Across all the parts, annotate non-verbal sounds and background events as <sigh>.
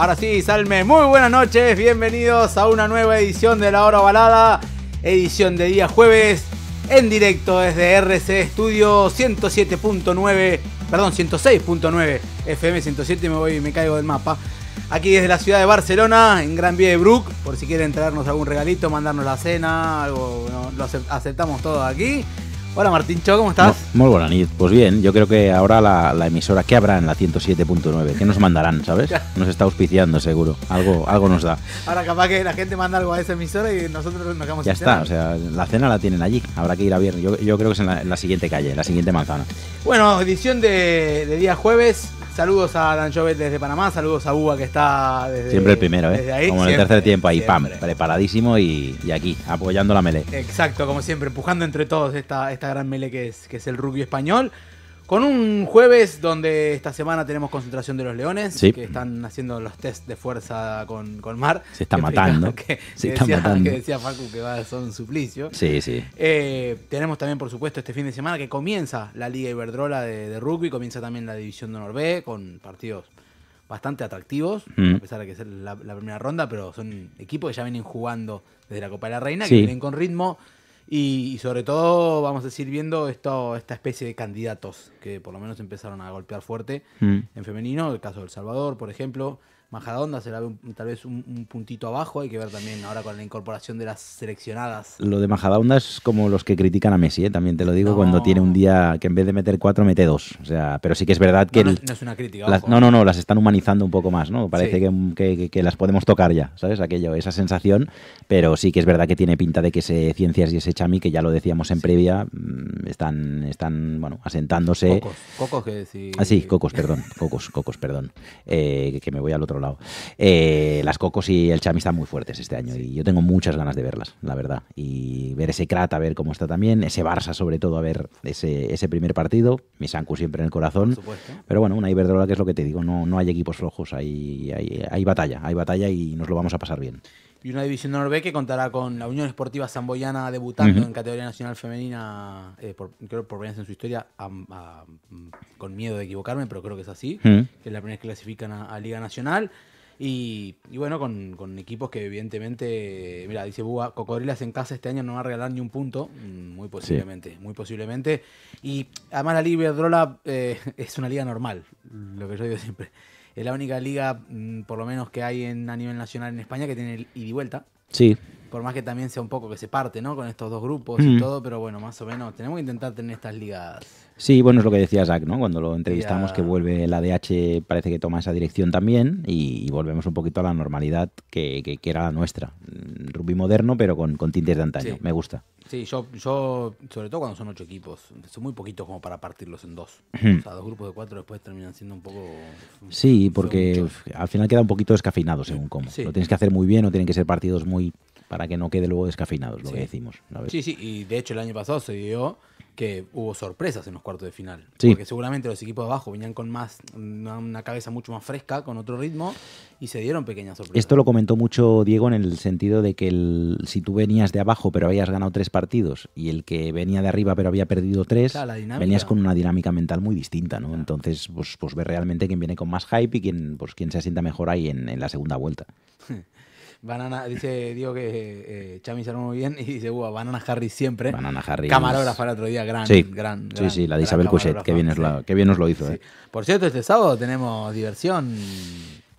Ahora sí, Salme, muy buenas noches, bienvenidos a una nueva edición de La Hora Balada, edición de día jueves, en directo desde RC Studio 107.9, perdón, 106.9, FM 107, me voy, y me caigo del mapa. Aquí desde la ciudad de Barcelona, en Gran Vía de Brook, por si quieren traernos algún regalito, mandarnos la cena, algo, lo aceptamos todo aquí. Hola Martín Cho, ¿cómo estás? Muy, buena Pues bien, yo creo que ahora la, emisora, ¿qué habrá en la 107.9? ¿Qué nos mandarán, sabes? <laughs> Nos está auspiciando seguro, algo, algo nos da. Ahora capaz que la gente manda algo a esa emisora y nosotros nos quedamos Ya está, o sea, la cena la tienen allí, habrá que ir a viernes. Yo, creo que es en la, siguiente calle, en la siguiente manzana. Bueno, edición de día jueves, Saludos a Dan Jovet desde Panamá, saludos a Uba que está desde Siempre el primero, ¿eh? Como en el tercer tiempo, ahí, pam, preparadísimo y, y, aquí, apoyando la Mele. Exacto, como siempre, empujando entre todos esta, esta gran Mele que es, que es el rugby español. Con un jueves donde esta semana tenemos concentración de los leones, que están haciendo los test de fuerza con, Mar. Se está <laughs> matando. <laughs> Que, Se decía, matando. Que decía Facu que va a suplicio. Sí, sí. Eh, tenemos también, por supuesto, este fin de semana que comienza la Liga Iberdrola de, rugby, comienza también la División de Noruega con partidos bastante atractivos, mm. a pesar de que es la, primera ronda, pero son equipos que ya vienen jugando desde la Copa de la Reina, que vienen con ritmo y, sobre todo, vamos a seguir viendo esto, esta especie de candidatos que por lo menos empezaron a golpear fuerte mm. en femenino, el caso del Salvador, por ejemplo, Majadahonda será tal vez un, puntito abajo. Hay que ver también ahora con la incorporación de las seleccionadas. Lo de Majadahonda es como los que critican a Messi, ¿eh? también te lo digo, cuando tiene un día que en vez de meter cuatro, mete dos. O sea, pero sí que es verdad que. No, es una crítica. Las, no, no, no, las están humanizando un poco más, ¿no? Parece mm, que, las podemos tocar ya, ¿sabes? Aquello, esa sensación. Pero sí que es verdad que tiene pinta de que ese Ciencias y ese Chami, que ya lo decíamos en previa, mm, están, están bueno, asentándose. Cocos, cocos que decir. Ah, sí, cocos, perdón. Cocos, cocos, perdón. Eh, que me voy al otro lado. Eh, las Cocos y el Chami están muy fuertes este año y yo tengo muchas ganas de verlas, la verdad. Y ver ese Krat a ver cómo está también, ese Barça sobre todo, a ver ese, ese primer partido, mi Sanku siempre en el corazón. Pero bueno, una Iberdrola que es lo que te digo, no, no hay equipos flojos, hay batalla, hay batalla y nos lo vamos a pasar bien y una división noruega que contará con la Unión Esportiva Zamboyana debutando en categoría nacional femenina, eh, por, creo por primera en su historia, con miedo de equivocarme, pero creo que es así, que es la primera vez que clasifican a, Liga Nacional. Y, bueno, con, equipos que evidentemente, mira, dice Buga, Cocodrilas en casa este año no va a regalar ni un punto, mm, muy posiblemente, muy posiblemente. Y además la Liga Drola eh, <laughs> es una liga normal, lo que yo digo siempre. Es la única liga, mm, por lo menos que hay en, a nivel nacional en España, que tiene el ida y vuelta. Sí. Por más que también sea un poco que se parte, ¿no? Con estos dos grupos y mm. todo, pero bueno, más o menos tenemos que intentar tener estas ligas. Sí, bueno, es lo que decía Zach, ¿no? Cuando lo entrevistamos, que vuelve la DH, parece que toma esa dirección también y, volvemos un poquito a la normalidad que, era la nuestra. Mm, rugby moderno, pero con, tintes de antaño. Me gusta. Sí, yo, sobre todo cuando son ocho equipos, son muy poquitos como para partirlos en dos. o sea, dos grupos de cuatro después terminan siendo un poco. Sí, porque al final queda un poquito descafeinado según cómo. Lo tienes que hacer muy bien, o tienen que ser partidos muy para que no quede luego descafeinado, lo que decimos. sí, sí, y de hecho el año pasado se dio que hubo sorpresas en los cuartos de final. Sí. Porque seguramente los equipos de abajo venían con más una, cabeza mucho más fresca, con otro ritmo, y se dieron pequeñas sorpresas. Esto lo comentó mucho Diego en el sentido de que el, si tú venías de abajo pero habías ganado tres partidos y el que venía de arriba pero había perdido tres, venías con una dinámica mental muy distinta, ¿no? Entonces, pues, pues ver realmente quién viene con más hype y quién, pues, quién se asienta mejor ahí en, en la segunda vuelta. <laughs> Banana, dice digo que eh, eh, Chami se armó muy bien y dice, Buah, Banana Harry siempre. Banana Harry. Camarógrafa el otro día, gran, sí. gran, Sí, la de Isabel Cuchet, que bien, es la, que bien nos lo hizo. Eh. Por cierto, este sábado tenemos diversión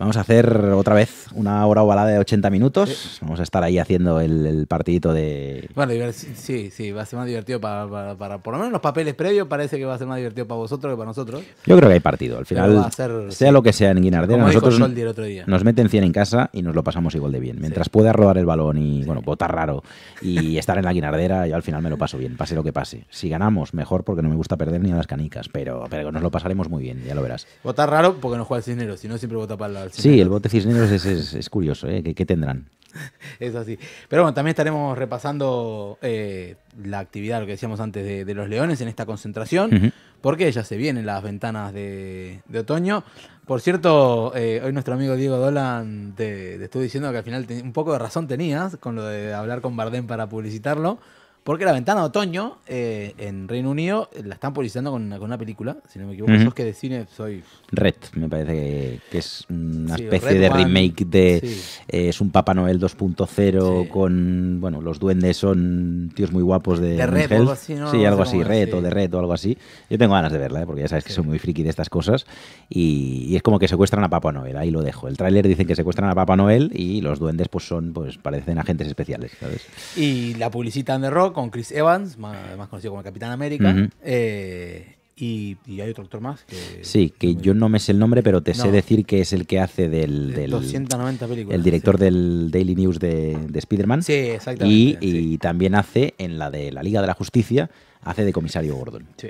Vamos a hacer otra vez una hora ovalada de 80 minutos. Vamos a estar ahí haciendo el, partidito de. Bueno, sí, sí, va a ser más divertido para, Por lo menos los papeles previos parece que va a ser más divertido para vosotros que para nosotros. Yo creo que hay partido. Al final, sea lo que sea en Guinardera, nosotros nos meten 100 en casa y nos lo pasamos igual de bien. Mientras pueda rodar el balón y, bueno, votar raro y <laughs> estar en la Guinardera, yo al final me lo paso bien, pase lo que pase. Si ganamos, mejor porque no me gusta perder ni a las canicas, pero, pero nos lo pasaremos muy bien, ya lo verás. Votar raro porque no juega el dinero si no siempre vota para el Sí, el bote Cisneros es, curioso, ¿eh? ¿Qué, tendrán? <laughs> Es así. Pero bueno, también estaremos repasando eh, la actividad, lo que decíamos antes, de, los leones en esta concentración, porque ya se vienen las ventanas de, otoño. Por cierto, eh, hoy nuestro amigo Diego Dolan te, estuvo diciendo que al final un poco de razón tenías con lo de hablar con Bardem para publicitarlo porque la ventana de otoño eh, en Reino Unido eh, la están publicitando con una, película, si no me equivoco. eso es que de cine soy. Red, me parece que, es una especie de remake de. Eh, es un Papá Noel 2.0 con. Bueno, los duendes son tíos muy guapos de. algo así, ¿no? Sí, algo así, Red o de Red o algo así. Yo tengo ganas de verla, porque ya sabes que soy muy friki de estas cosas. Y, es como que secuestran a Papa Noel, ahí lo dejo. El tráiler dicen que secuestran a Papa Noel y los duendes, pues son, pues parecen agentes especiales, Y la publicitan de rock con Chris Evans, más, conocido como Capitán América. Eh, y, hay otro actor más que. Sí, que yo no me sé el nombre, pero te sé decir que es el que hace del. El director del Daily News de, de Spider-Man. Sí, exactamente. Y, también hace en la de la Liga de la Justicia, hace de comisario Gordon. Sí.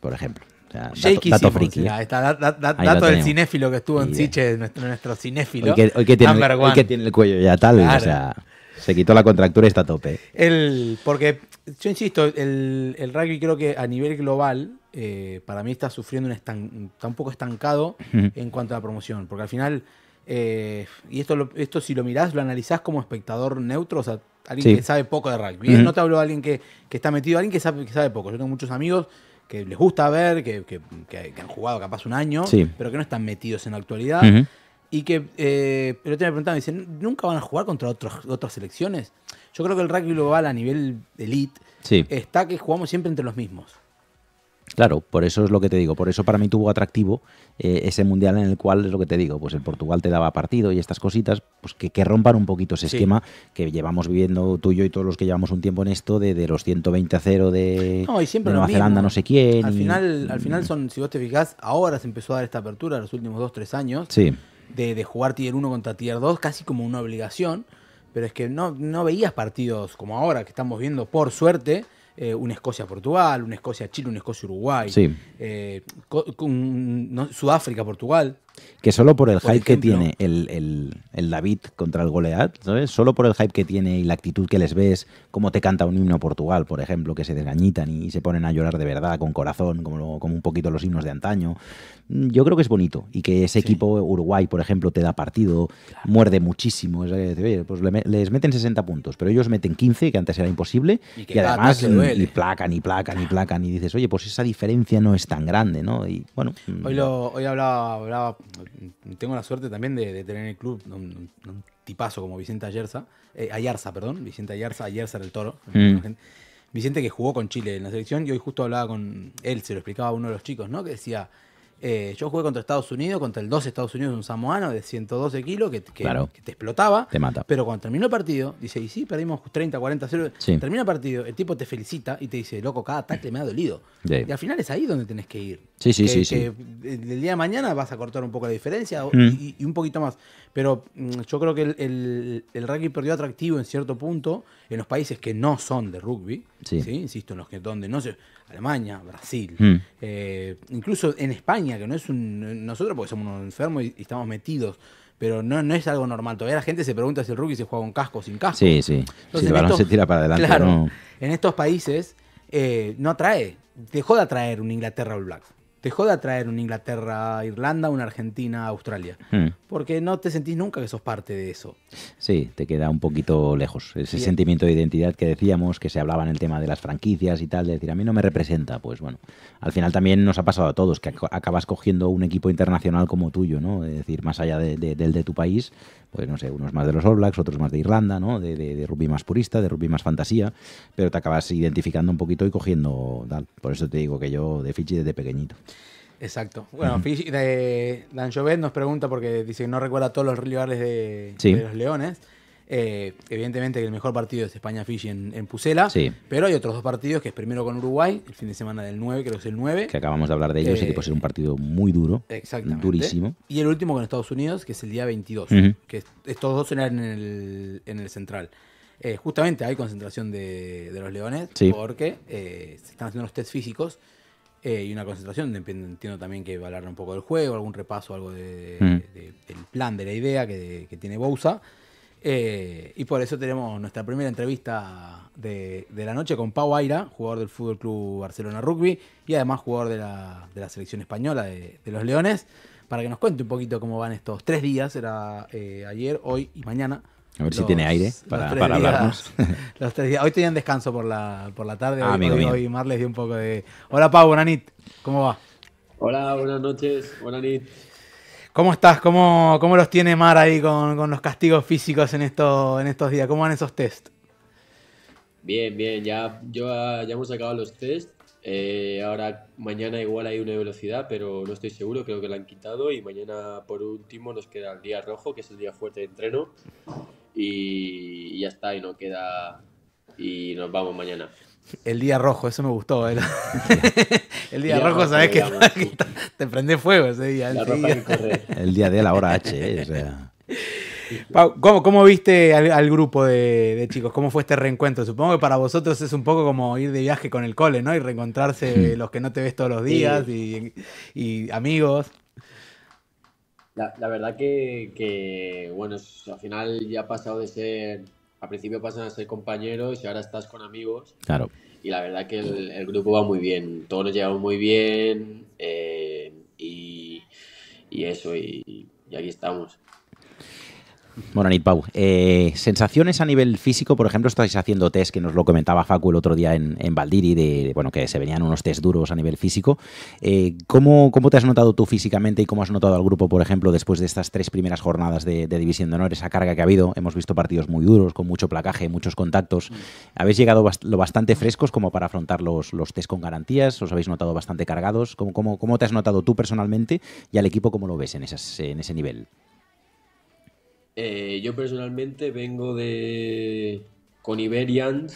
Por ejemplo. O sea, dato, friki. ¿eh? dato del cinéfilo que estuvo en Siche, nuestro, cinéfilo. Hoy que, tiene, el cuello ya tal. O sea. Se quitó la contractura y está a tope. El, porque, yo insisto, el, el rugby creo que a nivel global, eh, para mí está sufriendo un, está un poco estancado en cuanto a la promoción. Porque al final, eh, y esto, esto si lo mirás, lo analizás como espectador neutro, o sea, alguien que sabe poco de rugby. ¿eh? No te hablo de alguien que, está metido, alguien que sabe, que sabe poco. Yo tengo muchos amigos que les gusta ver, que, han jugado capaz un año, pero que no están metidos en la actualidad y que pero eh, te otro me dicen, ¿nunca van a jugar contra otras otras selecciones? Yo creo que el rugby global a nivel elite está que jugamos siempre entre los mismos. Claro, por eso es lo que te digo, por eso para mí tuvo atractivo eh, ese mundial en el cual es lo que te digo, pues el Portugal te daba partido y estas cositas, pues que, rompan un poquito ese esquema que llevamos viviendo tú y yo y todos los que llevamos un tiempo en esto, de, de los 120 a 0 de, no, siempre Nueva Zelanda, no sé quién. Al, final, al final mm. son, si vos te fijás, ahora se empezó a dar esta apertura, en los últimos 2-3 años. Sí de, jugar tier 1 contra tier 2 casi como una obligación, pero es que no, no veías partidos como ahora que estamos viendo, por suerte, eh, un una Escocia-Portugal, una Escocia-Chile, una Escocia-Uruguay, eh, Sudáfrica-Portugal, que solo por el hype que tiene el, el, David contra el Golead, ¿sabes? Solo por el hype que tiene y la actitud que les ves, como te canta un himno Portugal, por ejemplo, que se desgañitan y se ponen a llorar de verdad, con corazón, como, como un poquito los himnos de antaño. Mm, yo creo que es bonito y que ese equipo Uruguay, por ejemplo, te da partido, muerde muchísimo. pues les meten 60 puntos, pero ellos meten 15, que antes era imposible, y, además y placan y placan y placan y dices, oye, pues esa diferencia no es tan grande, ¿no? Y bueno. Hoy, mm, lo, hoy hablaba tengo la suerte también de, tener en el club un, tipazo como Vicente Ayerza, eh, perdón, Vicente Ayarza, Ayerza del toro. Mm. Vicente que jugó con Chile en la selección y hoy justo hablaba con él, se lo explicaba a uno de los chicos, ¿no? Que decía, eh, yo jugué contra Estados Unidos, contra el 2 Estados Unidos, un samoano de 112 kilos que, te explotaba. Te mata. Pero cuando terminó el partido, dice, y sí, perdimos 30, 40, 0. Termina el partido, el tipo te felicita y te dice, loco, cada ataque me ha dolido. Y al final es ahí donde tenés que ir. Sí, sí, sí, El día de mañana vas a cortar un poco la diferencia mm. y, un poquito más pero mm, yo creo que el, el, rugby perdió atractivo en cierto punto en los países que no son de rugby, sí. insisto, en los que donde no sé, Alemania, Brasil, hmm. eh, incluso en España, que no es un... Nosotros porque somos unos enfermos y, estamos metidos, pero no, no es algo normal. Todavía la gente se pregunta si el rugby se juega con casco o sin casco. Sí, sí. si el balón se tira para adelante. Claro, en estos países eh, no atrae, dejó de atraer un Inglaterra All Black dejó de atraer un Inglaterra, Irlanda, una Argentina, Australia. Mm. Porque no te sentís nunca que sos parte de eso. Sí, te queda un poquito lejos. Ese sentimiento de identidad que decíamos, que se hablaba en el tema de las franquicias y tal, de decir, a mí no me representa. Pues bueno, al final también nos ha pasado a todos, que acabas cogiendo un equipo internacional como tuyo, ¿no? Es decir, más allá del de tu país, no sé, unos más de los All Blacks, otros más de Irlanda, ¿no? De, de, rugby más purista, de rugby más fantasía, pero te acabas identificando un poquito y cogiendo tal. Por eso te digo que yo de Fiji desde pequeñito. Exacto. Bueno, Fiji de Dan nos pregunta porque dice que no recuerda todos los rivales de, de los Leones. Eh, evidentemente que el mejor partido es España-Fiji en, en, Pusela. Sí. Pero hay otros dos partidos, que es primero con Uruguay, el fin de semana del 9, creo que es el 9. Que acabamos de hablar de ellos y eh, que puede ser un partido muy duro. Exactamente. Durísimo. Y el último con Estados Unidos, que es el día 22. Que estos dos serán en el, en el central. Eh, justamente hay concentración de, de los leones sí. porque se están haciendo los test físicos y una concentración. Entiendo también que va hablar un poco del juego, algún repaso, algo de, del plan, de la idea que, que tiene Bousa. Eh, y por eso tenemos nuestra primera entrevista de, la noche con Pau Aira, jugador del Fútbol Club Barcelona Rugby y además jugador de la, de la selección española de, los Leones, para que nos cuente un poquito cómo van estos tres días: era eh, ayer, hoy y mañana. A ver si tiene aire para, hablarnos. <laughs> Los tres días. Hoy tenían descanso por la, por la tarde. Ah, hoy, dio un poco de. Hola, Pau, buenas ¿Cómo va? Hola, buenas noches. Buenas ¿Cómo estás? ¿Cómo, ¿Cómo, los tiene Mar ahí con, los castigos físicos en, esto, en estos días? ¿Cómo van esos test? Bien, bien, ya, yo, ah, ya hemos sacado los test. Eh, ahora mañana igual hay una velocidad, pero no estoy seguro, creo que la han quitado. Y mañana por último nos queda el día rojo, que es el día fuerte de entreno. Y, ya está, y no queda. Y nos vamos mañana. El día rojo, eso me gustó. <laughs> El, día, rojo, sabes que, <laughs> te prende fuego ese día. El día de la hora H. Eh, o ¿cómo, viste al, grupo de, chicos? ¿Cómo fue este reencuentro? Supongo que para vosotros es un poco como ir de viaje con el cole, ¿no? Y reencontrarse hmm. los que no te ves todos los días y, amigos. La, verdad que, que, bueno, al final ya ha pasado de ser al principio pasan a ser compañeros y ahora estás con amigos. Claro. Y la verdad que el, grupo va muy bien, todos nos llevamos muy bien eh, y, eso, y, aquí estamos. Moranit Pau. Eh, sensaciones a nivel físico, por ejemplo, estáis haciendo test, que nos lo comentaba Facu el otro día en, Valdiri, de, bueno, que se venían unos test duros a nivel físico. Eh, ¿cómo, te has notado tú físicamente y cómo has notado al grupo, por ejemplo, después de estas tres primeras jornadas de, División de Honor, esa carga que ha habido? Hemos visto partidos muy duros, con mucho placaje, muchos contactos. Mm. ¿Habéis llegado lo bastante frescos como para afrontar los, los test con garantías? ¿Os habéis notado bastante cargados? ¿Cómo, cómo, te has notado tú personalmente y al equipo cómo lo ves en, en ese nivel? Eh, yo personalmente vengo de con Iberians,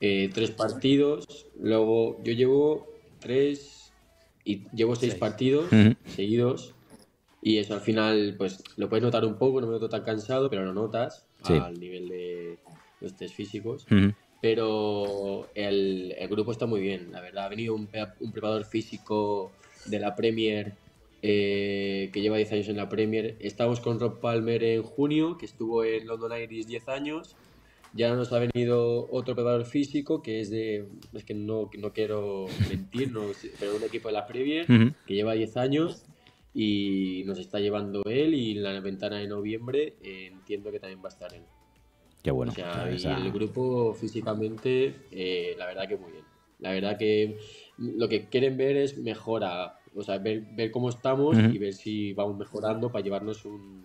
eh, tres partidos, luego yo llevo tres y llevo seis, partidos seguidos y eso al final pues lo puedes notar un poco, no me noto tan cansado, pero lo notas al nivel de los test físicos. Pero el, el, grupo está muy bien, la verdad. Ha venido un, un preparador físico de la Premier eh, que lleva 10 años en la Premier. Estamos con Rob Palmer en junio, que estuvo en London Iris 10 años. Ya nos ha venido otro preparador físico, que es de. Es que no, no quiero mentir, no, pero un equipo de la Premier, que lleva 10 años y nos está llevando él. Y en la ventana de noviembre eh, entiendo que también va a estar él. Qué bueno. el grupo físicamente, eh, la verdad que muy bien. La verdad que lo que quieren ver es mejora o sea, ver, cómo estamos y ver si vamos mejorando para llevarnos un,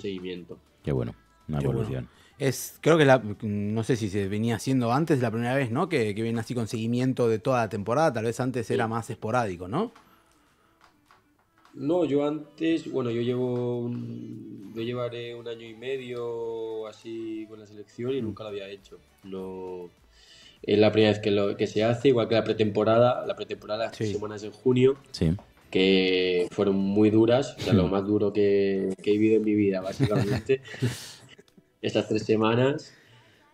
seguimiento. Qué bueno, una evolución. Es, creo que mm, no sé si se venía haciendo antes, la primera vez, ¿no? Que, que viene así con seguimiento de toda la temporada, tal vez antes era más esporádico, ¿no? No, yo antes, bueno, yo llevo un, yo llevaré un año y medio así con la selección y mm. nunca lo había hecho. No, es la primera vez que, lo, que se hace, igual que la pretemporada, la pretemporada las tres semanas en junio, que fueron muy duras, lo más duro que, he vivido en mi vida, básicamente, <laughs> estas tres semanas.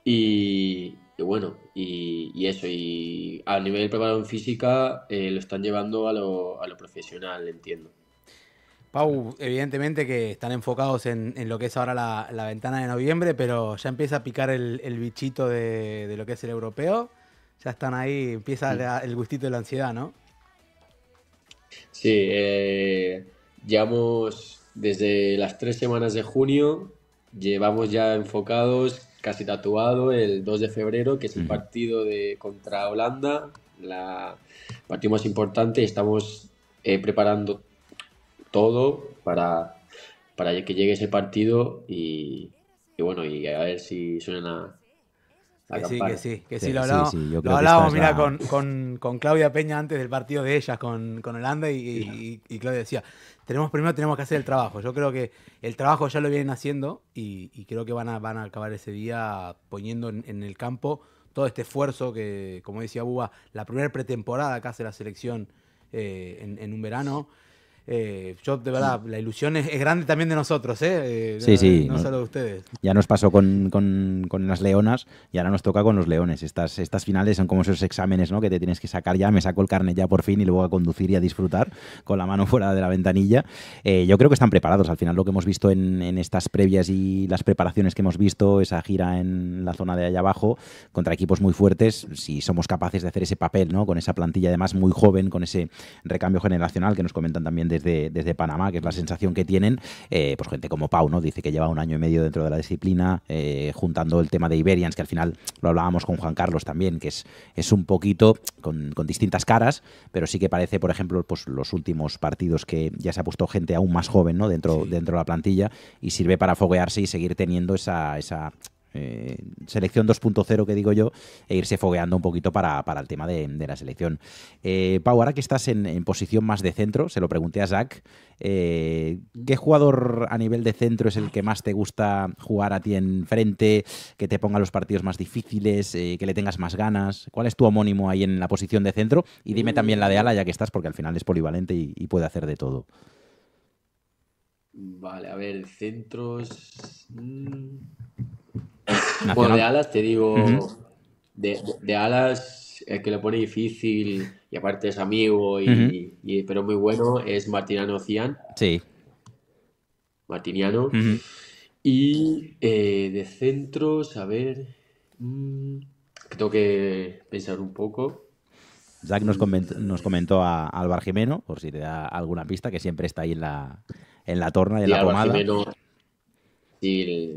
Y, bueno, y, eso, y a nivel de preparación física eh, lo están llevando a lo, a lo profesional, entiendo. Pau, evidentemente que están enfocados en, lo que es ahora la, ventana de noviembre, pero ya empieza a picar el, bichito de, lo que es el europeo. Ya están ahí, empieza el gustito de la ansiedad, ¿no? Sí, eh, llevamos desde las tres semanas de junio, llevamos ya enfocados, casi tatuado, el 2 de febrero, que es el partido de contra Holanda, el partido más importante, y estamos eh, preparando todo para, para que llegue ese partido y, bueno, y a ver si suena que sí, que sí, que sí, lo hablábamos. lo mira, con, Claudia Peña antes del partido de ellas con, Holanda y, Claudia decía, tenemos primero tenemos que hacer el trabajo. Yo creo que el trabajo ya lo vienen haciendo y, creo que van a, van a acabar ese día poniendo en, el campo todo este esfuerzo que, como decía Buba, la primera pretemporada que hace la selección eh, en, un verano. Eh, yo, de verdad, mm. la ilusión es, grande también de nosotros, ¿eh? eh sí, no, solo de ustedes. Ya nos pasó con, con, con, las leonas y ahora nos toca con los leones. Estas, estas finales son como esos exámenes, ¿no? Que te tienes que sacar ya. Me saco el carnet ya por fin y luego a conducir y a disfrutar con la mano fuera de la ventanilla. Eh, yo creo que están preparados. Al final, lo que hemos visto en, en estas previas y las preparaciones que hemos visto, esa gira en la zona de allá abajo, contra equipos muy fuertes, si somos capaces de hacer ese papel, ¿no? Con esa plantilla, además, muy joven, con ese recambio generacional que nos comentan también de desde, Panamá, que es la sensación que tienen, eh, pues gente como Pau, ¿no? Dice que lleva un año y medio dentro de la disciplina, eh, juntando el tema de Iberians, que al final lo hablábamos con Juan Carlos también, que es, es un poquito con, distintas caras, pero sí que parece, por ejemplo, pues los últimos partidos que ya se ha puesto gente aún más joven, ¿no? Dentro, dentro de la plantilla y sirve para foguearse y seguir teniendo esa, esa eh, selección 2.0 que digo yo, e irse fogueando un poquito para, el tema de, la selección. Eh, Pau, ahora que estás en, posición más de centro, se lo pregunté a Zach, eh, ¿qué jugador a nivel de centro es el que más te gusta jugar a ti en frente, que te ponga los partidos más difíciles, que le tengas más ganas? ¿Cuál es tu homónimo ahí en la posición de centro? Y dime también la de ala, ya que estás, porque al final es polivalente y, puede hacer de todo. Vale, a ver, centros. Mm, bueno, de alas te digo, de, alas, el que lo pone difícil y aparte es amigo, y, pero muy bueno, es Martiniano Cian. Sí. Martiniano. Y eh, de centros, a ver, mm, tengo que pensar un poco. Jack nos comentó, nos comentó a Álvaro Jimeno, por si te da alguna pista, que siempre está ahí en la, en la torna y la pomada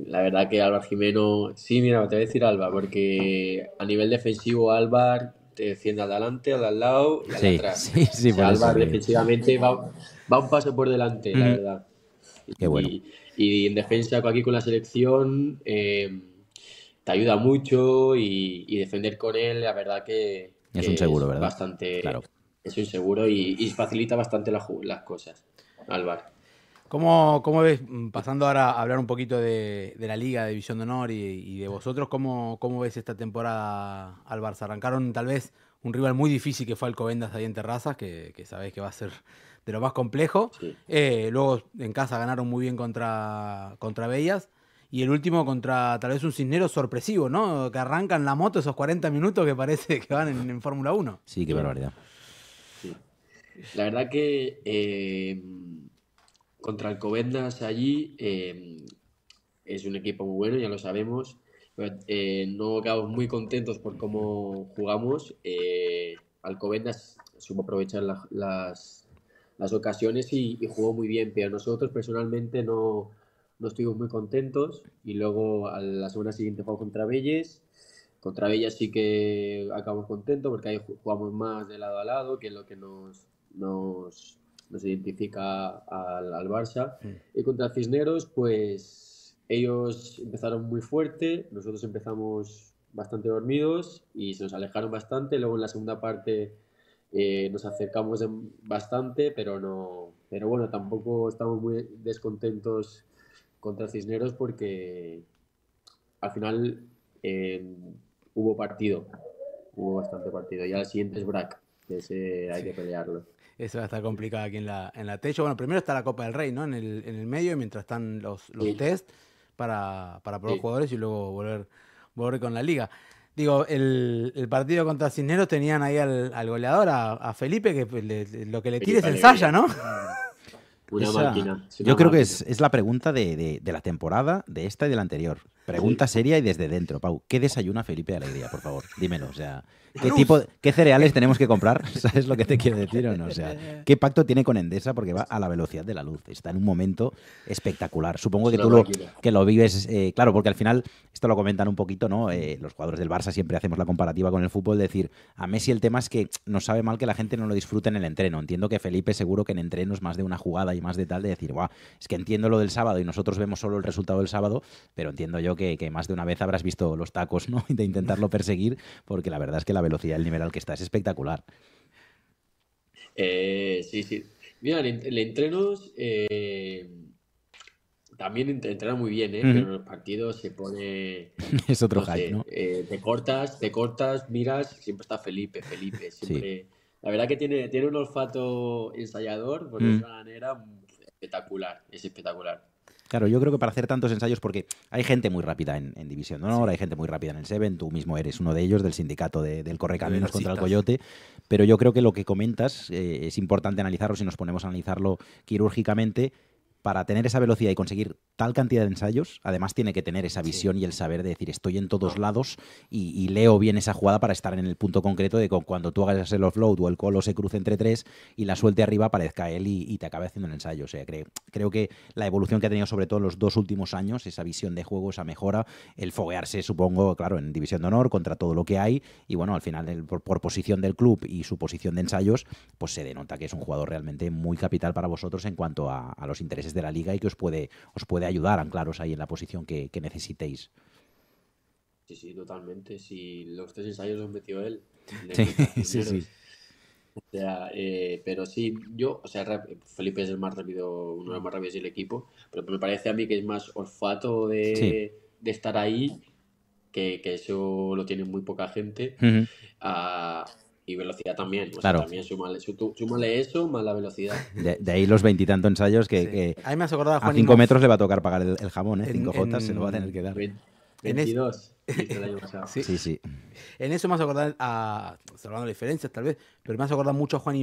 la verdad que Álvaro Jimeno. Sí, mira, te voy a decir Álvaro, porque a nivel defensivo, Álvaro te defiende al adelante, al, al lado y al sí, atrás. <laughs> Sí, sí, Álvaro defensivamente va, un paso por delante, la verdad. Y, en defensa, aquí con la selección, eh, te ayuda mucho y, defender con él, la verdad que. Es un seguro, ¿verdad? Bastante. Claro. Es un seguro y, facilita bastante las cosas, Álvaro. ¿Cómo, ves, mm, pasando ahora a hablar un poquito de, la Liga, de División de Honor y, de vosotros, ¿cómo, ¿cómo, ves esta temporada al Barça? Arrancaron tal vez un rival muy difícil que fue Alcobendas ahí en Terrazas, que, sabéis que va a ser de lo más complejo. Eh, luego en casa ganaron muy bien contra, contra Bellas. Y el último contra tal vez un cisnero sorpresivo, ¿no? Que arrancan la moto esos 40 minutos que parece que van en, Fórmula 1. Sí, qué barbaridad. La verdad que eh, contra Alcobendas allí. Em, es un equipo muy bueno, ya lo sabemos. Eh, no acabamos muy contentos por cómo jugamos. Eh, Alcobendas supo aprovechar las, ocasiones y, jugó muy bien, pero nosotros personalmente no, estuvimos muy contentos. Y luego a la semana siguiente jugamos contra Belles. Contra Belles sí que acabamos contentos porque ahí jugamos más de lado a lado, que es lo que nos nos identifica al, Barça. Y contra Cisneros, pues ellos empezaron muy fuerte, nosotros empezamos bastante dormidos y se nos alejaron bastante. Luego en la segunda parte eh, nos acercamos bastante, pero no, pero bueno, tampoco estamos muy descontentos contra Cisneros porque al final eh, hubo partido, hubo bastante partido. Ya el siguiente es Brack, ese hay que pelearlo. Eso va a estar complicado aquí en la, en la techo. Bueno, primero está la Copa del Rey, ¿no? En el, en el medio, mientras están los, los test para, para probar jugadores y luego volver, volver con la liga. Digo, el, partido contra Cisneros tenían ahí al, goleador, a, Felipe, que lo que le tires ensaya, ¿no? Una <laughs> yo creo que es, la pregunta de la temporada, de esta y de la anterior. Pregunta seria y desde dentro, Pau. ¿Qué desayuna Felipe de Alegría, por favor? Dímelo. O sea, ¿qué tipo, qué cereales tenemos que comprar? <laughs> ¿Sabes lo que te quiero decir o no? O sea, <laughs> ¿qué pacto tiene con Endesa? Porque va a la velocidad de la luz. Está en un momento espectacular. Supongo que tú lo, que lo vives, eh, claro, porque al final, esto lo comentan un poquito, ¿no? Eh, los jugadores del Barça siempre hacemos la comparativa con el fútbol, decir, a Messi el tema es que nos sabe mal que la gente no lo disfrute en el entreno. Entiendo que Felipe seguro que en entrenos más de una jugada y más de tal, de decir, guau, es que entiendo lo del sábado y nosotros vemos solo el resultado del sábado, pero entiendo yo que que, más de una vez habrás visto los tacos, ¿no? <laughs> De intentarlo perseguir, porque la verdad es que la velocidad del nivel al que está es espectacular. Eh, sí, sí. Mira, el, entrenos eh, también entrena muy bien, ¿eh? Pero en los partidos se pone. <laughs> es otro no ¿no? Eh, te cortas, te cortas, miras, siempre está Felipe, Felipe, siempre. La verdad que tiene, tiene un olfato ensayador, por mm. manera mm, espectacular, es espectacular. Claro, yo creo que para hacer tantos ensayos, porque hay gente muy rápida en, División de Honor, hay gente muy rápida en el Seven, tú mismo eres uno de ellos, del sindicato del Correcaminos contra el Coyote, pero yo creo que lo que comentas eh, es importante analizarlo si nos ponemos a analizarlo quirúrgicamente para tener esa velocidad y conseguir tal cantidad de ensayos, además tiene que tener esa visión y el saber de decir estoy en todos lados y, leo bien esa jugada para estar en el punto concreto de cuando tú hagas el offload o el colo se cruce entre tres y la suelte arriba aparezca él y, te acabe haciendo el ensayo. O sea, creo, que la evolución que ha tenido sobre todo en los dos últimos años, esa visión de juego, esa mejora, el foguearse supongo, claro, en División de Honor contra todo lo que hay y bueno, al final por, posición del club y su posición de ensayos, pues se denota que es un jugador realmente muy capital para vosotros en cuanto a, a los intereses de la liga y que os puede, os puede ayudar, anclaros ahí en la posición que, necesitéis. Sí, sí, totalmente. Si los tres ensayos los metió él. <laughs> Sí, sí, O sea, eh, pero sí, yo, o sea, Felipe es el más rápido, uno de los más rápidos del equipo, pero me parece a mí que es más olfato de, estar ahí, que, eso lo tiene muy poca gente, y velocidad también. claro. también súmale, eso más la velocidad. <laughs> De, ahí los veintitantos ensayos que, a, cinco metros le va a tocar pagar el, jamón, ¿eh? 5J se lo va a tener que dar. 22. <laughs> sí. sí, En eso me has a acordar, a, salvando diferencias tal vez, pero me has acordado mucho a Juan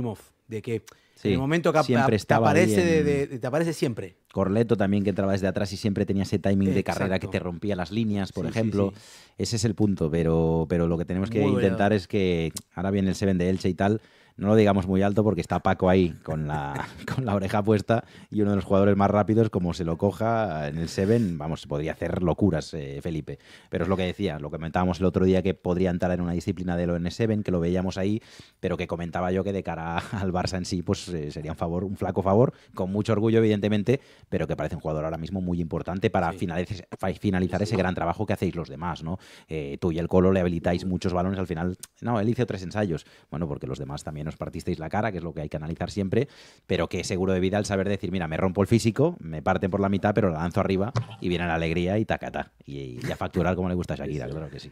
de que en el momento que siempre a, te, aparece aparece siempre. Corleto también que entraba desde atrás y siempre tenía ese timing de carrera que te rompía las líneas, por ejemplo. Ese es el punto, pero, pero lo que tenemos que intentar es que ahora viene el Seven de Elche y tal, no lo digamos muy alto porque está Paco ahí con la, <laughs> con la oreja puesta y uno de los jugadores más rápidos, como se lo coja en el Seven, vamos, podría hacer locuras, eh, Felipe. Pero es lo que decía, lo que comentábamos el otro día que podría entrar en una disciplina del ON7, que lo veíamos ahí, pero que comentaba yo que de cara <laughs> al Barça en sí, pues eh, sería un favor, un flaco favor, con mucho orgullo, evidentemente, pero que parece un jugador ahora mismo muy importante para finalizar, ese gran trabajo que hacéis los demás, ¿no? Eh, tú y el Colo le habilitáis muchos balones al final. No, él hizo tres ensayos. Bueno, porque los demás también nos partisteis la cara, que es lo que hay que analizar siempre, pero que seguro de vida el saber decir, mira, me rompo el físico, me parten por la mitad, pero la lanzo arriba y viene la alegría y tacata. Y, y a facturar como le gusta a Shakira, claro que sí.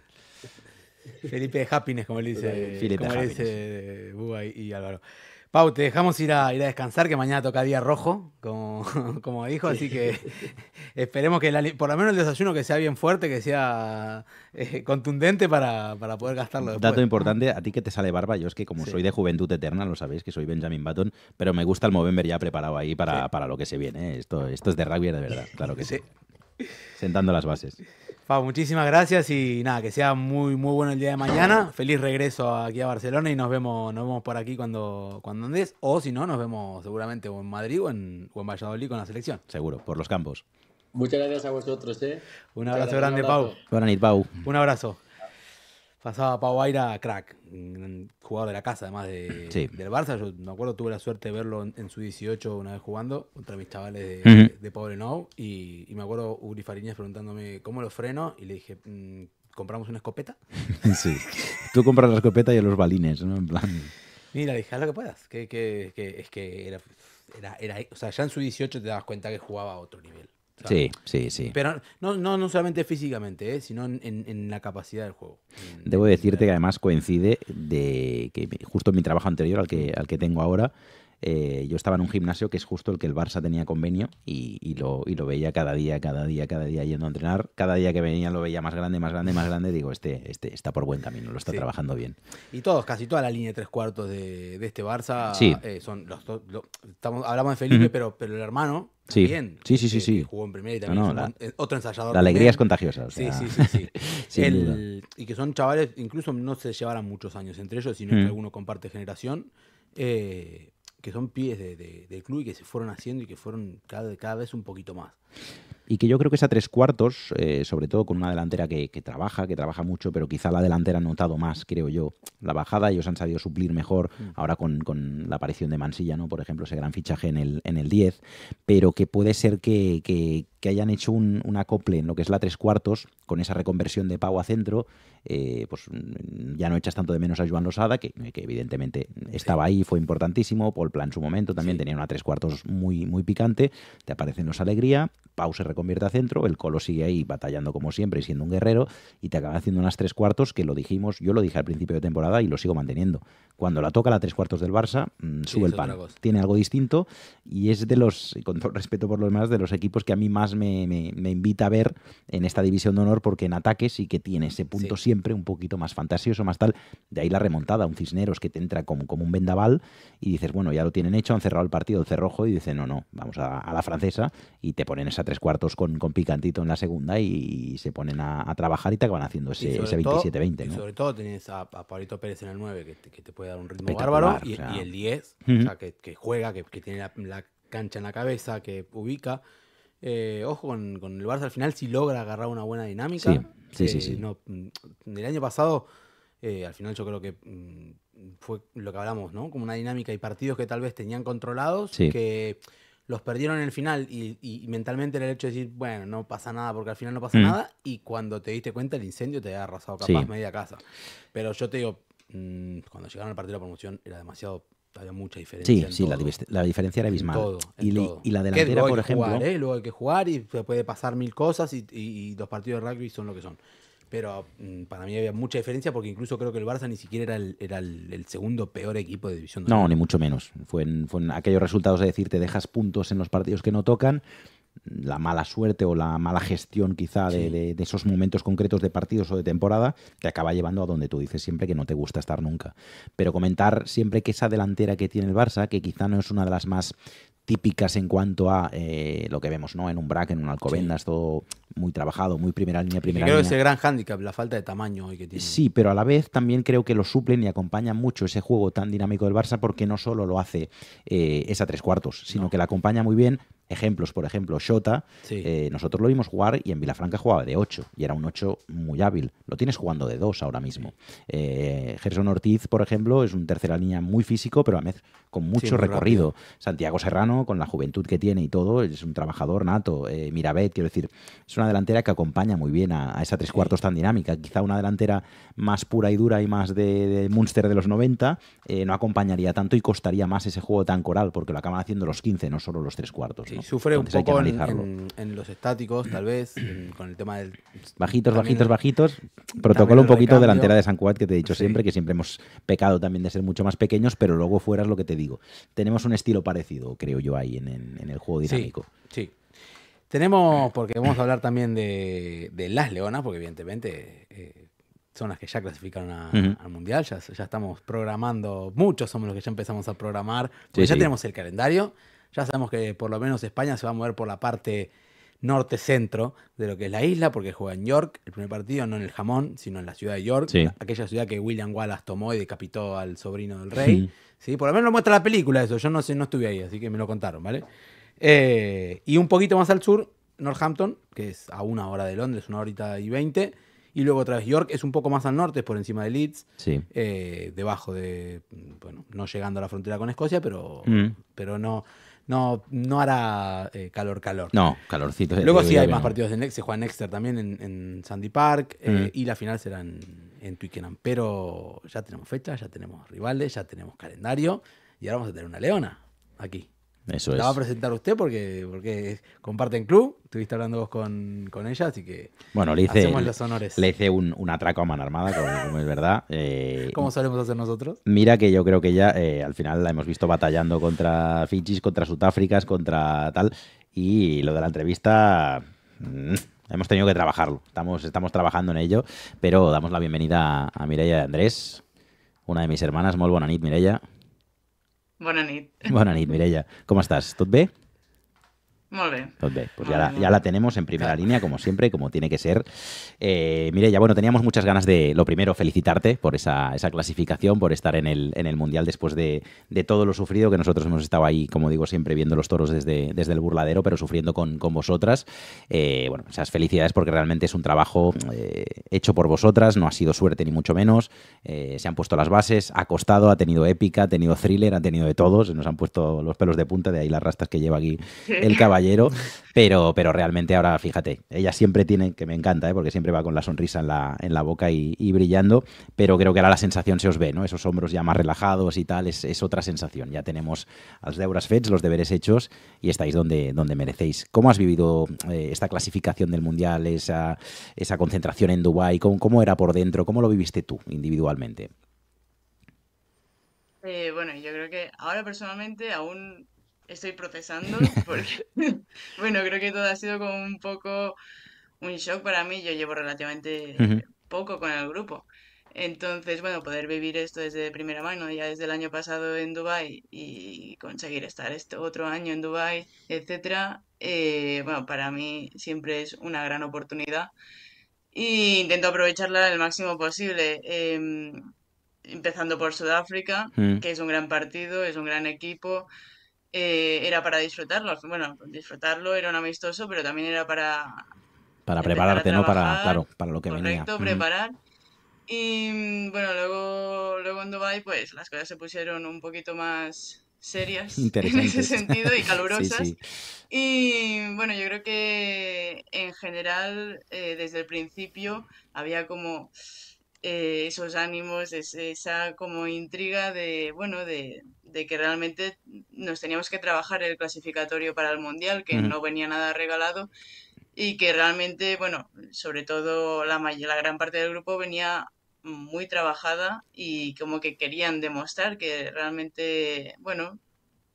Felipe de Happiness, como le dice, como dice eh, y Álvaro. Pau, te dejamos ir a, ir a descansar, que mañana toca día rojo, como, <laughs> como dijo, así que esperemos que por lo menos el desayuno que sea bien fuerte, que sea eh, contundente para, poder gastarlo. Después. Dato importante, a ti que te sale barba, yo es que como soy de juventud eterna, lo sabéis, que soy Benjamin Button, pero me gusta el Movember ya preparado ahí para, lo que se viene. ¿eh? Esto, esto es de rugby de verdad, claro que sí. Sentando las bases. Pau, muchísimas gracias y nada, que sea muy, muy bueno el día de mañana. Feliz regreso aquí a Barcelona y nos vemos, nos vemos por aquí cuando, cuando andes. O si no, nos vemos seguramente o en Madrid o en, Valladolid con la selección. Seguro, por los campos. Muchas gracias a vosotros, ¿eh? Un abrazo grande, Pau. Pau. Un abrazo. Pasaba Pau Aira, crack, un jugador de la casa, además de, del Barça. Yo me acuerdo, tuve la suerte de verlo en, su 18 una vez jugando contra mis chavales de, uh Y, me acuerdo Uri Fariñas preguntándome cómo lo freno. Y le dije, mm, ¿compramos una escopeta? <laughs> sí. Tú compras la escopeta y los balines, ¿no? En plan. Mira, dije, haz lo que puedas. Que, que, que es que era, era, O sea, ya en su 18 te das cuenta que jugaba a otro nivel sí, sí, sí. Pero no, no, no solamente físicamente, eh, sino en, la capacidad del juego. Debo decirte que además coincide de que justo en mi trabajo anterior al que, al que tengo ahora, eh, yo estaba en un gimnasio que es justo el que el Barça tenía convenio y, lo, lo, veía cada día, cada día, cada día yendo a entrenar. Cada día que venía lo veía más grande, más grande, más grande. Digo, este, este está por buen camino, lo está trabajando bien. Y todos, casi toda la línea de tres cuartos de, este Barça eh, son los, hablamos de Felipe, pero, pero el hermano Sí. sí, sí, sí, Jugó en primera y también la, eh, ensayador. La alegría es contagiosa. Sí, sí, sí. <laughs> y que son chavales, incluso no se llevarán muchos años entre ellos, sino que mm. alguno comparte generación, eh, que son pies de, del club y que se fueron haciendo y que fueron cada, cada vez un poquito más y que yo creo que esa tres cuartos, eh, sobre todo con una delantera que, trabaja, que trabaja mucho, pero quizá la delantera ha notado más, creo yo, la bajada, ellos han sabido suplir mejor mm. ahora con, con, la aparición de Mansilla, ¿no? por ejemplo, ese gran fichaje en el, en el 10, pero que puede ser que, que, que hayan hecho un, acople en lo que es la tres cuartos, con esa reconversión de Pau a centro, eh, pues mm, ya no echas tanto de menos a Joan Losada, que, evidentemente estaba ahí, fue importantísimo, Paul Plan en su momento también tenía una tres cuartos muy, muy picante, te aparecen los Alegría, Pau se reconvierte a centro, el Colo sigue ahí batallando como siempre y siendo un guerrero, y te acaba haciendo unas tres cuartos que lo dijimos, yo lo dije al principio de temporada y lo sigo manteniendo. Cuando la toca la tres cuartos del Barça, mm, sube el pan. Tiene algo distinto y es de los, con todo respeto por los demás, de los equipos que a mí más me, invita a ver en esta división de honor, porque en ataques y que tiene ese punto siempre un poquito más fantasioso, más tal. De ahí la remontada, un Cisneros que te entra como, como un vendaval y dices, bueno, ya lo tienen hecho, han cerrado el partido, el cerrojo, y dicen, no, no, vamos a, la francesa y te ponen esa tres cuartos con, con picantito en la segunda y, se ponen a, trabajar y te acaban haciendo ese, ese 27-20. Sobre todo tienes a, Pérez en el 9 que te, puede dar un ritmo bárbaro y, el 10, que, juega, que, tiene la, la cancha en la cabeza, que ubica. Eh, ojo con, el Barça al final, si logra agarrar una buena dinámica. Sí, sí, sí, eh, No, mm, el año pasado, eh, al final yo creo que mm, fue lo que hablamos, ¿no? Como una dinámica y partidos que tal vez tenían controlados, que los perdieron en el final y, mentalmente era el hecho de decir, bueno, no pasa nada porque al final no pasa mm. nada y cuando te diste cuenta el incendio te había arrasado capaz media casa. Pero yo te digo, cuando llegaron al partido de la promoción era demasiado había mucha diferencia. Sí, sí, la, diferencia era abismal. y, la delantera, por ejemplo. ¿eh? Luego hay que jugar y se puede pasar mil cosas y, dos partidos de rugby son lo que son. Pero mm, para mí había mucha diferencia porque incluso creo que el Barça ni siquiera era el, segundo peor equipo de división. no, ni mucho menos. Fue en, aquellos resultados de decir te dejas puntos en los partidos que no tocan la mala suerte o la mala gestión quizá de, esos momentos concretos de partidos o de temporada te acaba llevando a donde tú dices siempre que no te gusta estar nunca. Pero comentar siempre que esa delantera que tiene el Barça, que quizá no es una de las más típicas en cuanto a eh, lo que vemos ¿no? en un brack, en un alcobendas, todo muy trabajado, muy primera línea, primera creo que es gran hándicap, la falta de tamaño que tiene. Sí, pero a la vez también creo que lo suplen y acompañan mucho ese juego tan dinámico del Barça porque no solo lo hace eh, esa tres cuartos, sino que la acompaña muy bien Ejemplos, por ejemplo, Shota, eh, nosotros lo vimos jugar y en Vilafranca jugaba de 8 y era un 8 muy hábil. Lo tienes jugando de 2 ahora mismo. Eh, Gerson Ortiz, por ejemplo, es un tercera línea muy físico, pero a mes con mucho recorrido. Santiago Serrano, con la juventud que tiene y todo, es un trabajador nato. Eh, Mirabet, quiero decir, es una delantera que acompaña muy bien a, esa tres cuartos tan dinámica. Quizá una delantera más pura y dura y más de, de Munster de los 90 no acompañaría tanto y costaría más ese juego tan coral, porque lo acaban haciendo los 15, no solo los tres cuartos sufre un poco en, los estáticos, tal vez, <clears throat> con el tema del... Bajitos, bajitos, bajitos. Protocolo un poquito delantera de San Juan que te he dicho siempre, que siempre hemos pecado también de ser mucho más pequeños, pero luego fuera es lo que te digo. Tenemos un estilo parecido, creo yo, ahí en, el juego dinámico. Sí, Tenemos, porque vamos a hablar también de, las leonas, porque evidentemente... Eh, son las que ya clasificaron al Mundial, ya, estamos programando, muchos somos los que ya empezamos a programar, ya tenemos el calendario, ya sabemos que por lo menos España se va a mover por la parte norte-centro de lo que es la isla, porque juega en York, el primer partido, no en el jamón, sino en la ciudad de York, aquella ciudad que William Wallace tomó y decapitó al sobrino del rey. Sí. Por lo menos lo muestra la película eso, yo no sé, no estuve ahí, así que me lo contaron, ¿vale? Eh, y un poquito más al sur, Northampton, que es a una hora de Londres, una horita y veinte. Y luego otra vez York, es un poco más al norte, es por encima de Leeds, eh, debajo de, bueno, no llegando a la frontera con Escocia, pero, pero no, no, no hará eh, calor, calor. No, calorcito. Luego sí hay más partidos de Nexter, se juega Nexter también en, Sandy Park eh, y la final será en, en, Twickenham. Pero ya tenemos fecha, ya tenemos rivales, ya tenemos calendario y ahora vamos a tener una leona aquí. Eso va a presentar usted porque, porque comparten club. Estuviste hablando vos con, ella, así que bueno, le hice, los honores. Le hice un, atraco a mano armada, como, es verdad. Eh, ¿Cómo como solemos hacer nosotros. Mira que yo creo que ya eh, al final la hemos visto batallando contra Fijis, contra Sudáfricas, contra tal. Y lo de la entrevista. Mm, hemos tenido que trabajarlo. Estamos, estamos trabajando en ello, pero damos la bienvenida a, Mireia Andrés, una de mis hermanas. Muy buena Mireia. Bona nit. Bona nit, Mireia. Com estàs? Tot bé? muy bien pues ya, la, tenemos en primera línea, como siempre, como tiene que ser. Eh, mire, ya bueno, teníamos muchas ganas de, lo primero, felicitarte por esa, esa clasificación, por estar en el, en el Mundial después de, todo lo sufrido, que nosotros hemos estado ahí, como digo, siempre viendo los toros desde, el burladero, pero sufriendo con, con vosotras. Eh, bueno, esas felicidades porque realmente es un trabajo eh, hecho por vosotras, no ha sido suerte ni mucho menos. Eh, se han puesto las bases, ha costado, ha tenido épica, ha tenido thriller, ha tenido de todos, nos han puesto los pelos de punta, de ahí las rastas que lleva aquí <laughs> el caballo pero, pero realmente ahora, fíjate, ella siempre tiene, que me encanta, ¿eh? porque siempre va con la sonrisa en la, boca y, brillando, pero creo que ahora la sensación se os ve, ¿no? Esos hombros ya más relajados y tal, es, otra sensación. Ya tenemos las deuras fets, los deberes hechos y estáis donde, donde merecéis. ¿Cómo has vivido eh, esta clasificación del Mundial, esa, esa concentración en Dubái? ¿Cómo, ¿Cómo era por dentro? ¿Cómo lo viviste tú individualmente? Eh, bueno, yo creo que ahora personalmente aún estoy procesando, <laughs> porque, <laughs> bueno, creo que todo ha sido como un poco un shock para mí. Yo llevo relativamente poco con el grupo. Entonces, bueno, poder vivir esto desde primera mano, ya desde el año pasado en Dubai y conseguir estar este otro año en Dubai, etcétera, eh, bueno, para mí siempre es una gran oportunidad y intento aprovecharla el máximo posible. Em, empezando por Sudáfrica, mm. que es un gran partido, es un gran equipo, eh, era para disfrutarlo. Bueno, disfrutarlo era un amistoso, pero también era para... Para prepararte, ¿no? Para, claro, para lo que venía. Correcto, preparar. Y mm, bueno, luego, luego en Dubái, pues las cosas se pusieron un poquito más serias <laughs> en ese sentido y <laughs> calurosas. Y bueno, yo creo que en general eh, desde el principio había como eh, esos ánimos, esa como intriga de, bueno, de, de que realmente nos teníamos que trabajar el clasificatorio para el Mundial, que no venía nada regalado y que realmente, bueno, sobre todo la, la gran parte del grupo venía muy trabajada y como que querían demostrar que realmente, bueno,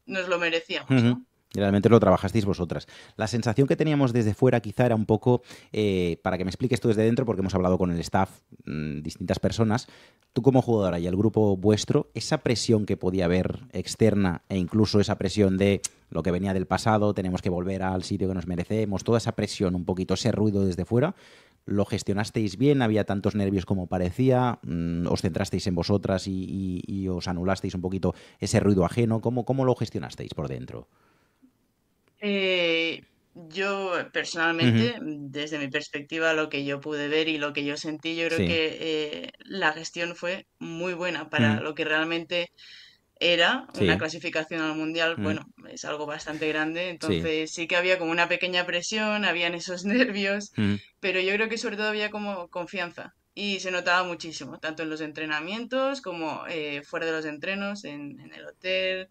nos lo merecíamos. ¿no? Realmente lo trabajasteis vosotras. La sensación que teníamos desde fuera quizá era un poco, eh, para que me expliques tú desde dentro, porque hemos hablado con el staff, mm, distintas personas, tú como jugadora y el grupo vuestro, esa presión que podía haber externa e incluso esa presión de lo que venía del pasado, tenemos que volver al sitio que nos merecemos, toda esa presión, un poquito ese ruido desde fuera, ¿lo gestionasteis bien? ¿Había tantos nervios como parecía? Mm, ¿Os centrasteis en vosotras y, y, os anulasteis un poquito ese ruido ajeno? ¿Cómo, cómo lo gestionasteis por dentro? Eh, yo eh, personalmente, mm, desde mi perspectiva, lo que yo pude ver y lo que yo sentí, yo creo que eh, la gestión fue muy buena para mm. lo que realmente era una clasificación al mundial, mm. bueno, es algo bastante grande, entonces sí. que había como una pequeña presión, habían esos <laughs> nervios, pero yo creo que sobre todo había como confianza y se notaba muchísimo, tanto en los entrenamientos como eh, fuera de los entrenos, en el hotel,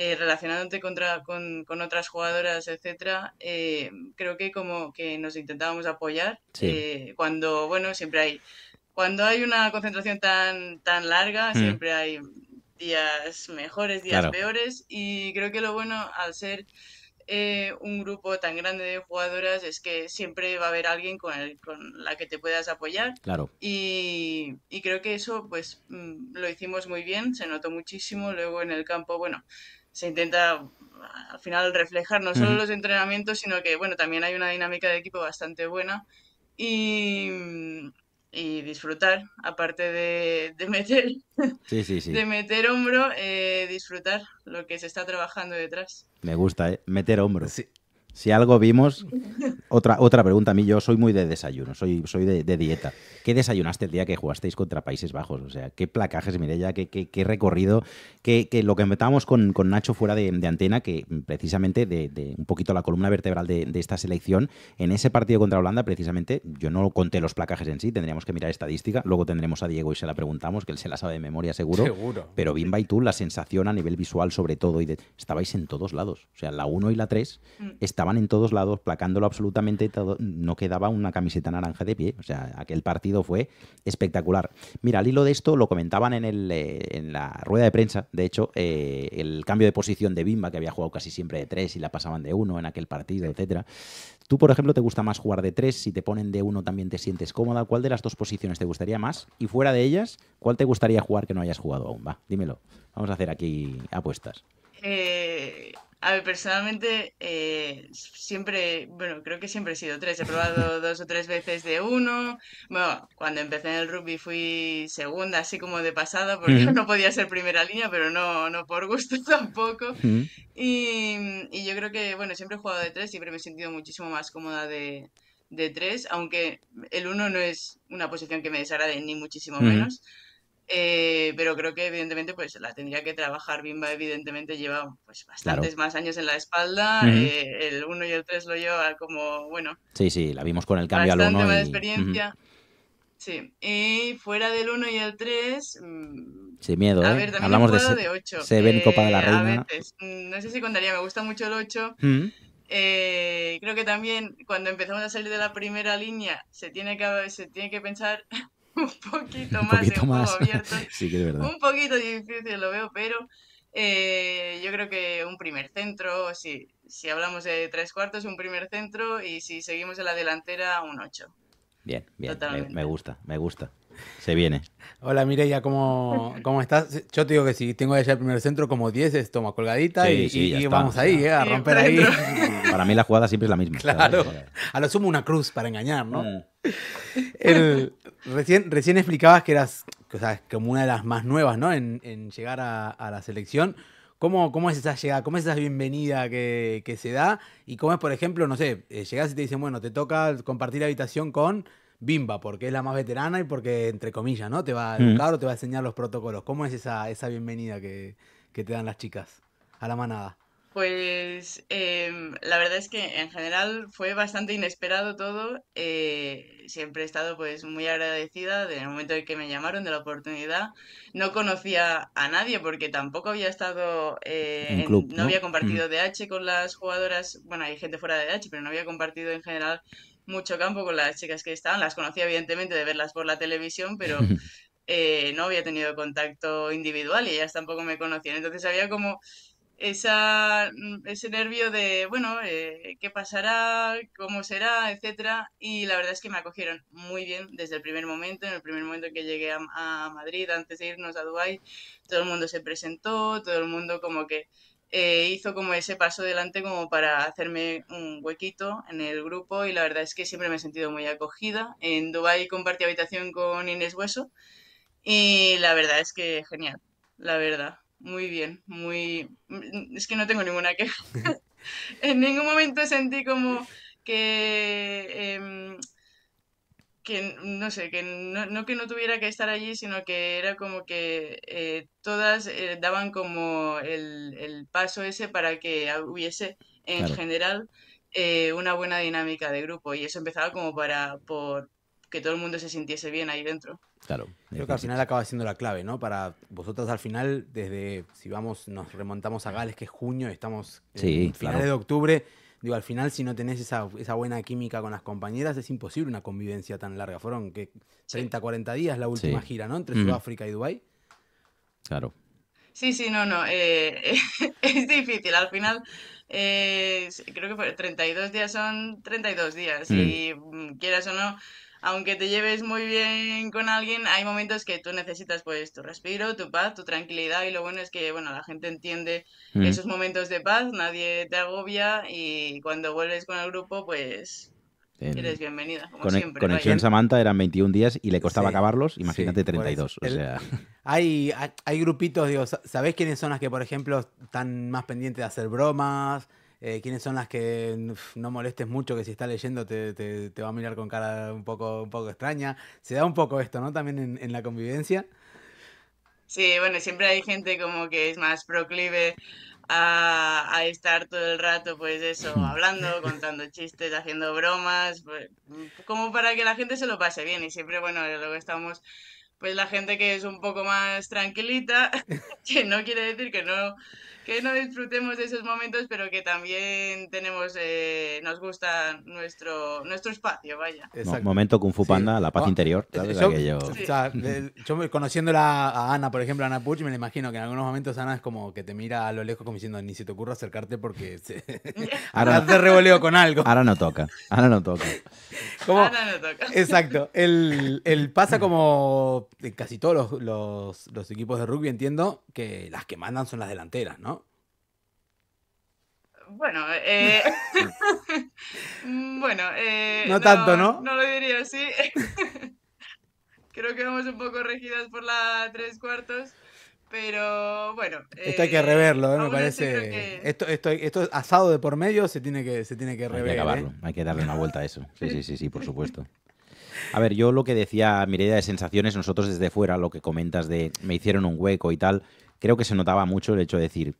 eh, relacionándote contra, con, otras jugadoras, etcétera, eh, creo que como que nos intentábamos apoyar. Eh, cuando, bueno, siempre hay. Cuando hay una concentración tan, tan larga, mm. siempre hay días mejores, días peores. Y creo que lo bueno, al ser un grupo tan grande de jugadoras, es que siempre va a haber alguien con, la que te puedas apoyar. Y, y, creo que eso, pues, mm, lo hicimos muy bien, se notó muchísimo. Luego en el campo, bueno, se intenta mm, al final reflejar no solo los entrenamientos, sino que bueno, también hay una dinámica de equipo bastante buena y, mm, disfrutar, aparte de, meter de meter hombro, eh, disfrutar lo que se está trabajando detrás. Me gusta, ¿eh? meter hombro. Sí. Si algo vimos, otra, otra pregunta a mí, yo soy muy de desayuno, soy, soy de, dieta. ¿Qué desayunaste el día que jugasteis contra Países Bajos? O sea, ¿qué placajes, Mireya? ¿Qué, qué, qué recorrido? Que, lo que metábamos con, con, Nacho fuera de, antena, que precisamente de, un poquito la columna vertebral de, esta selección, en ese partido contra Holanda, precisamente, yo no conté los placajes en sí, tendríamos que mirar estadística, luego tendremos a Diego y se la preguntamos, que él se la sabe de memoria seguro. Seguro. Pero Bimba y tú, la sensación a nivel visual sobre todo, y estabais en todos lados. O sea, la 1 y la 3 mm. estaban en todos lados, placándolo absolutamente todo, no quedaba una camiseta naranja de pie. O sea, aquel partido fue espectacular. Mira, al hilo de esto, lo comentaban en, eh, la rueda de prensa, de hecho, eh, el cambio de posición de Bimba, que había jugado casi siempre de tres y la pasaban de uno en aquel partido, etcétera. Tú, por ejemplo, te gusta más jugar de tres, si te ponen de uno también te sientes cómoda. ¿Cuál de las dos posiciones te gustaría más? Y fuera de ellas, ¿cuál te gustaría jugar que no hayas jugado aún? Va, dímelo. Vamos a hacer aquí apuestas. Eh, a ver, personalmente, eh, siempre, bueno, creo que siempre he sido tres. He probado dos o tres veces de uno. Bueno, cuando empecé en el rugby fui segunda, así como de pasada, porque no podía ser primera línea, pero no, no por gusto <laughs> tampoco. Y, yo creo que, bueno, siempre he jugado de tres, siempre me he sentido muchísimo más cómoda de, tres, aunque el uno no es una posición que me desagrade, ni muchísimo menos. Eh, pero creo que evidentemente pues la tendría que trabajar. Bimba evidentemente lleva pues bastantes más años en la espalda. Eh, el 1 y el 3 lo lleva como, bueno. Sí, sí, la vimos con el cambio al 1. experiencia. Sí, y fuera del 1 y el 3... Mm, Sin miedo, a ¿eh? ver, también Hablamos de, Se ven Copa de la Reina. Mm, no sé si contaría, me gusta mucho el 8. creo que también cuando empezamos a salir de la primera línea se tiene que, se tiene que pensar <laughs> un poquito más un poquito abierto. <laughs> sí, es verdad. Un poquito difícil lo veo, pero eh, yo creo que un primer centro, si, si hablamos de tres cuartos, un primer centro y si seguimos en la delantera, un ocho. Bien, bien. Me, gusta, me gusta. Se viene. Hola Mireia, ¿cómo, ¿cómo estás? Yo te digo que si tengo ya el primer centro como 10, es toma colgadita y, vamos ahí, eh, a romper ahí. <laughs> Para mí la jugada siempre es la misma. Claro. Eh, a lo sumo una cruz para engañar, ¿no? Mm. recién, recién explicabas que eras como una de las más nuevas, ¿no? En, llegar a la selección. ¿Cómo, es esa llegada? ¿Cómo es esa bienvenida que, se da? Y cómo es, por ejemplo, no sé, eh, llegas y te dicen, bueno, te toca compartir la habitación con Bimba, porque es la más veterana y porque, entre comillas, ¿no? Te va a mm. educar te va a enseñar los protocolos. ¿Cómo es esa, bienvenida que, que, te dan las chicas a la manada? Pues em, la verdad es que en general fue bastante inesperado todo. Eh, siempre he estado pues muy agradecida del momento en que me llamaron, de la oportunidad. No conocía a nadie porque tampoco había estado, eh, ¿no? ¿no? había mm. compartido DH con las jugadoras. Bueno, hay gente fuera de DH, pero no había compartido en general mucho campo con las chicas que estaban. Las conocía evidentemente de verlas por la televisión, pero... <laughs> Eh, no había tenido contacto individual y ellas tampoco me conocían. Entonces había como esa, mm, ese nervio de, bueno, eh, qué pasará, cómo será, etcétera. Y la verdad es que me acogieron muy bien desde el primer momento. En el primer momento que llegué a, Madrid, antes de irnos a Dubái, todo el mundo se presentó, todo el mundo como que eh, hizo como ese paso adelante como para hacerme un huequito en el grupo y la verdad es que siempre me he sentido muy acogida. En Dubái compartí habitación con Inés Hueso y la verdad es que genial, la verdad muy bien, muy... Mm, es que no tengo ninguna queja. <laughs> en ningún momento sentí como que... Em, que no sé, que no, que no tuviera que estar allí, sino que era como que eh, todas eh, daban como el, el, paso ese para que hubiese en general eh, una buena dinámica de grupo. Y eso empezaba como para por, que todo el mundo se sintiese bien ahí dentro. Claro. Creo que al final acaba siendo la clave, ¿no? Para vosotras al final, desde si vamos, nos remontamos a Gales, que es junio, estamos en finales de octubre. Digo, al final, si no tenés esa, esa, buena química con las compañeras, es imposible una convivencia tan larga. Fueron que 30, 40 días la última gira, ¿no? Entre Sudáfrica y Dubái. Claro. Sí, sí, no, no. Eh, <laughs> es difícil. Al final, eh, creo que 32 días son 32 días. Mm. Y mm, quieras o no, aunque te lleves muy bien con alguien, hay momentos que tú necesitas pues tu respiro, tu paz, tu tranquilidad y lo bueno es que bueno, la gente entiende mm. esos momentos de paz, nadie te agobia y cuando vuelves con el grupo pues Eres bienvenida, como siempre. Conexión Samantha eran 21 días y le costaba acabarlos, imagínate 32. o sea... <laughs> hay, hay, grupitos, digo, ¿sabés quiénes son las que, por ejemplo, están más pendientes de hacer bromas? Eh, quiénes son las que no molestes mucho, que si está leyendo te, va a mirar con cara un poco, un poco extraña. Se da un poco esto, ¿no? También en, la convivencia. Sí, bueno, siempre hay gente como que es más proclive a, estar todo el rato, pues eso, mm. hablando, contando chistes, haciendo bromas, pues, mm, como para que la gente se lo pase bien. Y siempre, bueno, luego estamos, pues la gente que es un poco más tranquilita, <laughs> que no quiere decir que no que no disfrutemos de esos momentos, pero que también tenemos, eh, nos gusta nuestro, nuestro espacio, vaya. momento Kung Fu Panda, la paz interior. Yo, a Ana, por ejemplo, Ana Puch, me le imagino que en algunos momentos Ana es como que te mira a lo lejos como diciendo, ni se te ocurra acercarte porque se... ahora <laughs> te revoleo con algo. Ahora no toca, ahora no toca. Exacto, el, <laughs> pasa como casi todos los equipos de rugby, entiendo, que las que mandan son las delanteras, ¿no? bueno, eh... <laughs> Mm, bueno, eh, no, tanto, ¿no? No lo diría así. <laughs> Creo que vamos un poco regidas por la tres cuartos. Pero bueno. Esto hay que eh, reverlo, ¿eh? me parece. Esto, esto, asado de por medio se tiene que, se tiene que rever. Hay que ¿eh? acabarlo, hay que darle una vuelta a eso. Sí, sí, sí, sí, por <laughs> supuesto. A ver, yo lo que decía Mireia de sensaciones, nosotros desde fuera, lo que comentas de me hicieron un hueco y tal, creo que se notaba mucho el hecho de decir,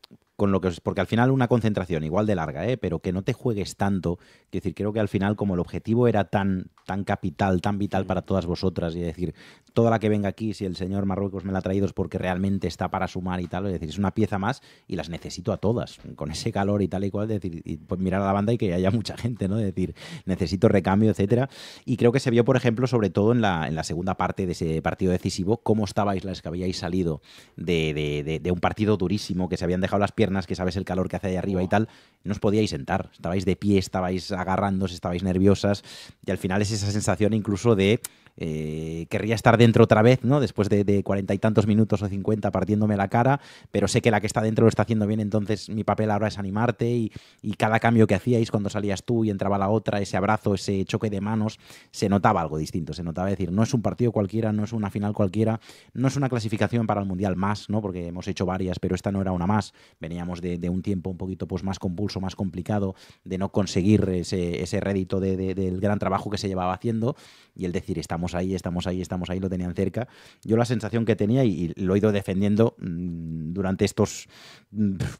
lo que porque al final una concentración igual de larga, ¿eh? pero que no te juegues tanto, decir, creo que al final como el objetivo era tan tan capital, tan vital para todas vosotras y decir, toda la que venga aquí si el señor Marruecos me la ha traído es porque realmente está para sumar y tal, es decir, es una pieza más y las necesito a todas, con ese calor y tal y cual, decir, y pues mirar a la banda y que haya mucha gente, ¿no? decir, necesito recambio, etcétera, y creo que se vio, por ejemplo, sobre todo en la, segunda parte de ese partido decisivo, cómo estabais las que habíais salido de, de un partido durísimo que se habían dejado las piernas que sabes el calor que hace de arriba y oh. tal, no os podíais sentar. Estabais de pie, estabais agarrándose, estabais nerviosas. Y al final es esa sensación incluso de eh, querría estar dentro otra vez, ¿no? Después de cuarenta y tantos minutos o cincuenta partiéndome la cara, pero sé que la que está dentro lo está haciendo bien, entonces mi papel ahora es animarte y, cada cambio que hacíais cuando salías tú y entraba la otra, ese abrazo, ese choque de manos, se notaba algo distinto, se notaba decir, no es un partido cualquiera, no es una final cualquiera, no es una clasificación para el Mundial más, ¿no? Porque hemos hecho varias, pero esta no era una más. Veníamos de, un tiempo un poquito pues, más compulso, más complicado, de no conseguir ese, rédito del gran trabajo que se llevaba haciendo y el decir estamos ahí, estamos ahí, estamos ahí, lo tenían cerca. Yo la sensación que tenía, y lo he ido defendiendo mm, durante estos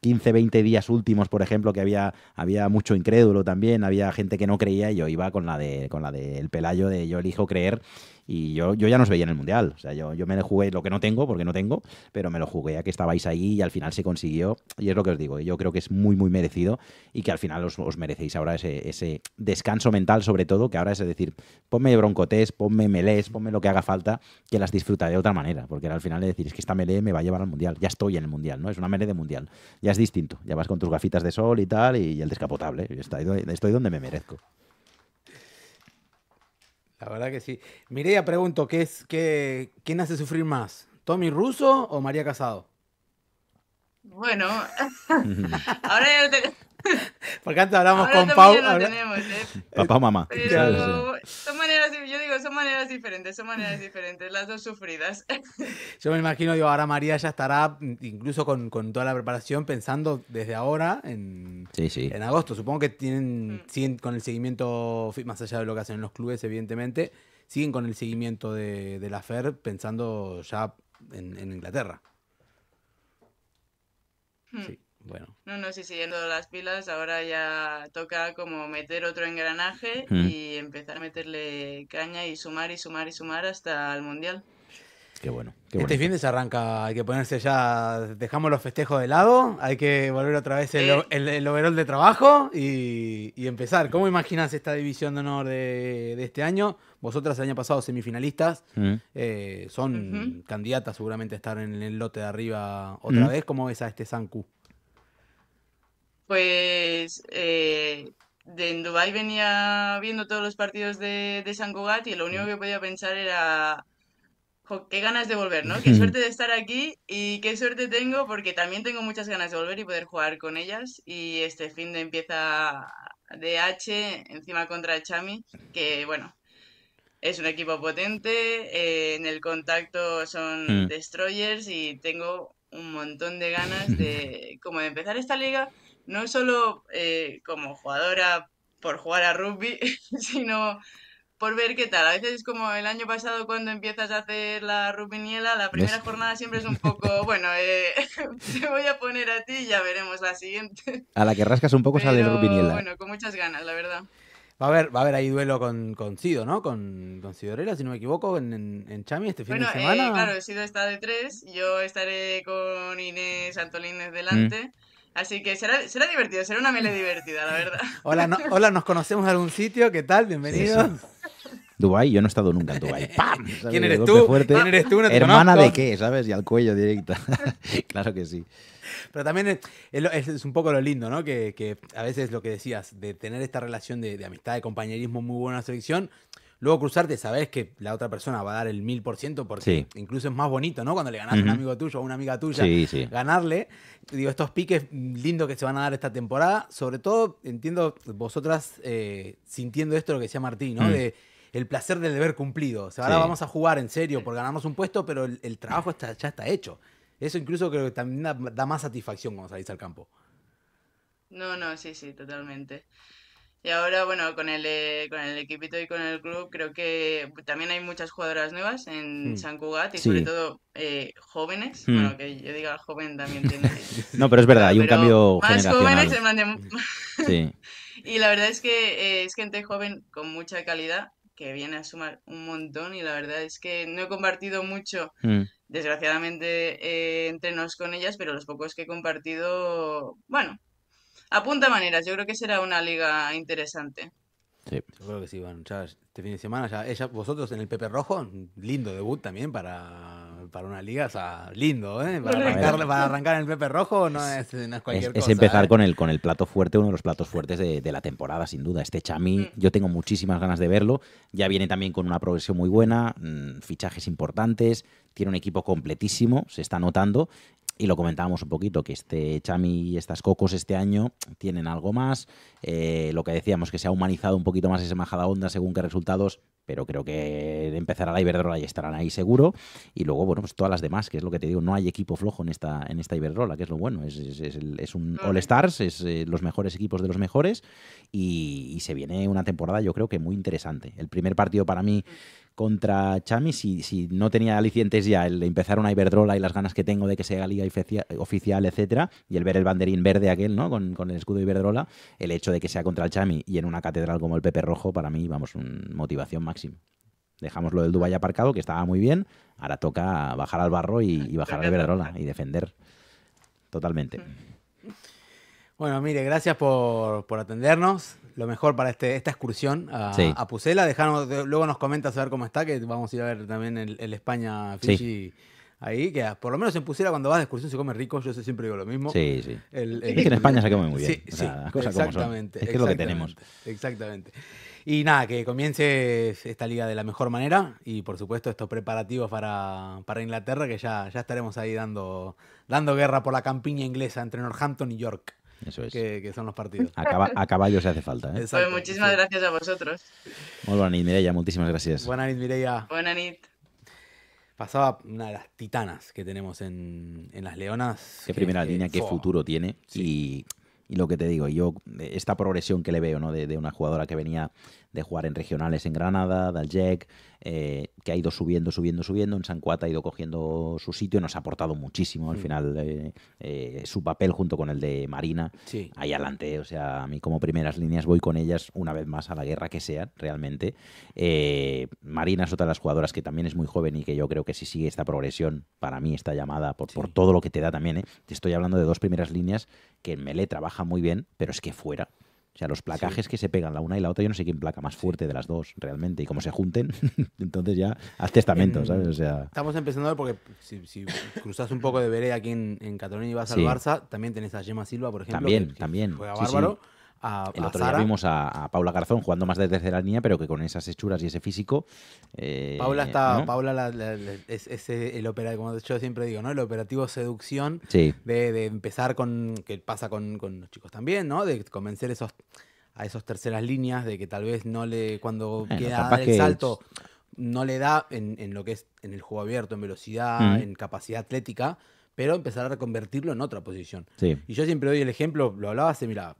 15, mm, 20 días últimos, por ejemplo, que había, había mucho incrédulo también, había gente que no creía, y yo iba con la de con del pelayo de yo elijo creer y yo, yo ya nos veía en el Mundial. O sea, yo, me jugué lo que no tengo, porque no tengo, pero me lo jugué a que estabais ahí y al final se consiguió. Y es lo que os digo, yo creo que es muy, muy merecido y que al final os, merecéis ahora ese, descanso mental, sobre todo, que ahora es decir, ponme broncotés, ponme melés, ponme lo que haga falta, que las disfrutaré de otra manera. Porque al final es decir, es que esta melé me va a llevar al Mundial. Ya estoy en el Mundial, ¿no? Es una melé de Mundial. Ya es distinto. Ya vas con tus gafitas de sol y tal y, el descapotable. estoy donde me merezco. La verdad que sí. Mireia pregunto, ¿qué es, qué, ¿quién hace sufrir más? ¿Tommy Russo o María Casado? Bueno, <laughs> ahora ya te... <laughs> Porque antes hablamos con Pau. ¿eh? papá tenemos, mamá. son maneras, yo digo, son maneras diferentes, son maneras diferentes, las dos sufridas. <laughs> Yo me imagino, digo, ahora María ya estará, incluso con, toda la preparación, pensando desde ahora en, agosto. Supongo que tienen, mm. siguen con el seguimiento, más allá de lo que hacen en los clubes, evidentemente, siguen con el seguimiento de, la FER pensando ya en, Inglaterra. Mm. Sí bueno. No, no, sí, siguiendo las pilas, ahora ya toca como meter otro engranaje y empezar a meterle caña y sumar y sumar y sumar hasta el Mundial. Qué bueno. este fin de se arranca, hay que ponerse ya, dejamos los festejos de lado, hay que volver otra vez el, overall de trabajo y, empezar. ¿Cómo imaginas esta división de honor de, este año? Vosotras el año pasado semifinalistas, eh, son candidatas seguramente a estar en el lote de arriba otra vez. ¿Cómo ves a este Sanku? pues eh, de en Dubái venía viendo todos los partidos de, de San y lo único mm. que podía pensar era, qué ganas de volver, ¿no? Qué mm. suerte de estar aquí y qué suerte tengo porque también tengo muchas ganas de volver y poder jugar con ellas y este fin de empieza de H encima contra Chami, que bueno, es un equipo potente, eh, en el contacto son mm. destroyers y tengo un montón de ganas <laughs> de como de empezar esta liga no solo eh, como jugadora por jugar a rugby, <laughs> sino por ver qué tal. A veces es como el año pasado cuando empiezas a hacer la rubiniela, la primera jornada siempre es un <laughs> poco, bueno, eh, <laughs> te voy a poner a ti y ya veremos la siguiente. A la que rascas un poco Pero, sale rubiniela. Bueno, con muchas ganas, la verdad. Va a haber, va a haber ahí duelo con, con Cido, ¿no? Con, con Cidorela, si no me equivoco, en, en, Chami este fin de eh, semana. claro, Cido está de tres, yo estaré con Inés Antolínez delante. Mm. Así que será, será divertido, será una mele divertida, la verdad. <laughs> Hola, hola, nos conocemos en algún sitio, ¿qué tal? Bienvenido. Dubái, Dubai, yo no he estado nunca en Dubai. <laughs> ¡Pam! ¿Quién eres tú? ¿Quién eres tú? No Hermana de qué, ¿sabes? Y al cuello directo. <laughs> claro que sí. Pero también es, es, un poco lo lindo, ¿no? Que, que, a veces lo que decías, de tener esta relación de, de amistad, de compañerismo muy buena en la selección, luego cruzarte, sabes que la otra persona va a dar el mil por ciento, porque incluso es más bonito, ¿no? Cuando le ganas a un amigo tuyo o a una amiga tuya, ganarle. Digo, estos piques lindos que se van a dar esta temporada, sobre todo, entiendo vosotras eh, sintiendo esto lo que decía Martín, ¿no? Mm. De el placer del deber cumplido. O sea, ahora vamos a jugar en serio por ganarnos un puesto, pero el, trabajo está, ya está hecho. Eso incluso creo que también da más satisfacción cuando salís al campo. No, no, sí, sí, totalmente. Y ahora, bueno, con el, eh, con el equipito y con el club, creo que también hay muchas jugadoras nuevas en hmm. San Cugat y sobre todo eh, jóvenes. Hmm. Bueno, que yo diga joven también tiene. <laughs> no, pero es verdad, hay un cambio más jóvenes, en de... <laughs> sí. <laughs> y la verdad es que eh, es gente joven con mucha calidad que viene a sumar un montón y la verdad es que no he compartido mucho, hmm. desgraciadamente, eh, entrenos con ellas, pero los pocos que he compartido, bueno, apunta maneras, yo creo que será una liga interesante. Sí. Yo creo que sí, bueno, este fin de semana, vosotros en el Pepe Rojo, lindo debut también para, una liga, o sea, lindo, ¿eh? Para, arrancar, en el Pepe Rojo no es, no es cualquier cosa. Es empezar ¿eh? con, el, con el plato fuerte, uno de los platos fuertes de, la temporada, sin duda. Este Chami, mm. yo tengo muchísimas ganas de verlo, ya viene también con una progresión muy buena, mm, fichajes importantes, tiene un equipo completísimo, se está notando, y lo comentábamos un poquito, que este Chami y estas Cocos este año tienen algo más. Eh, lo que decíamos, que se ha humanizado un poquito más esa majada onda según qué resultados, pero creo que empezará la Iberdrola y estarán ahí seguro. Y luego, bueno, pues todas las demás, que es lo que te digo, no hay equipo flojo en esta, en esta Iberdrola, que es lo bueno. Es, un mm. All-Stars, es eh, los mejores equipos de los mejores. y se viene una temporada, yo creo que muy interesante. El primer partido para mí mm contra Chami, si, si no tenía alicientes ya el empezar una Iberdrola y las ganas que tengo de que sea liga oficial, etcétera, y el ver el banderín verde aquel, ¿no? Con, el escudo Iberdrola, el hecho de que sea contra el Chami y en una catedral como el Pepe Rojo, para mí, vamos, un motivación máxima. Dejamos lo del Dubai aparcado, que estaba muy bien, ahora toca bajar al barro y, bajar al Iberdrola y defender. Totalmente. Bueno, mire, gracias por, por atendernos lo mejor para este, esta excursión a, Pucela. luego nos comentas a ver cómo está, que vamos a ir a ver también el, España Fiji. Ahí, que por lo menos en Pucela cuando vas de excursión se come rico, yo siempre digo lo mismo. Sí, sí. es que en España se come muy bien. exactamente. Es que es lo que tenemos. Exactamente. Y nada, que comience esta liga de la mejor manera y por supuesto estos preparativos para, para Inglaterra, que ya, ya estaremos ahí dando, dando guerra por la campiña inglesa entre Northampton y York. Eso es. que, son los partidos. A, caballo se hace falta. ¿eh? Pues muchísimas gracias a vosotros. Muy buena nit, Muchísimas gracias. Buena nit, Mireia. Buena Pasaba una de las titanas que tenemos en, Las Leonas. Qué primera eh, línea, qué futuro tiene. Y lo que te digo, yo esta progresión que le veo, ¿no? De, de una jugadora que venía de jugar en regionales en Granada, Daljec, eh, que ha ido subiendo, subiendo, subiendo. En San Cuat ha ido cogiendo su sitio, nos ha aportado muchísimo al mm. final eh, eh, su papel junto con el de Marina. Ahí adelante, o sea, a mí como primeras líneas voy con ellas una vez más a la guerra que sea, realmente. Marina es otra de las jugadoras que también es muy joven y que yo creo que si sigue esta progresión, para mí esta llamada, por, por todo lo que te da también, te estoy hablando de dos primeras líneas que en Mele trabaja muy bien, pero es que fuera o sea, los placajes que se pegan la una y la otra, yo no sé quién placa más fuerte de las dos realmente. Y como se junten, <laughs> entonces ya haz testamento, ¿sabes? O sea... Estamos empezando porque si, cruzas un poco de vereda aquí en, en Cataluña y vas al Barça, también tenés a Gemma Silva, por ejemplo. También, también. Que juega bárbaro a, El otro día vimos a, Paula Garzón jugando más de tercera línea, pero que con esas hechuras y ese físico. Eh, Paula está. Paula es, eh, el operativo como yo siempre digo, ¿no? El operativo seducción de, empezar con. que pasa con, los chicos también, ¿no? De convencer esos a esas terceras líneas de que tal vez no le cuando queda el salto no le da en, lo que es en el juego abierto en velocidad en capacidad atlética pero empezar a reconvertirlo en otra posición. Y yo siempre doy el ejemplo, lo hablaba hace, mira,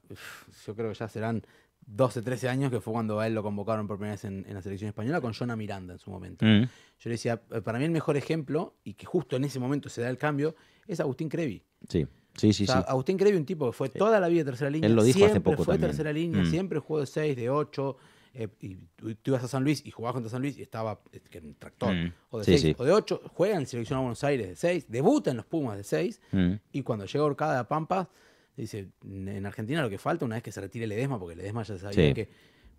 yo creo que ya serán 12, 13 años, que fue cuando a él lo convocaron por primera vez en, la selección española, con Jonah Miranda en su momento. Mm. Yo le decía, eh, para mí el mejor ejemplo, y que justo en ese momento se da el cambio, es Agustín Crevi. Sí. Sí, sí, Agustín Crevi, un tipo que fue eh, toda la vida de tercera línea. Él lo dijo hace poco Fue tercera línea, mm. siempre jugó de 6, de 8, eh, y tú, ibas a San Luis y jugabas contra San Luis y estaba en eh, tractor. Mm. O de 6 o de 8, juega en Selección Buenos Aires de 6, debuta en los Pumas de 6 mm. y cuando llega Orcada a Pampas, dice, en Argentina lo que falta una vez que se retire Ledesma, porque Ledesma ya sabía que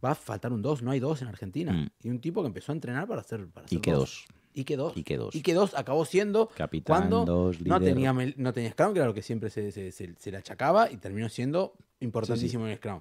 va a faltar un 2, no hay 2 en Argentina. Mm. Y un tipo que empezó a entrenar para hacer... Para y que 2. Y que Y que Y acabó siendo cuando no tenía, no tenía Scrum, que era lo que siempre se, se le achacaba y terminó siendo importantísimo en Scrum.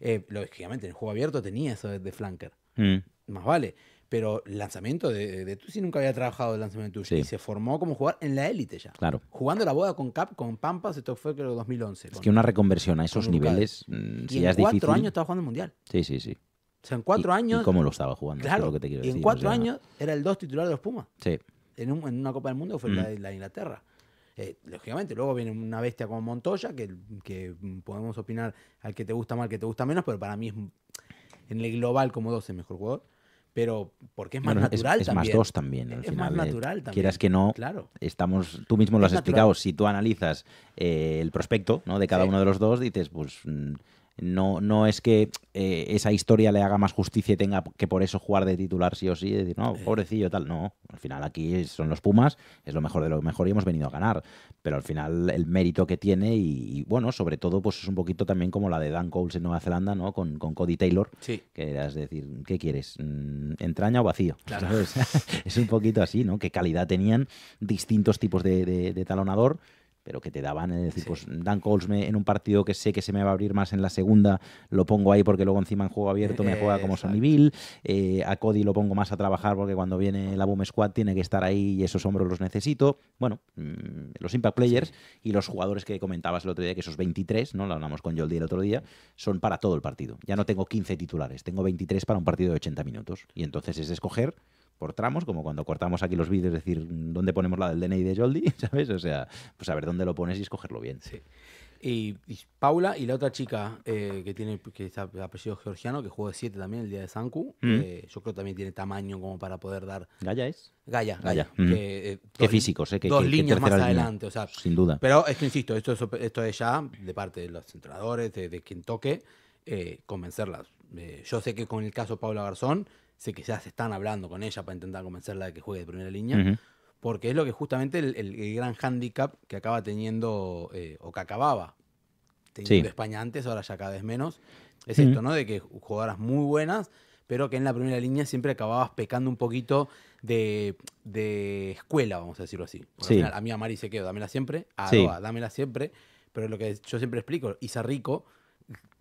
Eh, lógicamente, en el juego abierto tenía eso de, flanker. Mm. Más vale. Pero el lanzamiento de, de Tucci nunca había trabajado el lanzamiento de Y se formó como jugar en la élite ya. Claro. Jugando la boda con Cap, con Pampas, esto fue creo 2011. Es que una reconversión a esos niveles, mm, si y en cuatro años estaba jugando el Mundial. Sí, sí, sí. O sea, en cuatro años... ¿y ¿Cómo lo estaba jugando? en cuatro años era el dos titular de los Pumas. Sí. En, una Copa del Mundo fue la mm. Inglaterra. Eh, lógicamente, luego viene una bestia como Montoya, que, que podemos opinar al que te gusta más, al que te gusta menos, pero para mí es en el global como 12 mejor jugador. Pero porque es más natural también. Es más dos también. es más natural también. Quieras que no, claro. estamos, tú mismo lo has explicado. Si tú analizas eh, el prospecto ¿no? de cada uno de los dos, dices, pues mm, no, es que eh, esa historia le haga más justicia y tenga que por eso jugar de titular sí o sí, y decir, no, eh. pobrecillo, tal. No, al final aquí son los Pumas, es lo mejor de lo mejor y hemos venido a ganar. Pero al final el mérito que tiene y, bueno, sobre todo, pues es un poquito también como la de Dan Coles en Nueva Zelanda, ¿no? Con, Cody Taylor, que es decir, ¿qué quieres? Mm, ¿Entraña o vacío? <laughs> es un poquito así, ¿no? ¿Qué calidad tenían distintos tipos de talonador? pero que te daban, es decir, pues Dan Coles en un partido que sé que se me va a abrir más en la segunda, lo pongo ahí porque luego encima en juego abierto me juega como Sonny Bill, eh, a Cody lo pongo más a trabajar porque cuando viene la Boom Squad tiene que estar ahí y esos hombros los necesito. Bueno, mm, los Impact Players y los jugadores que comentabas el otro día, que esos 23, ¿no? Lo hablamos con Joldi el otro día, son para todo el partido. Ya no tengo 15 titulares, tengo 23 para un partido de 80 minutos. Y entonces es escoger por tramos, como cuando cortamos aquí los vídeos, es decir, mm, ¿dónde ponemos la del DNI de Joldi? <laughs> ¿Sabes? O sea, pues a dónde lo pones y escogerlo bien. Sí. Y, Paula y la otra chica eh, que tiene que está apellido georgiano, que juega de 7 también el día de Sanku, mm. eh, yo creo que también tiene tamaño como para poder dar. ¿Gaya es? Gaya, Gaya. Que, mm. eh, Qué físicos, ¿eh? Que, dos líneas más adelante, o sea. Sin duda. Pero esto, insisto, esto es, esto es ya de parte de los entrenadores, de, de quien toque, convencerlas. yo sé que con el caso Paula Garzón sé que ya se están hablando con ella para intentar convencerla de que juegue de primera línea, porque es lo que justamente el, gran handicap que acaba teniendo, eh, o que acababa teniendo España antes, ahora ya cada vez menos, es esto, ¿no? De que jugaras muy buenas, pero que en la primera línea siempre acababas pecando un poquito de, escuela, vamos a decirlo así. a mí a Mari se quedó, dámela siempre, a dámela siempre, pero lo que yo siempre explico, Isa Rico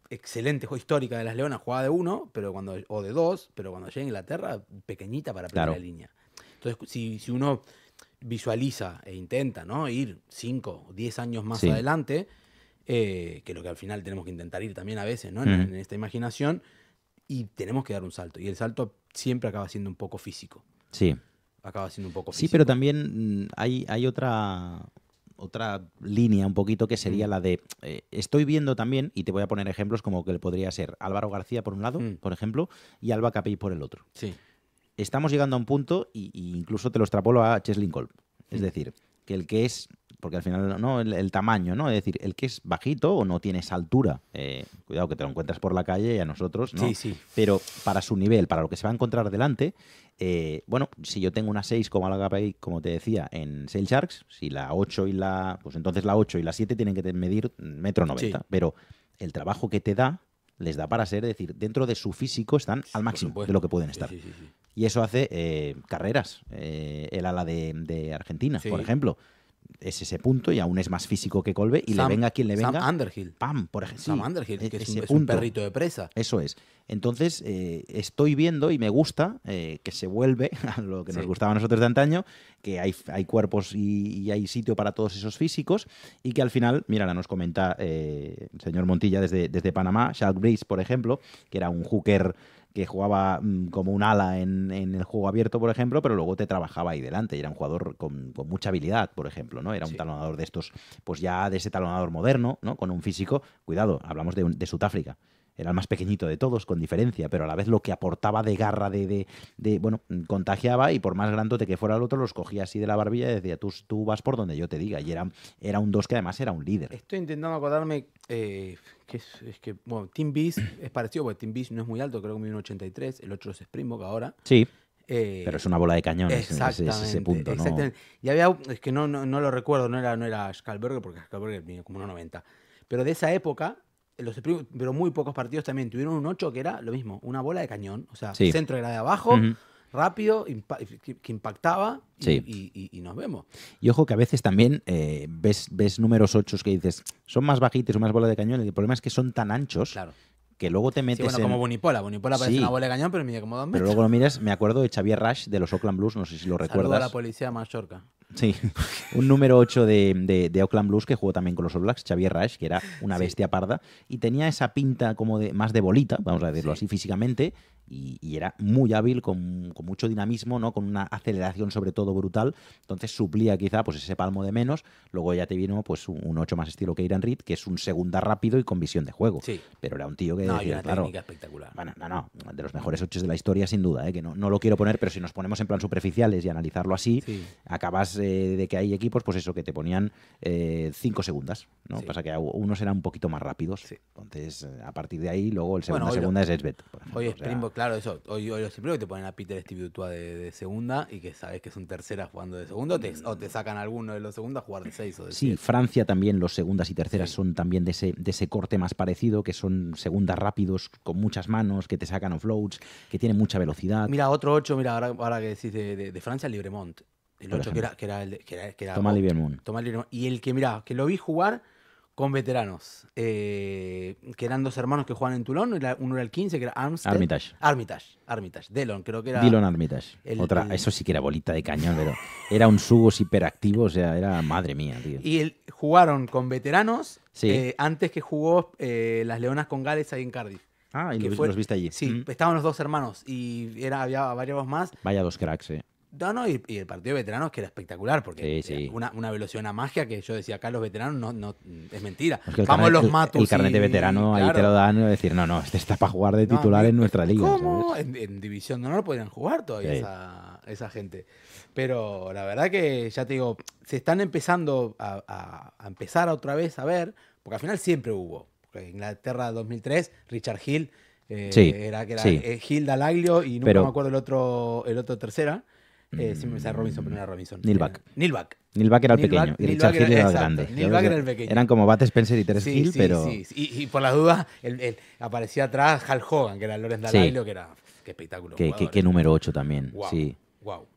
excelente juego histórica de las Leonas, jugada de uno pero cuando, o de dos, pero cuando llega a Inglaterra, pequeñita para primera línea. Entonces, si, uno visualiza e intenta ¿no? ir 5 o 10 años más adelante, eh, que lo que al final tenemos que intentar ir también a veces ¿no? en, esta imaginación, y tenemos que dar un salto. Y el salto siempre acaba siendo un poco físico. Sí. Acaba siendo un poco físico. Sí, pero también mm, hay, hay otra, otra línea un poquito que sería mm. la de, eh, estoy viendo también, y te voy a poner ejemplos como que le podría ser Álvaro García por un lado, mm. por ejemplo, y Alba Capell por el otro. Sí. Estamos llegando a un punto, y, incluso te lo extrapolo a Cheslin Colp, es mm. decir, que el que es porque al final no el, tamaño, ¿no? Es decir, el que es bajito o no tienes altura, eh, cuidado que te lo encuentras por la calle y a nosotros, ¿no? Sí, sí. Pero para su nivel, para lo que se va a encontrar delante, eh, bueno, si yo tengo una 6 como la KPI, como te decía, en sail Sharks, si la 8 y la. Pues entonces la 8 y la 7 tienen que medir metro 90. Pero el trabajo que te da les da para ser, es decir, dentro de su físico están al máximo de lo que pueden estar. y eso hace eh, carreras. Eh, el ala de, de Argentina, por ejemplo es ese punto y aún es más físico que Colbe y le venga quien le venga. Sam Underhill. Pam, por ejemplo. Sam Underhill, que e- es un, perrito de presa. Eso es. Entonces, eh, estoy viendo y me gusta eh, que se vuelve <laughs> a lo que nos gustaba a nosotros de antaño, que hay, hay cuerpos y, hay sitio para todos esos físicos y que al final, mira, nos comenta eh, el señor Montilla desde, desde Panamá, Shark Breeze, por ejemplo, que era un hooker que jugaba mm, como un ala en, en, el juego abierto, por ejemplo, pero luego te trabajaba ahí delante era un jugador con, mucha habilidad, por ejemplo, ¿no? Era un talonador de estos, pues ya de ese talonador moderno, ¿no? Con un físico, cuidado, hablamos de, de Sudáfrica era el más pequeñito de todos, con diferencia, pero a la vez lo que aportaba de garra, de, bueno, contagiaba y por más grandote que fuera el otro, los cogía así de la barbilla y decía, tú, vas por donde yo te diga. Y era, era un dos que además era un líder. Estoy intentando acordarme eh, que es, que, bueno, Tim Beast <clears throat> es parecido, porque Tim Beast no es muy alto, creo que mide un 83, el otro es Springbok ahora. Sí. Eh, pero es una bola de cañón es ese, punto, ¿no? Exactamente. Y había, es que no, lo recuerdo, no era, no era porque Skullberger vino como 90. Pero de esa época pero muy pocos partidos también tuvieron un 8 que era lo mismo, una bola de cañón. O sea, el centro era de abajo, rápido, que impactaba y, nos vemos. Y ojo que a veces también eh, ves, ves números 8 que dices, son más bajitos, o más bola de cañón. El problema es que son tan anchos. que luego te metes. bueno, como Bonipola. Bonipola parece una bola de cañón, pero mide como dos Pero luego lo miras, me acuerdo de Xavier Rush de los Oakland Blues, no sé si lo Saludo la policía de Mallorca. Sí, un número 8 de, de, Oakland Blues que jugó también con los All Blacks, Xavier Rash, que era una bestia parda, y tenía esa pinta como de más de bolita, vamos a decirlo así físicamente, y, era muy hábil, con, mucho dinamismo, ¿no? Con una aceleración sobre todo brutal. Entonces suplía quizá pues ese palmo de menos. Luego ya te vino pues un 8 más estilo que iran Reed, que es un segunda rápido y con visión de juego. Sí. Pero era un tío que era espectacular. de los mejores 8 de la historia sin duda, ¿eh? que no, lo quiero poner, pero si nos ponemos en plan superficiales y analizarlo así, acabas eh, de que hay equipos, pues eso, que te ponían 5 eh, segundas, ¿no? Pasa que unos eran un poquito más rápidos. Entonces, a partir de ahí, luego el segundo es Esbet. Hoy Claro, eso. Hoy, hoy primeros que te ponen a Peter Steve de, de, segunda y que sabes que son terceras jugando de segundo o te, sacan alguno de los segundos a jugar de seis o de Sí, Francia también, los segundas y terceras son también de ese, de ese corte más parecido, que son segundas rápidos con muchas manos, que te sacan offloads, que tienen mucha velocidad. Mira, otro 8, mira, ahora, que decís de, de, Francia, Libremont. El 8 que era, que era el. Que era, que Tomás Libremont. Y el que, mira, que lo vi jugar con veteranos, eh, que eran dos hermanos que jugaban en Toulon, uno era el 15, que era Armstead. Armitage. Armitage, Armitage. Delon, creo que era. Dillon Armitage. Otra, eso sí que era bolita de cañón, pero era un subos hiperactivo, o sea, era madre mía, tío. Y jugaron con veteranos eh, antes que jugó eh, las Leonas con Gales ahí en Cardiff. Ah, y los, viste allí. Sí, mm. estaban los dos hermanos y era, había varios más. Vaya dos cracks, eh. No, no, y, el partido de veteranos que era espectacular, porque Una, una, velocidad, una magia que yo decía acá los veteranos no, no es mentira. Vamos los matos. y carnet veterano ahí te lo dan decir, no, no, este está para jugar de titular en nuestra liga. ¿Cómo? En, División no Honor podrían jugar todavía esa, gente. Pero la verdad que ya te digo, se están empezando a, empezar otra vez a ver, porque al final siempre hubo. Inglaterra 2003, Richard Hill, eh, era que eh, Hill Dalaglio y nunca me acuerdo el otro, el otro tercera. Eh, mm. siempre me sale Robinson, pero no era Robinson. Nilback. Nilback. Nilback era el pequeño y Richard Hill era, el grande. Eran como Bat Spencer y Terence Hill, sí, pero... Sí, y, por las dudas, aparecía atrás Hal Hogan, que era Lorenz Dalailo, que era... Qué espectáculo. Qué, número 8 también, sí.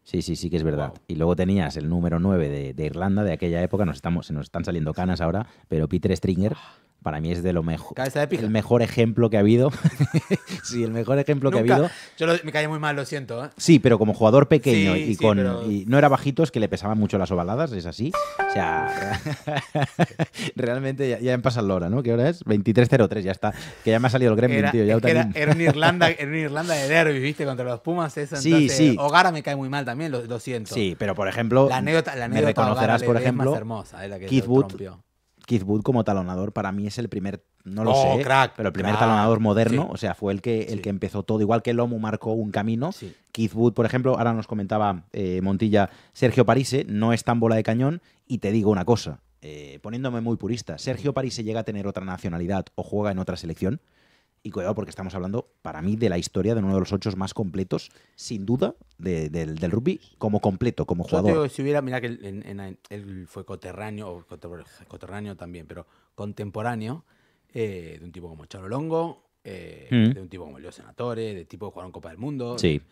Sí, sí, que es verdad. Y luego tenías el número 9 de, de, Irlanda de aquella época, nos estamos, se nos están saliendo canas ahora, pero Peter Stringer, ah para mí es de lo mejor. El mejor ejemplo que ha habido. <laughs> sí, el mejor ejemplo que ha habido. Yo me caí muy mal, lo siento. ¿eh? Sí, pero como jugador pequeño y con. Y no era bajito, es que le pesaban mucho las ovaladas, es así. O sea. <laughs> realmente ya, han pasado pasa la hora, ¿no? ¿Qué hora es? 23.03, ya está. Que ya me ha salido el Gremlin, tío. Ya era, era, una Irlanda, <laughs> era Irlanda de derby, ¿viste? Contra los Pumas, eso. Sí, sí. Hogara me cae muy mal también, lo, siento. Sí, pero por ejemplo. La anécdota, la me por ejemplo. hermosa, Keith Wood Keith Wood como talonador para mí es el primer, no lo oh, sé, pero el primer talonador moderno, o sea, fue el que, el que empezó todo, igual que Lomu marcó un camino. Keith Wood, por ejemplo, ahora nos comentaba eh, Montilla, Sergio Parise no es tan bola de cañón y te digo una cosa, eh, poniéndome muy purista, Sergio Parise llega a tener otra nacionalidad o juega en otra selección. Y cuidado porque estamos hablando, para mí, de la historia de uno de los ocho más completos, sin duda, de, del rugby, como completo, como jugador. Yo creo que si hubiera, mira que en, en, él fue coterráneo, o coterráneo también, pero contemporáneo, eh, de un tipo como Charolongo, eh, mm. de un tipo como Leo Senatore, de tipo que jugaron Copa del Mundo. Sí.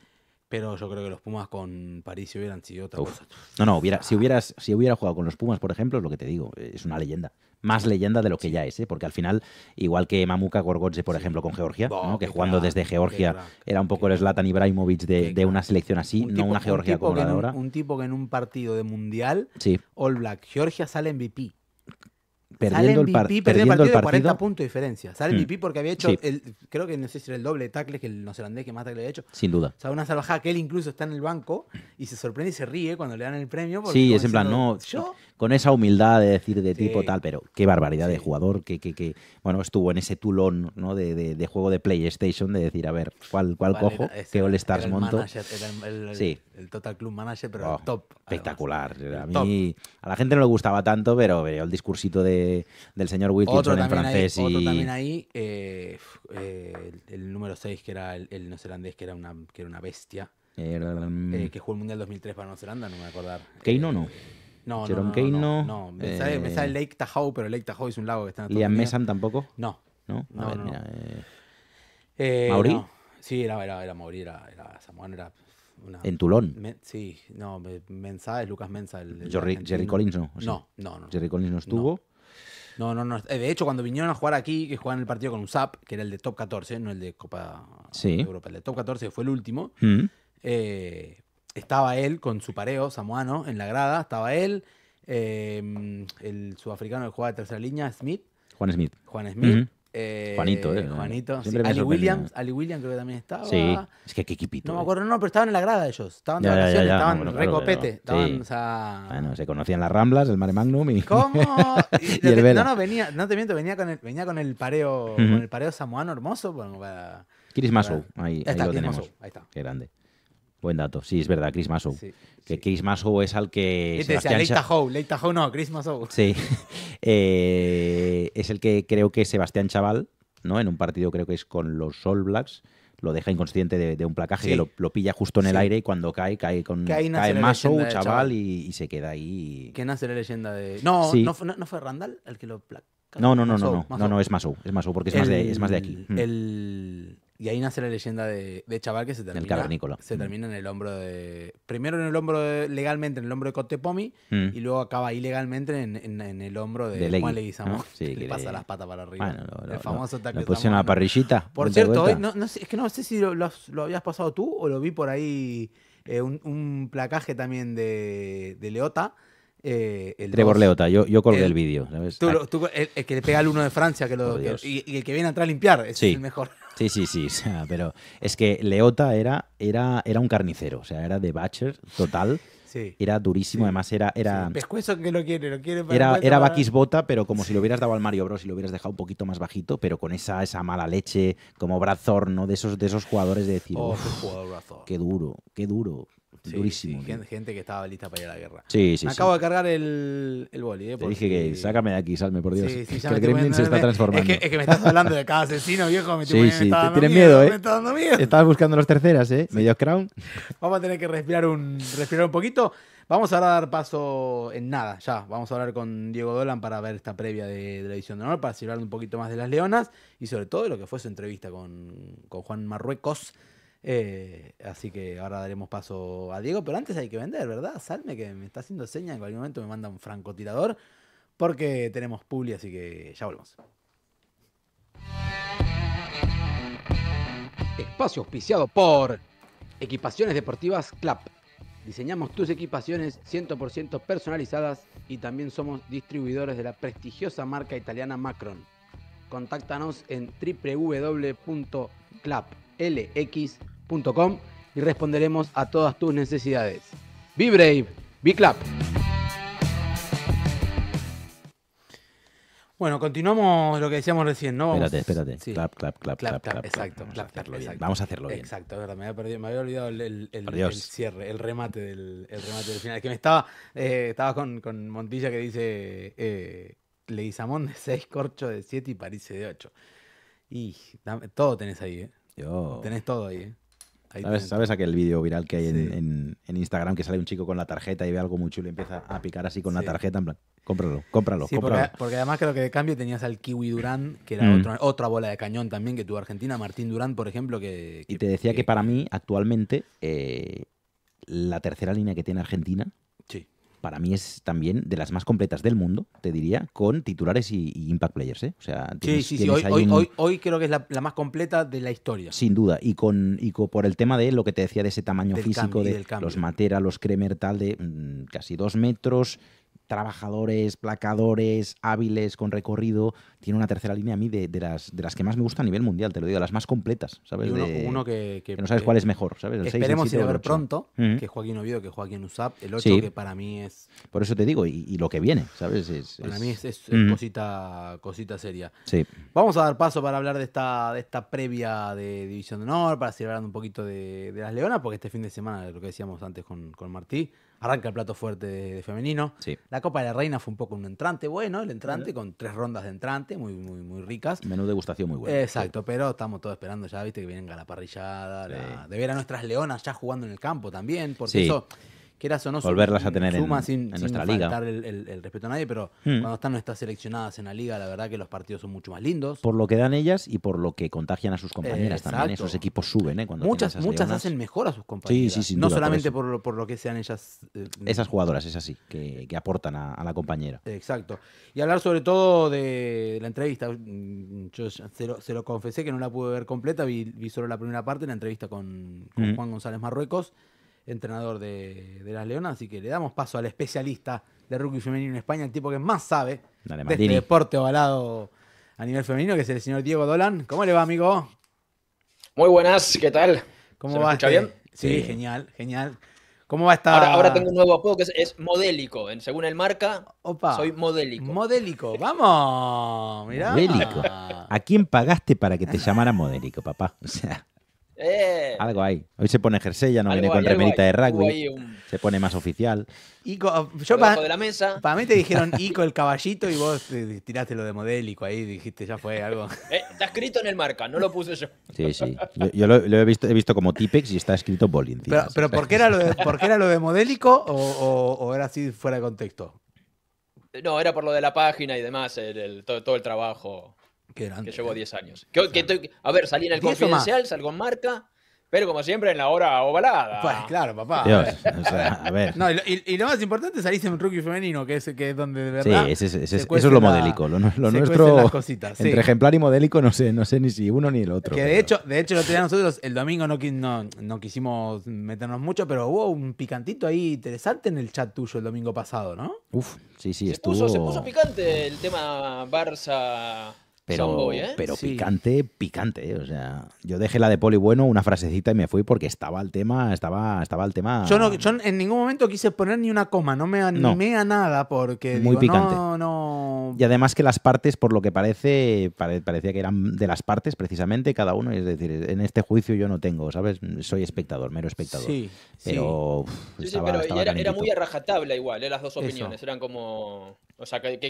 Pero yo creo que los Pumas con París hubieran sido otra cosa. No, no, hubiera, si, hubieras, si hubiera jugado con los Pumas, por ejemplo, es lo que te digo, es una leyenda más leyenda de lo que ya es, ¿eh? porque al final, igual que Mamuka Gorgotze, por ejemplo, con Georgia, que jugando desde Georgia era un poco el Zlatan Ibrahimovic de, una selección así, no una Georgia como Un, tipo que en un partido de mundial, All Black, Georgia sale MVP perdiendo, el, partido perdiendo, el, partido de 40 puntos de diferencia. Sale el mm. porque había hecho, el, creo que no sé si era el doble tackle que el neozelandés que más tackle había hecho. Sin duda. O sea, una salvajada que él incluso está en el banco y se sorprende y se ríe cuando le dan el premio. Sí, es en plan, no, con esa humildad de decir de tipo tal, pero qué barbaridad de jugador que, que, que, bueno, estuvo en ese tulón ¿no? de, de, juego de PlayStation de decir, a ver, ¿cuál, cuál cojo? que ¿Qué All-Stars monto? sí, el Total Club Manager, pero oh, top. Espectacular. A mí, a la gente no le gustaba tanto, pero veo el discursito de, del señor Wilkinson en francés. y... Otro también ahí, eh, eh, el, número 6, que era el, el, que era una, que era una bestia. que jugó el Mundial 2003 para Nueva Zelanda, no me voy a acordar. Keino no. No, no, no, me, sabe me, Lake Tahoe, pero Lake Tahoe es un lago que está en Liam Mesam tampoco. No. No, a ver, mira. Sí, era, era, era Mauri, era, era era en Tulón. sí, no, Mensa es Lucas Mensa. Jerry, Collins no, no, no, Jerry Collins no estuvo. No. no, no, eh, De hecho, cuando vinieron a jugar aquí, que jugaban el partido con un SAP, que era el de Top 14, no el de Copa Europa, el de Top 14 fue el último, mm. eh, estaba él con su pareo samoano en la grada, estaba él, eh, el sudafricano que jugaba de tercera línea, Smith. Juan Smith. Juan Smith. Mm. Eh, Juanito, ¿eh? Juanito. Ali Williams, Ali Williams creo que también estaba. Sí, es que qué equipito. No me acuerdo, no, pero estaban en la grada ellos. Estaban de vacaciones, estaban recopete. Estaban, Bueno, se conocían las Ramblas, el Mare Magnum y. ¿Cómo? <laughs> y, el No, no, venía, no te miento, venía con el, venía con el pareo, con el pareo samoano hermoso. Kiris ahí, lo tenemos. ahí está. Qué grande. Buen dato. Sí, es verdad, Chris Masow. que Chris Masow es al que. Sebastián decía, Leita Howe, Leita no, Chris Masow. Sí. <laughs> Eh, es el que creo que Sebastián Chaval, ¿no? En un partido creo que es con los All Blacks, lo deja inconsciente de, un placaje lo, pilla justo en el aire y cuando cae, cae con cae Masow, Chaval, Y, se queda ahí. ¿Qué nace la leyenda de. No, no, fue Randall el que lo placa. No, no, no, no, no, no, es Masow, es Masou porque es, más de, aquí. Mm. El. Y ahí nace la leyenda de, de Chaval que se termina. Se mm. termina en el hombro de. Primero en el hombro legalmente, en el hombro de Cotepomi, mm. y luego acaba ilegalmente en, el hombro de, de Juan <laughs> le pasa las patas para arriba. el famoso lo, que Le pusieron la parrillita. Por cierto, no, no sé, es que no sé si lo, habías pasado tú o lo vi por ahí eh, un, placaje también de, Leota. Eh, Trevor Leota, yo, yo colgué el, vídeo. Ah. el, que le pega al uno de Francia que lo, y, el que viene atrás a limpiar, es el mejor. Sí, sí, sí, <laughs> pero es que Leota era, era, era un carnicero, o sea, era de Batcher total. Era durísimo, además era... era que lo quiere, lo quiere para Era, era Bota, pero como si lo hubieras dado al Mario Bros y lo hubieras dejado un poquito más bajito, pero con esa, esa mala leche, como Brad ¿no? De esos, de esos jugadores de decir, oh, qué duro, qué duro durísimo. gente, que estaba lista para ir a la guerra. Sí, sí. Me acabo de cargar el, el boli, eh, Te dije que sácame de aquí, salme, por Dios. <laughs> que el Kremlin se está transformando. Es que, me estás hablando de <laughs> cada asesino, viejo. Me, sí, sí, miedo, miedo, ¿eh? Me está dando miedo. Estabas buscando los terceras, ¿eh? Medios crown. <laughs> Vamos a tener que respirar un, respirar un poquito. Vamos ahora a dar paso en nada, ya. Vamos a hablar con Diego Dolan para ver esta previa de, la edición de honor, para hablar un poquito más de las Leonas y sobre todo de lo que fue su entrevista con, con Juan Marruecos eh, así que ahora daremos paso a Diego, pero antes hay que vender, ¿verdad? Salme que me está haciendo señas, en cualquier momento me manda un francotirador, porque tenemos Publi, así que ya volvemos. Espacio auspiciado por Equipaciones Deportivas Clap. Diseñamos tus equipaciones 100% personalizadas y también somos distribuidores de la prestigiosa marca italiana Macron. Contáctanos en www.claplx.com y responderemos a todas tus necesidades. Be brave, be clap. Bueno, continuamos lo que decíamos recién, ¿no? Espérate, espérate. Clap, clap, clap, clap, Exacto, vamos, clap, a vamos a hacerlo bien. Exacto, verdad. Me había, perdido, me olvidado el, cierre, el remate del, el remate del final. Que me estaba, eh, estaba con, Montilla que dice eh, Leguizamón de 6, Corcho de 7 y París de 8. Y todo tenés ahí, ¿eh? Tenés todo ahí, ¿eh? ¿Sabes, ¿Sabes, aquel vídeo viral que hay en, Instagram que sale un chico con la tarjeta y ve algo muy chulo y empieza a picar así con la tarjeta? En plan, cómpralo, cómpralo, cómpralo. Porque, además creo que de cambio tenías al Kiwi Durán, que era mm. otra, bola de cañón también que tuvo Argentina, Martín Durán, por ejemplo. Que, y te decía que, para mí, actualmente, eh, la tercera línea que tiene Argentina para mí es también de las más completas del mundo, te diría, con titulares y, impact players. ¿eh? O sea, sí, sí, sí. Hoy, creo que es la, más completa de la historia. Sin duda. Y con y por el tema de lo que te decía de ese tamaño físico, de los Matera, los Kremer, tal, de mm, casi dos metros, trabajadores, placadores, hábiles, con recorrido, tiene una tercera línea a mí de, las, de las que más me gusta a nivel mundial, te lo digo, las más completas, ¿sabes? Uno, uno que, que, no sabes cuál es mejor, ¿sabes? El esperemos 6, 7, ir a ver pronto, que Joaquín Oviedo, que Joaquín Usap, el 8 que para mí es... Por eso te digo, y, lo que viene, ¿sabes? Es, para mí es, cosita, seria. Sí. Vamos a dar paso para hablar de esta, de esta previa de División de Honor, para seguir hablando un poquito de, las Leonas, porque este fin de semana, lo que decíamos antes con, con Martí, Arranca el plato fuerte de, femenino. La Copa de la Reina fue un poco un entrante bueno, el entrante, con tres rondas de entrante, muy, muy, muy ricas. Menú degustación muy bueno. Exacto, pero estamos todos esperando ya, viste, que a la parrillada, de ver a nuestras leonas ya jugando en el campo también, porque eso o no, volverlas a tener en, sin, sin faltar El, el, respeto a nadie, pero hmm. cuando están nuestras seleccionadas en la liga, la verdad que los partidos son mucho más lindos. Por lo que dan ellas y por lo que contagian a sus compañeras también. Esos equipos suben, ¿eh? Cuando muchas muchas hacen mejor a sus compañeras. no solamente por, por, lo que sean ellas. Eh, esas jugadoras, es así, que, aportan a, la compañera. Exacto. Y hablar sobre todo de la entrevista. Mm, yo se lo, confesé que no la pude ver completa, vi, solo la primera parte, la entrevista con, hmm. Juan González Marruecos entrenador de, las Leonas, así que le damos paso al especialista de rugby femenino en España, el tipo que más sabe de este deporte ovalado a nivel femenino, que es el señor Diego Dolan. ¿Cómo le va, amigo? Muy buenas, ¿qué tal? ¿Cómo va? escucha este? bien? Sí, genial, genial. ¿Cómo va a estar? Ahora, ahora, tengo un nuevo apodo que es, modélico. Según el marca, Opa, soy modélico. Modélico, vamos, mirá. ¿A quién pagaste para que te llamara modélico, papá? O sea. Eh. Algo hay. Hoy se pone jersey, ya no viene con remerita de rugby. Se pone más oficial. Ico, ah, yo para mí te dijeron <laughs> Ico el caballito y vos tiraste lo de modélico ahí, dijiste ya fue algo. <laughs> Eh, está escrito en el marca, no lo puse yo. Sí, sí. Yo, lo, he, visto, he visto como Tipex y está escrito Bolin. Pero, pero ¿por, qué era lo de, era lo de modélico o, era así fuera de contexto? No, era por lo de la página y demás, todo, el trabajo que llevo 10 ¿eh? años. a ver, salí en el confidencial, salgo en marca, pero como siempre en la hora ovalada. Pues claro, papá. Dios, a ver. y, lo más importante, salís en rookie femenino, que es, que es donde de verdad. Sí, eso es lo modélico. Lo, nuestro. Entre ejemplar y modélico, no sé, no sé ni si uno ni el otro. Que de hecho, de hecho, lo teníamos nosotros el domingo no, no, quisimos meternos mucho, pero hubo un picantito ahí interesante en el chat tuyo el domingo pasado, ¿no? Uf, sí, sí, estuvo. se puso picante el tema Barça pero, ¿eh? picante, picante. ¿eh? O sea, yo dejé la de Poli Bueno, una frasecita y me fui porque estaba el tema, estaba, estaba el tema. Yo, en ningún momento quise poner ni una coma, no me animé a nada porque. Muy picante. No, no. Y además que las partes, por lo que parece, parecía que eran de las partes precisamente cada uno. Es decir, en este juicio yo no tengo, ¿sabes? Soy espectador, mero espectador. Sí, pero. era, era, muy arrajatable igual, ¿eh? las dos opiniones. Eran como. O sea, que,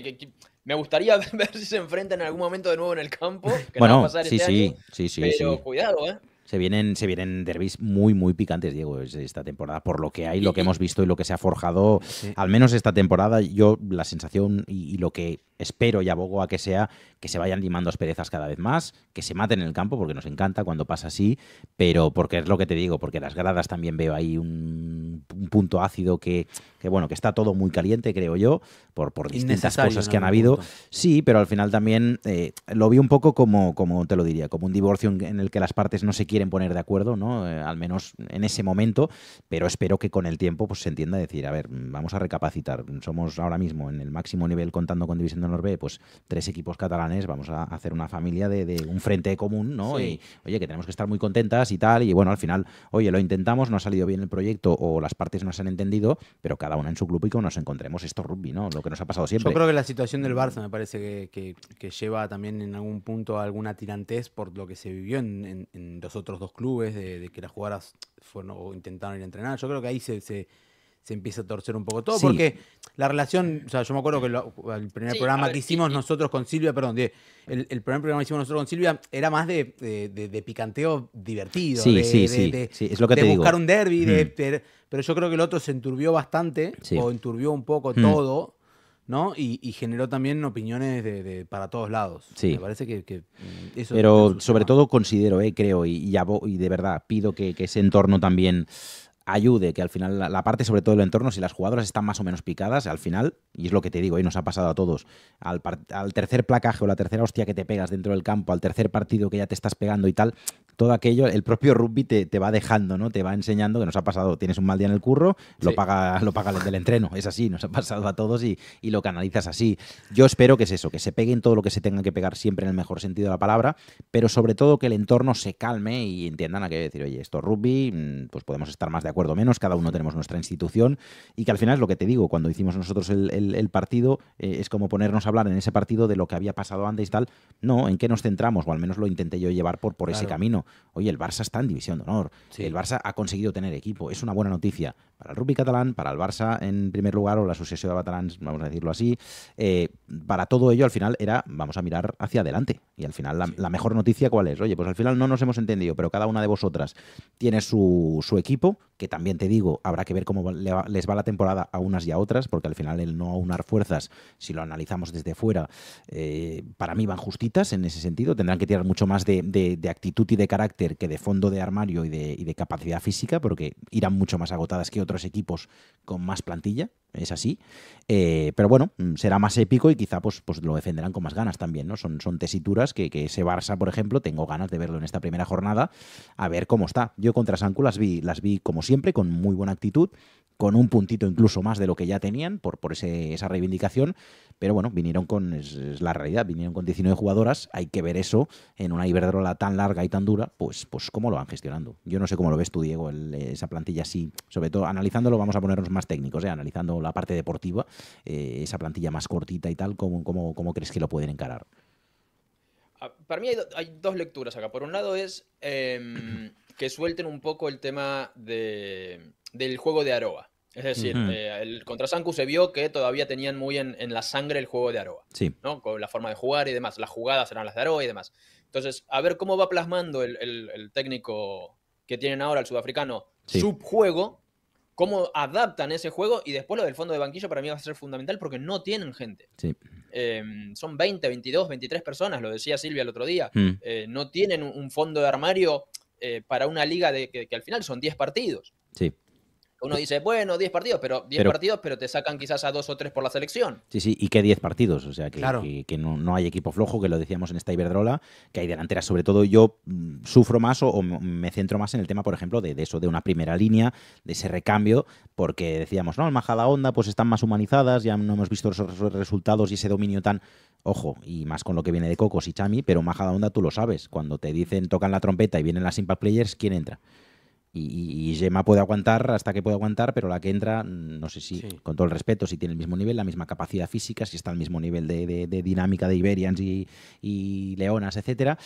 me gustaría <laughs> ver si se enfrentan en algún momento de nuevo en el campo. Que bueno, va a pasar sí, este sí, sí, pero cuidado, ¿eh? Se vienen, se vienen derbis muy, muy picantes, Diego, esta temporada. Por lo que hay, lo que hemos visto y lo que se ha forjado, al menos esta temporada, yo la sensación y lo que espero y abogo a que sea que se vayan limando asperezas cada vez más, que se maten en el campo, porque nos encanta cuando pasa así, pero porque es lo que te digo, porque las gradas también veo ahí un, punto ácido que, bueno, que está todo muy caliente, creo yo, por, por distintas cosas que han habido. Sí, pero al final también eh, lo vi un poco como, como te lo diría, como un divorcio en el que las partes no se quieren poner de acuerdo, ¿no? Eh, al menos en ese momento, pero espero que con el tiempo pues, se entienda decir, a ver, vamos a recapacitar, somos ahora mismo en el máximo nivel contando con División nos pues tres equipos catalanes, vamos a hacer una familia de, un frente común, ¿no? Y oye, que tenemos que estar muy contentas y tal, y bueno, al final, oye, lo intentamos, no ha salido bien el proyecto o las partes no se han entendido, pero cada una en su club y que nos encontremos esto rugby, ¿no? Lo que nos ha pasado siempre. Yo creo que la situación del Barça me parece que, lleva también en algún punto alguna tirantez por lo que se vivió en, los otros dos clubes, de, que las jugadas fueron o intentaron ir a entrenar. Yo creo que ahí se se empieza a torcer un poco todo, porque la relación, o sea, yo me acuerdo que el primer programa que hicimos nosotros con Silvia, perdón, el, el, primer programa que hicimos nosotros con Silvia era más de, picanteo divertido, sí, de, es lo que te buscar un derby, de mm. pero yo creo que el otro se enturbió bastante, o enturbió un poco mm. todo, ¿no? Y, generó también opiniones de, para todos lados. Sí. Me parece que, mm, Pero sobre todo considero, eh, creo, y, y, de verdad pido que, que ese entorno también ayude, que al final la, parte sobre todo del entorno, si las jugadoras están más o menos picadas, al final, y es lo que te digo, y nos ha pasado a todos, al, tercer placaje o la tercera hostia que te pegas dentro del campo, al tercer partido que ya te estás pegando y tal, todo aquello, el propio rugby te, te va dejando, ¿no? Te va enseñando que nos ha pasado, tienes un mal día en el curro, lo paga lo paga el del entreno, es así, nos ha pasado a todos y, y lo canalizas así. Yo espero que es eso, que se peguen todo lo que se tengan que pegar siempre en el mejor sentido de la palabra, pero sobre todo que el entorno se calme y entiendan a qué decir, oye, esto rugby, mm, pues podemos estar más de acuerdo menos, cada uno tenemos nuestra institución y que al final es lo que te digo, cuando hicimos nosotros el, partido, eh, es como ponernos a hablar en ese partido de lo que había pasado antes y tal. No, en qué nos centramos, o al menos lo intenté yo llevar por, ese camino. Oye, el Barça está en división de honor, el Barça ha conseguido tener equipo, es una buena noticia para el rugby catalán, para el Barça en primer lugar, o la Asociación de Batalán, vamos a decirlo así. Eh, para todo ello, al final era, vamos a mirar hacia adelante. Y al final, la, mejor noticia, ¿cuál es? Oye, pues al final no nos hemos entendido, pero cada una de vosotras tiene su, su equipo, que también te digo, habrá que ver cómo les va la temporada a unas y a otras, porque al final el no aunar fuerzas, si lo analizamos desde fuera, eh, para mí van justitas en ese sentido, tendrán que tirar mucho más de, actitud y de carácter que de fondo de armario y de capacidad física, porque irán mucho más agotadas que otros equipos con más plantilla, es así. Eh, pero bueno, mm, será más épico y quizá pues, pues lo defenderán con más ganas también, ¿no? Son, tesituras que, ese Barça, por ejemplo, tengo ganas de verlo en esta primera jornada, a ver cómo está. Yo contra Sanku vi, las vi como siempre, con muy buena actitud con un puntito incluso más de lo que ya tenían por, por ese, esa reivindicación, pero bueno, vinieron con, es, la realidad, vinieron con 19 jugadoras, hay que ver eso en una Iberdrola tan larga y tan dura, pues, pues cómo lo van gestionando. Yo no sé cómo lo ves tú, Diego, esa plantilla así, sobre todo analizándolo, vamos a ponernos más técnicos, ¿eh? analizando la parte deportiva, eh, esa plantilla más cortita y tal, ¿cómo, cómo, crees que lo pueden encarar? Ah, para mí hay, dos lecturas acá. Por un lado es em, que suelten un poco el tema del juego de Aroa. Es decir, eh, el, contra Sanku se vio que todavía tenían muy en, la sangre el juego de Aroa. Sí. ¿no? Con la forma de jugar y demás. Las jugadas eran las de Aroa y demás. Entonces, a ver cómo va plasmando el, técnico que tienen ahora, el sudafricano, subjuego juego, cómo adaptan ese juego y después lo del fondo de banquillo para mí va a ser fundamental porque no tienen gente. Sí. Em, son 20, 22, 23 personas, lo decía Silvia el otro día. Mm. Eh, no tienen un fondo de armario eh, para una liga de, que, al final son 10 partidos. Sí. Uno dice, bueno, 10 partidos, pero 10 partidos, pero te sacan quizás a dos o tres por la selección. Sí, sí, y que 10 partidos, o sea, que, que, no, hay equipo flojo, que lo decíamos en esta Iberdrola, que hay delanteras, sobre todo yo mm, sufro más o, me centro más en el tema, por ejemplo, de, de, eso, de una primera línea, de ese recambio, porque decíamos, no, el Majada Onda, pues están más humanizadas, ya no hemos visto esos resultados y ese dominio tan, ojo, y más con lo que viene de Cocos y Chami, pero Majada Onda tú lo sabes, cuando te dicen, tocan la trompeta y vienen las Impact Players, ¿quién entra? Y, y, Gemma puede aguantar hasta que puede aguantar, pero la que entra, mm, no sé si, con todo el respeto, si tiene el mismo nivel, la misma capacidad física, si está al mismo nivel de, dinámica de Iberians y, y Leonas, etcétera,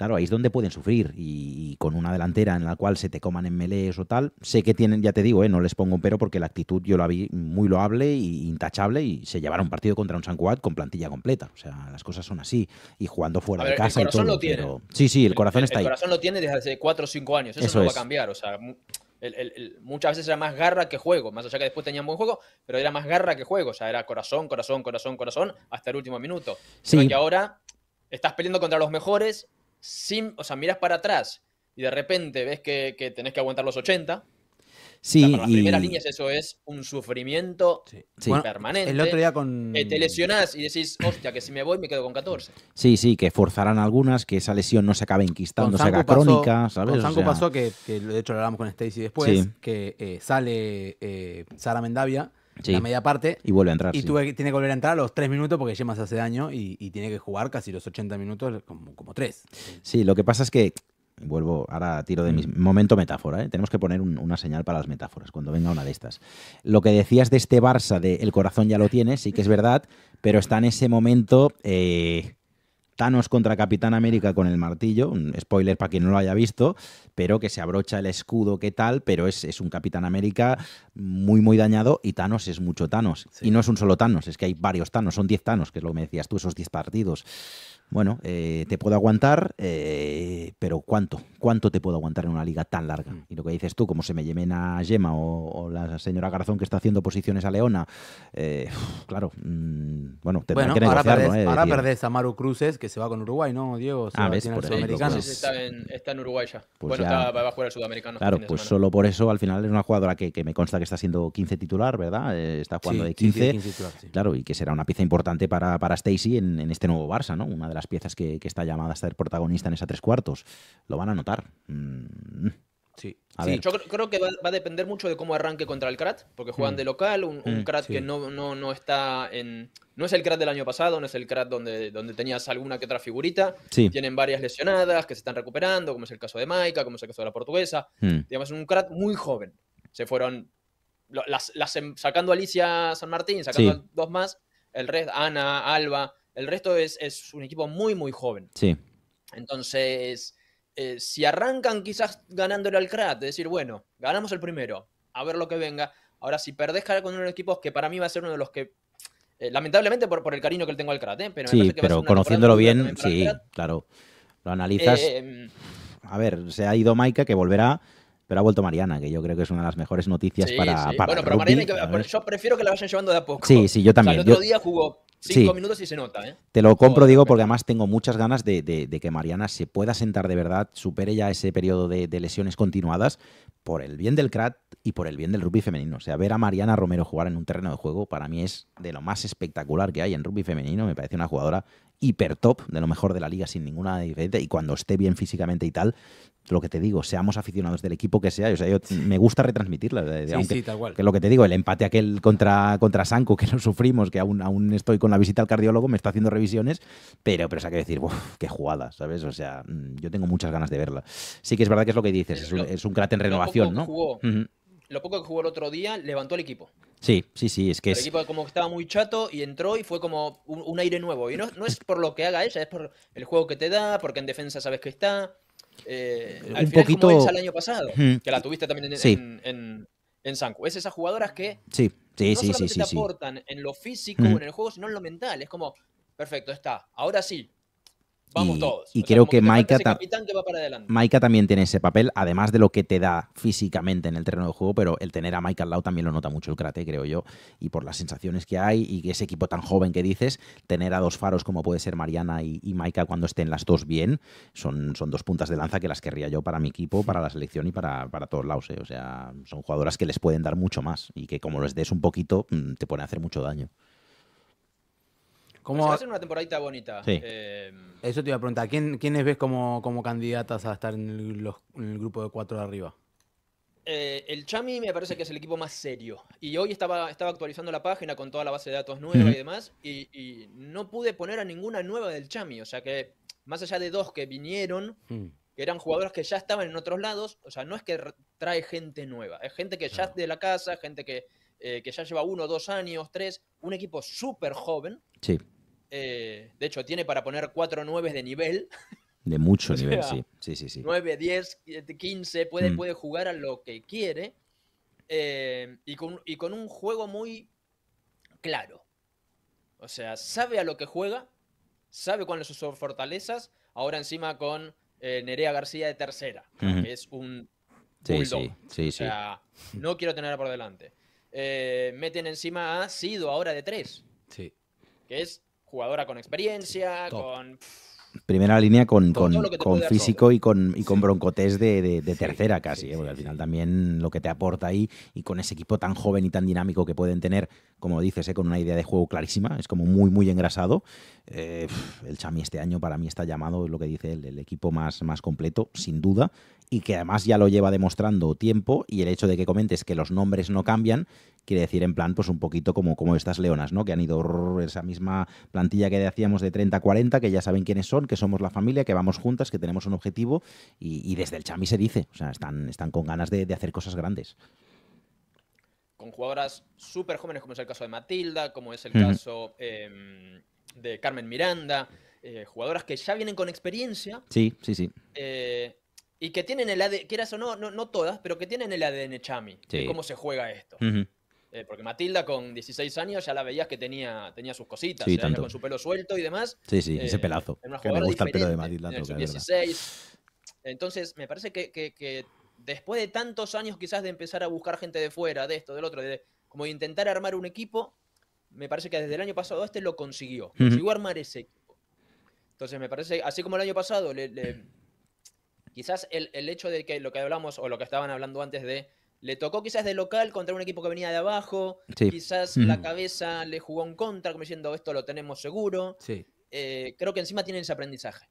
Claro, ahí es donde pueden sufrir y, con una delantera en la cual se te coman en melees o tal. Sé que tienen, ya te digo, ¿eh? no les pongo un pero porque la actitud yo la vi muy loable e intachable y se llevaron un partido contra un San Juan con plantilla completa. O sea, las cosas son así y jugando fuera de casa. El corazón todo, lo tiene. Sí, sí, el corazón está ahí. El corazón lo tiene desde hace 4 o 5 años. Eso, no va a cambiar. O sea, muchas veces era más garra que juego, más allá que después tenían buen juego, pero era más garra que juego, o sea, era corazón, corazón, corazón, corazón, hasta el último minuto. Sí. Pero que ahora estás peleando contra los mejores, o sea, miras para atrás y de repente ves que, tenés que aguantar los 80. Sí, las primeras líneas eso es un sufrimiento permanente. el otro día con... te lesionás y decís, hostia, que si me voy me quedo con 14. Sí, sí, que forzarán algunas, que esa lesión no se acabe enquistando, se haga crónica, Con o pasó que, de hecho lo hablamos con Stacy después, que eh, sale eh, Sara Mendavia la media parte. Y vuelve a entrar. Y sí. tiene que volver a entrar a los tres minutos porque Yemas hace daño y, tiene que jugar casi los 80 minutos como, como 3. Sí, lo que pasa es que vuelvo ahora tiro de mm. mi momento metáfora. ¿eh? Tenemos que poner una señal para las metáforas cuando venga una de estas. Lo que decías de este Barça, de el corazón ya lo tiene, sí que es verdad, pero está en ese momento eh, Thanos contra Capitán América con el martillo, un spoiler para quien no lo haya visto, pero que se abrocha el escudo, qué tal, pero es, es un Capitán América muy, muy dañado y Thanos es mucho Thanos. Y no es un solo Thanos, es que hay varios Thanos, son 10 Thanos, que es lo que me decías tú, esos 10 partidos bueno, eh, te puedo aguantar, eh, pero ¿cuánto? ¿Cuánto te puedo aguantar en una liga tan larga? Mm. Y lo que dices tú, como se me lleven a Yema o, la señora Garzón que está haciendo posiciones a Leona, eh, claro, mm, bueno, te bueno, que Bueno, para perder, perder a Maru Cruces, que se va con Uruguay, ¿no, Diego? ah, está, en, Uruguay ya. Pues bueno, va a jugar el sudamericano. Claro, este pues solo por eso, al final es una jugadora que, me consta que está siendo 15 titular, ¿verdad? está jugando de 15. Sí, claro, y que será una pieza importante para, Stacy en, en, este nuevo Barça, ¿no? Una de las piezas que, está llamada a ser protagonista en esa tres cuartos, lo van a notar. Mm. Sí. yo creo, que va, a depender mucho de cómo arranque contra el CRAT, porque juegan mm. de local, un, CRAT mm, que no, no, no, está en. No es el CRAT del año pasado, no es el CRAT donde, donde tenías alguna que otra figurita. Sí. Tienen varias lesionadas que se están recuperando, como es el caso de Maika, como es el caso de la portuguesa. Digamos, un CRAT muy joven. Se fueron. Las, em, sacando Alicia San Martín, sacando dos más, el Red, Ana, Alba, el resto es, un equipo muy, muy joven. Sí. Entonces, eh, si arrancan quizás ganándole al Krat, decir, bueno, ganamos el primero, a ver lo que venga. Ahora, si perdés con uno de los equipos que para mí va a ser uno de los que. Eh, lamentablemente por, el cariño que le tengo al Krat, ¿eh? pero Sí, pero conociéndolo bien, sí, claro. Lo analizas. Em, a ver, se ha ido Maika, que volverá pero ha vuelto Mariana, que yo creo que es una de las mejores noticias para, sí. Bueno, pero rugby, Mariana, yo prefiero que la vayan llevando de a poco. Sí, sí, yo también. el otro día jugó Cinco minutos y se nota, ¿eh? Te lo compro, digo, porque además tengo muchas ganas de, que Mariana se pueda sentar de verdad, supere ya ese periodo de, lesiones continuadas por el bien del crack y por el bien del rugby femenino. O sea, ver a Mariana Romero jugar en un terreno de juego para mí es de lo más espectacular que hay en rugby femenino. Me parece una jugadora hiper top, de lo mejor de la liga, sin ninguna diferencia. Y cuando esté bien físicamente y tal, lo que te digo, seamos aficionados del equipo que sea. O yo me gusta retransmitirla. Sí, lo que te digo, el empate aquel contra, contra Sanco, que nos sufrimos, que aún, aún estoy con la visita al cardiólogo, me está haciendo revisiones, pero, pero o que decir, qué jugada, ¿sabes? O sea, mm, yo tengo muchas ganas de verla. Sí que es verdad que es lo que dices, es, un cráter en renovación, ¿no? Lo poco que jugó el otro día levantó el equipo. Sí, sí, sí, es que el equipo como estaba muy chato y entró y fue como un, aire nuevo. Y no, no es por lo que haga ella, es por el juego que te da, porque en defensa sabes que está. Eh, un poquito... como el año pasado, que la tuviste también en, Sanco. en, en, Es esas jugadoras que sí. Sí, no solamente te aportan en lo físico en el juego, sino en lo mental. Es como, perfecto, está. Ahora sí, y, creo que, Maika, también tiene ese papel, además de lo que te da físicamente en el terreno de juego, pero el tener a Maika al lado también lo nota mucho el Crate, creo yo. Y por las sensaciones que hay y ese equipo tan joven que dices, tener a dos faros como puede ser Mariana y, y Maika cuando estén las dos bien, son, son dos puntas de lanza que las querría yo para mi equipo, para la selección y para, todos lados. Eh. O sea, son jugadoras que les pueden dar mucho más y que como les des un poquito, mm, te pueden hacer mucho daño va a ser una temporadita bonita. Eh, Eso te iba a preguntar. ¿Quiénes ves como, candidatas a estar en el, grupo de cuatro de arriba? Eh, el Chami me parece que es el equipo más serio. Y hoy estaba, actualizando la página con toda la base de datos nueva y demás. Y, no pude poner a ninguna nueva del Chami. O sea que, más allá de dos que vinieron, mm. que eran jugadores que ya estaban en otros lados, o sea, no es que trae gente nueva. Es gente que ya es de la casa, gente que, eh, que ya lleva uno, dos años, tres. Un equipo súper joven Sí. Eh, de hecho, tiene para poner 4-9 de nivel. <laughs> De mucho nivel, sí. Sí, sí, 9, 10, 15, puede, mm. puede jugar a lo que quiere. Eh, y, con, un juego muy claro. O sea, sabe a lo que juega, sabe cuáles son sus fortalezas. Ahora encima con eh, Nerea García de tercera, que es un sí, Sí, o sea, no quiero tenerla por delante. meten encima a Sido ahora de tres. Sí que es jugadora con experiencia, con... Primera línea con, físico y con, y con broncotés de, tercera casi, ¿eh? al final también lo que te aporta ahí y con ese equipo tan joven y tan dinámico que pueden tener, como dices, eh, con una idea de juego clarísima, es como muy, muy engrasado. Eh, el Chami este año para mí está llamado, es lo que dice el equipo más, más completo, sin duda, y que además ya lo lleva demostrando tiempo y el hecho de que comentes que los nombres no cambian, quiere decir en plan, pues un poquito como, como estas leonas, ¿no? Que han ido esa misma plantilla que hacíamos de 30-40, que ya saben quiénes son, que somos la familia, que vamos juntas, que tenemos un objetivo y, desde el Chami se dice, o sea, están, están con ganas de, hacer cosas grandes. Con jugadoras súper jóvenes, como es el caso de Matilda, como es el caso em, de Carmen Miranda, eh, jugadoras que ya vienen con experiencia. Sí, sí, sí. Eh, y que tienen el ADN, quieras o no, no, todas, pero que tienen el ADN Chami, cómo se juega esto. Eh, porque Matilda con 16 años ya la veías que tenía, tenía sus cositas, ¿eh? con su pelo suelto y demás. Sí, sí, ese eh, pelazo. me gusta el pelo de Matilda. 16. Entonces, me parece que, después de tantos años quizás de empezar a buscar gente de fuera, de esto, del otro, de, como intentar armar un equipo, me parece que desde el año pasado este lo consiguió. Consiguió armar ese equipo. Entonces, me parece, así como el año pasado, quizás el hecho de que lo que hablamos o lo que estaban hablando antes de le tocó quizás de local contra un equipo que venía de abajo. Quizás mm. la cabeza le jugó en contra, como diciendo esto lo tenemos seguro. Eh, creo que encima tiene ese aprendizaje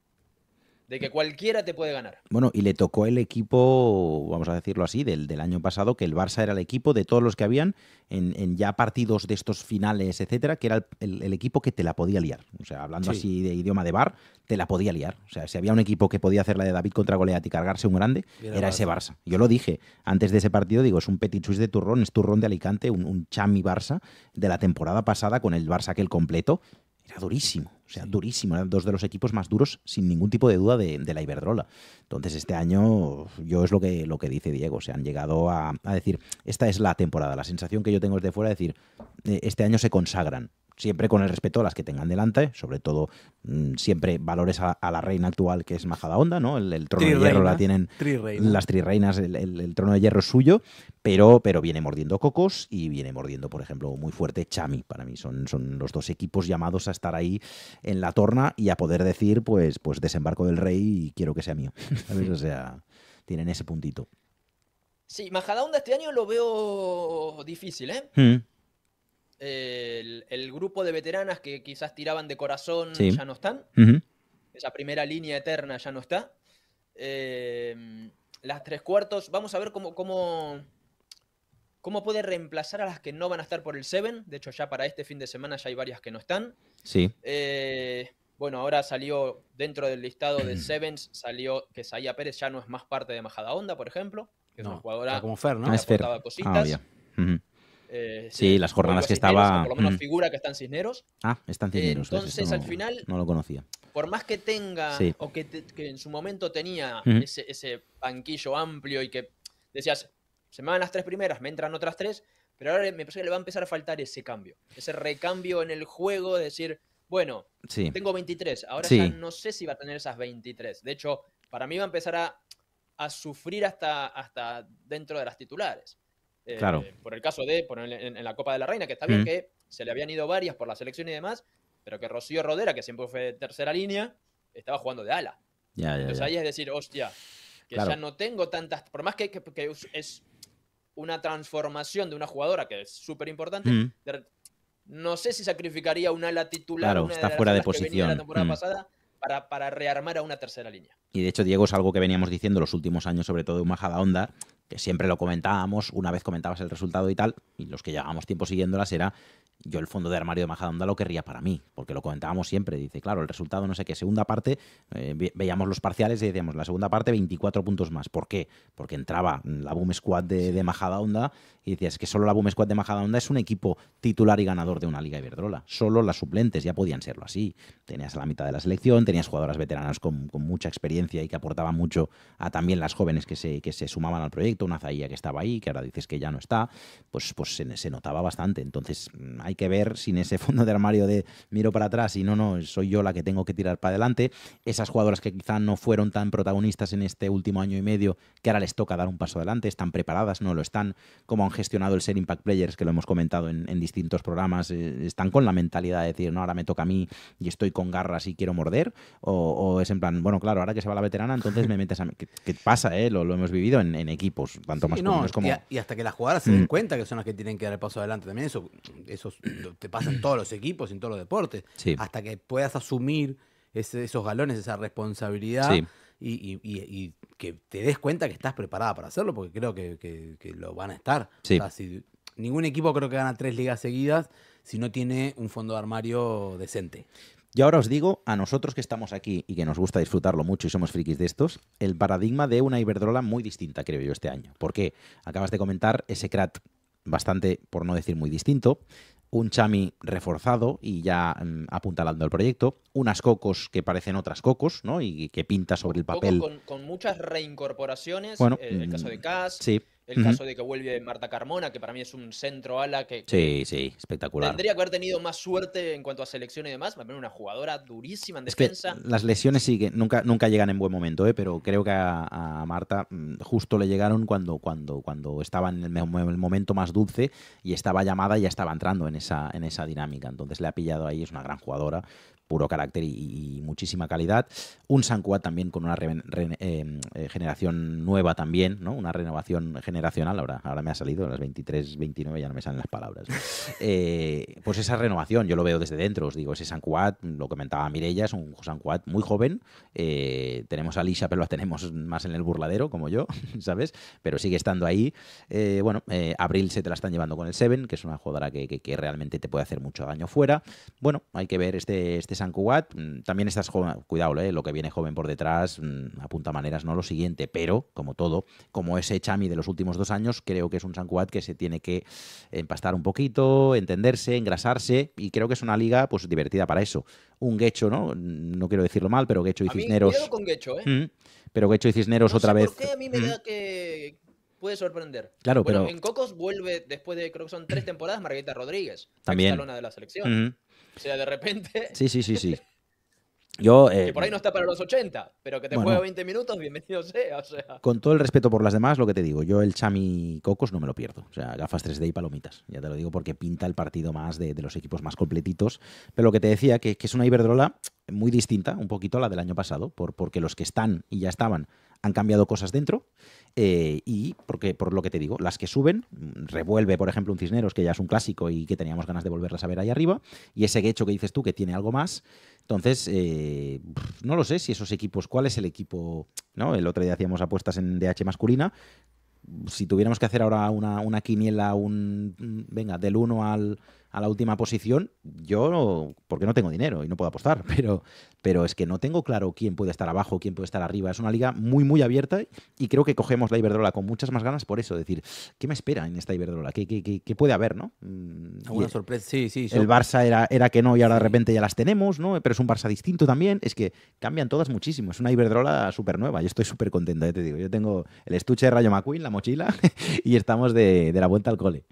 de que cualquiera te puede ganar. Bueno, y le tocó el equipo, vamos a decirlo así, del, del año pasado, que el Barça era el equipo de todos los que habían en, ya partidos de estos finales, etcétera, que era el, equipo que te la podía liar. O sea, hablando así de idioma de bar, te la podía liar. O sea, si había un equipo que podía hacer la de David contra Goleat y cargarse un grande, era ese Barça. Yo lo dije antes de ese partido, digo, es un petit suisse de turrón, es turrón de Alicante, un, un chami Barça de la temporada pasada con el Barça aquel completo era durísimo, o sea, durísimo. Eran dos de los equipos más duros, sin ningún tipo de duda, de, la Iberdrola. Entonces, este año, yo es lo que, lo que dice Diego, se han llegado a, a decir, esta es la temporada. La sensación que yo tengo desde fuera es decir, eh, este año se consagran siempre con el respeto a las que tengan delante, sobre todo mm, siempre valores a, la reina actual que es majada onda ¿no? El, trono de hierro la tienen las trireinas. el, el, trono de hierro es suyo, pero, pero viene mordiendo cocos y viene mordiendo, por ejemplo, muy fuerte Chami. Para mí son, son los dos equipos llamados a estar ahí en la torna y a poder decir, pues, pues desembarco del rey y quiero que sea mío. <laughs> O sea, tienen ese puntito. Sí, onda este año lo veo difícil, ¿eh? Hmm el, grupo de veteranas que quizás tiraban de corazón ya no están. Esa primera línea eterna ya no está. Eh, las tres cuartos, vamos a ver cómo, cómo, puede reemplazar a las que no van a estar por el Seven. De hecho, ya para este fin de semana ya hay varias que no están. Sí. Eh, bueno, ahora salió dentro del listado de <clears throat> Sevens, salió que Zahia Pérez ya no es más parte de Majada Onda, por ejemplo, que es una jugadora como Fer, ¿no? Ah, que ah, cositas. Eh, sí, las jornadas que estaba. por lo menos mm. figura que están Cisneros. Ah, están Cisneros. entonces, al final. No lo conocía. Por más que tenga, o que, en su momento tenía ese, banquillo amplio y que decías, se me van las tres primeras, me entran otras tres, pero ahora me parece que le va a empezar a faltar ese cambio. Ese recambio en el juego, de decir, bueno, tengo 23, ahora ya no sé si va a tener esas 23. De hecho, para mí va a empezar a, sufrir hasta dentro de las titulares. Eh, por el caso de, en, la Copa de la Reina, que está bien mm. que se le habían ido varias por la selección y demás, pero que Rocío Rodera, que siempre fue tercera línea, estaba jugando de ala. Entonces ahí es decir, hostia, que ya no tengo tantas. Por más que, es una transformación de una jugadora que es súper importante, mm. no sé si sacrificaría una ala titular. Claro, una está de fuera de posición. La temporada mm. pasada para, para, rearmar a una tercera línea. Y de hecho, Diego, es algo que veníamos diciendo los últimos años, sobre todo de Majada Onda, que siempre lo comentábamos, una vez comentabas el resultado y tal, y los que llevábamos tiempo siguiéndolas era, yo el fondo de armario de Majadonda lo querría para mí, porque lo comentábamos siempre, dice, claro, el resultado no sé qué, segunda parte, eh, veíamos los parciales y decíamos, la segunda parte 24 puntos más, ¿por qué? Porque entraba la Boom Squad de, de Onda y decías que solo la Boom Squad de onda es un equipo titular y ganador de una Liga Iberdrola, solo las suplentes ya podían serlo así, tenías a la mitad de la selección, tenías jugadoras veteranas con, con mucha experiencia y que aportaban mucho a también las jóvenes que se, que se sumaban al proyecto, una zahía que estaba ahí, que ahora dices que ya no está, pues, pues se, notaba bastante. Entonces mm, hay que ver sin ese <laughs> fondo de armario de miro para atrás y no, no, soy yo la que tengo que tirar para adelante. Esas jugadoras que quizá no fueron tan protagonistas en este último año y medio, que ahora les toca dar un paso adelante, están preparadas, no lo están, como han gestionado el ser Impact Players, que lo hemos comentado en, distintos programas, eh, están con la mentalidad de decir, no, ahora me toca a mí y estoy con garras y quiero morder, o, es en plan, bueno, claro, ahora que se va la veterana, entonces me metes a <laughs> ¿Qué, pasa, eh, Lo, hemos vivido en equipos y, hasta que las jugadoras se den mm. cuenta que son las que tienen que dar el paso adelante también. Eso, eso te pasa en todos los equipos, en todos los deportes. Hasta que puedas asumir esos galones, esa responsabilidad. Y, que te des cuenta que estás preparada para hacerlo, porque creo que, lo van a estar. ningún equipo creo que gana tres ligas seguidas si no tiene un fondo de armario decente. Y ahora os digo, a nosotros que estamos aquí y que nos gusta disfrutarlo mucho y somos frikis de estos, el paradigma de una Iberdrola muy distinta, creo yo, este año. Porque acabas de comentar ese CRAT bastante, por no decir muy distinto, un Chami reforzado y ya mm, apuntalando el proyecto, unas cocos que parecen otras cocos, ¿no? Y que pinta sobre el papel. con, muchas reincorporaciones, bueno, eh, el caso de mm, Cas. Sí. El caso de que vuelve Marta Carmona, que para mí es un centro ala que. Sí, sí, espectacular. Tendría que haber tenido más suerte en cuanto a selección y demás. una jugadora durísima en es defensa. las lesiones sí que nunca, nunca llegan en buen momento, ¿eh? pero creo que a, Marta mm, justo le llegaron cuando, cuando, cuando estaba en el, momento más dulce y estaba llamada y ya estaba entrando en esa, en esa dinámica. Entonces le ha pillado ahí, es una gran jugadora puro carácter y, muchísima calidad. Un San Juan también con una eh, eh, generación nueva también, ¿no? Una renovación general generacional, ahora, ahora me ha salido, las 23, 29 ya no me salen las palabras. Eh, pues esa renovación, yo lo veo desde dentro, os digo, ese San lo comentaba Mirella, es un San muy joven, eh, tenemos a Lisa, pero la tenemos más en el burladero, como yo, <laughs> ¿sabes? Pero sigue estando ahí. Eh, bueno, Abril se te la están llevando con el Seven, que es una jugadora que, realmente te puede hacer mucho daño fuera. Bueno, hay que ver este, este San mm, también estás joven, cuidado, lo que viene joven por detrás mm, apunta maneras, no lo siguiente, pero como todo, como ese Chami de los últimos dos años creo que es un Cuad que se tiene que empastar un poquito, entenderse, engrasarse, y creo que es una liga pues divertida para eso. Un gecho ¿no? No quiero decirlo mal, pero gecho ¿eh? y Cisneros. con pero gecho y Cisneros otra vez. Por a mí me da que puede sorprender. Claro, bueno, pero. En Cocos vuelve después de, creo que son tres temporadas, Margarita Rodríguez. También. La de la selección. O sea, de repente. Sí, sí, sí, sí. <laughs> Yo, eh, que por ahí no está para los 80, pero que te juegue 20 minutos, bienvenido sea, Con todo el respeto por las demás, lo que te digo, yo el Chami Cocos no me lo pierdo. O sea, gafas 3D y palomitas. Ya te lo digo porque pinta el partido más de, los equipos más completitos. Pero lo que te decía, que, es una Iberdrola muy distinta, un poquito a la del año pasado, por, porque los que están y ya estaban han cambiado cosas dentro. Eh, y porque, por lo que te digo, las que suben, mm, revuelve, por ejemplo, un Cisneros, que ya es un clásico y que teníamos ganas de volverlas a ver ahí arriba, y ese Gecho que dices tú que tiene algo más. Entonces, eh, no lo sé si esos equipos, cuál es el equipo, ¿no? El otro día hacíamos apuestas en DH masculina. Si tuviéramos que hacer ahora una, una quiniela, un. Mm, venga, del 1 al a la última posición, yo porque no tengo dinero y no puedo apostar, <laughs> pero, pero es que no tengo claro quién puede estar abajo, quién puede estar arriba. Es una liga muy, muy abierta y creo que cogemos la Iberdrola con muchas más ganas por eso. Decir, ¿qué me espera en esta Iberdrola? ¿Qué, puede haber, no? Mm, Alguna sorpresa, sí, sí. El Barça era, era que no y ahora de repente ya las tenemos, ¿no? Pero es un Barça distinto también. Es que cambian todas muchísimo. Es una Iberdrola súper nueva. y estoy súper contento, te digo. Yo tengo el estuche de Rayo McQueen, la mochila <laughs> y estamos de, de la vuelta al cole.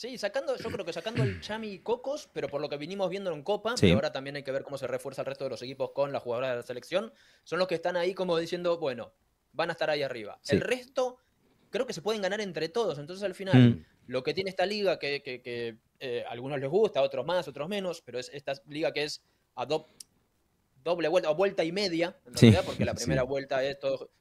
Sí, sacando, yo creo que sacando el Chami Cocos, pero por lo que vinimos viendo en Copa, y ahora también hay que ver cómo se refuerza el resto de los equipos con la jugadora de la selección, son los que están ahí como diciendo, bueno, van a estar ahí arriba. El resto creo que se pueden ganar entre todos, entonces al final mm. lo que tiene esta liga, que, eh, a algunos les gusta, otros más, otros menos, pero es esta liga que es a doble vuelta o vuelta y media, en realidad, porque la <laughs> primera vuelta es,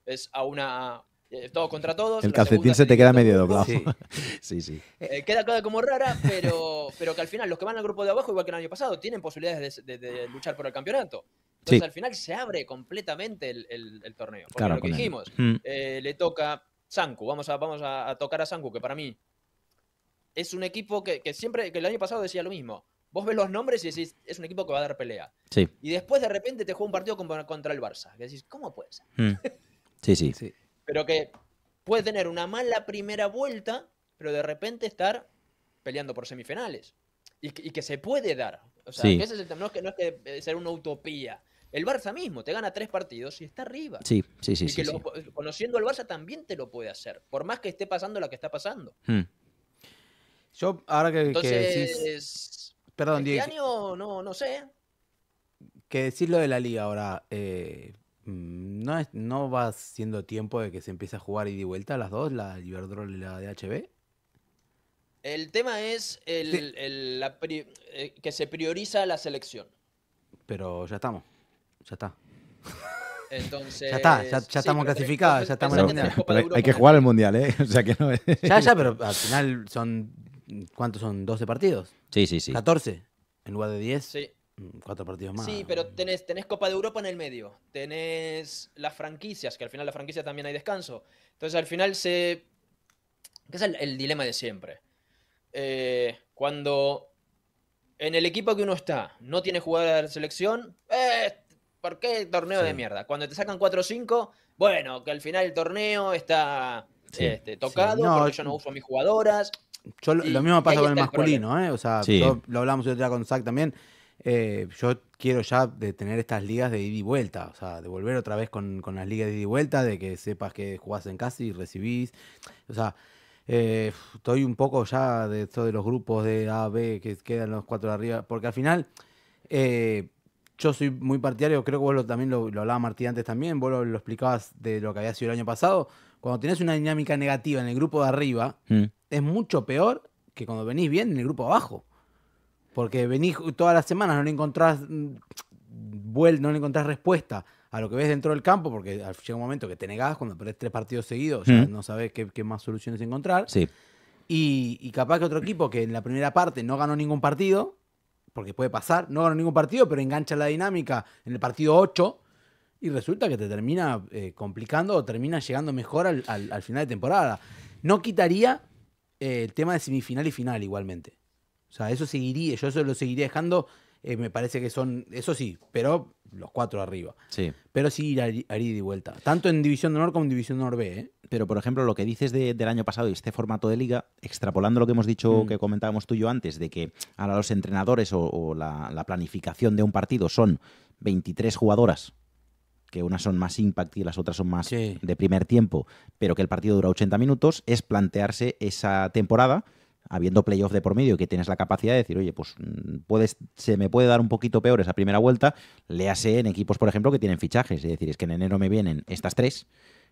es a una eh, todo contra todos. El calcetín se te queda medio doblado. <laughs> Sí, sí. Eh, eh, queda, como rara, pero, pero que al final los que van al grupo de abajo, igual que el año pasado, tienen posibilidades de, luchar por el campeonato. Entonces al final se abre completamente el, torneo. Porque lo que dijimos, mm. le toca Sanku, vamos a, vamos a, tocar a Sanku, que para mí es un equipo que, siempre, que el año pasado decía lo mismo. Vos ves los nombres y decís, es un equipo que va a dar pelea. Sí. Y después de repente te juega un partido contra el Barça. Que decís, ¿cómo puede ser? Mm. Sí, sí. sí pero que puede tener una mala primera vuelta, pero de repente estar peleando por semifinales. Y que, se puede dar. O sea, que ese es el tema. No es que, no es que eh, sea una utopía. El Barça mismo te gana tres partidos y está arriba. Sí, sí, sí. Y que conociendo al Barça también te lo puede hacer, por más que esté pasando la que está pasando. Hmm. Yo, ahora que, Perdón, ¿este Diego. no, no sé. Que decir lo de la liga ahora. Eh, Mm, no, es, no va siendo tiempo de que se empiece a jugar ida y de vuelta las dos, la Iberdrola y la DHB. El tema es el, eh, que se prioriza la selección. Pero ya estamos, ya está. Entonces, <laughs> ya está, ya, estamos clasificados, ya estamos Hay, que jugar el mundial, ¿eh? <laughs> Ya, ya, pero al final son. ¿Cuántos son? ¿12 partidos? Sí, sí, sí. ¿14? En lugar de 10. Sí. Mm, cuatro partidos más. Sí, pero tenés, tenés Copa de Europa en el medio, tenés las franquicias, que al final las franquicias también hay descanso. Entonces al final se... qué es el, dilema de siempre. Eh, cuando en el equipo que uno está no tiene jugador de selección, eh, ¿por qué torneo de mierda? Cuando te sacan 4 o 5, bueno, que al final el torneo está este, tocado porque yo no uso mis jugadoras. lo, mismo pasa con el masculino, ¿eh? O sea, lo, hablamos yo otro día con Zach también eh, yo quiero ya de tener estas ligas de ida y vuelta, o sea, de volver otra vez con, las ligas de ida y vuelta, de que sepas que jugás en casa y recibís, o sea, eh, estoy un poco ya de esto de los grupos de A, B, que quedan los cuatro de arriba, porque al final eh, yo soy muy partidario, creo que vos también lo, hablabas Martín antes también, vos lo, explicabas de lo que había sido el año pasado, cuando tenés una dinámica negativa en el grupo de arriba, mm. es mucho peor que cuando venís bien en el grupo abajo. Porque venís todas las semanas, no le encontrás, mm, no le encontrás respuesta a lo que ves dentro del campo, porque llega un momento que te negás cuando perdés tres partidos seguidos, no sabés qué, más soluciones encontrar. Y, capaz que otro equipo que en la primera parte no ganó ningún partido, porque puede pasar, no ganó ningún partido, pero engancha la dinámica en el partido 8 y resulta que te termina eh, complicando o termina llegando mejor al, final de temporada. No quitaría eh, el tema de semifinal y final igualmente. O sea, eso seguiría, yo eso lo seguiría dejando. Eh, me parece que son, eso sí, pero los cuatro arriba. Sí. Pero sí ir de vuelta. Tanto en División de Honor como en División de Honor B. ¿eh? Pero, por ejemplo, lo que dices del año pasado y este formato de liga, extrapolando lo que hemos dicho, mm. que comentábamos tú y yo antes, de que ahora los entrenadores o, la, planificación de un partido son 23 jugadoras que unas son más impact y las otras son más de primer tiempo, pero que el partido dura 80 minutos, es plantearse esa temporada habiendo playoff de por medio, que tienes la capacidad de decir, oye, pues mm, puedes, se me puede dar un poquito peor esa primera vuelta, léase en equipos, por ejemplo, que tienen fichajes, es decir, es que en enero me vienen estas tres,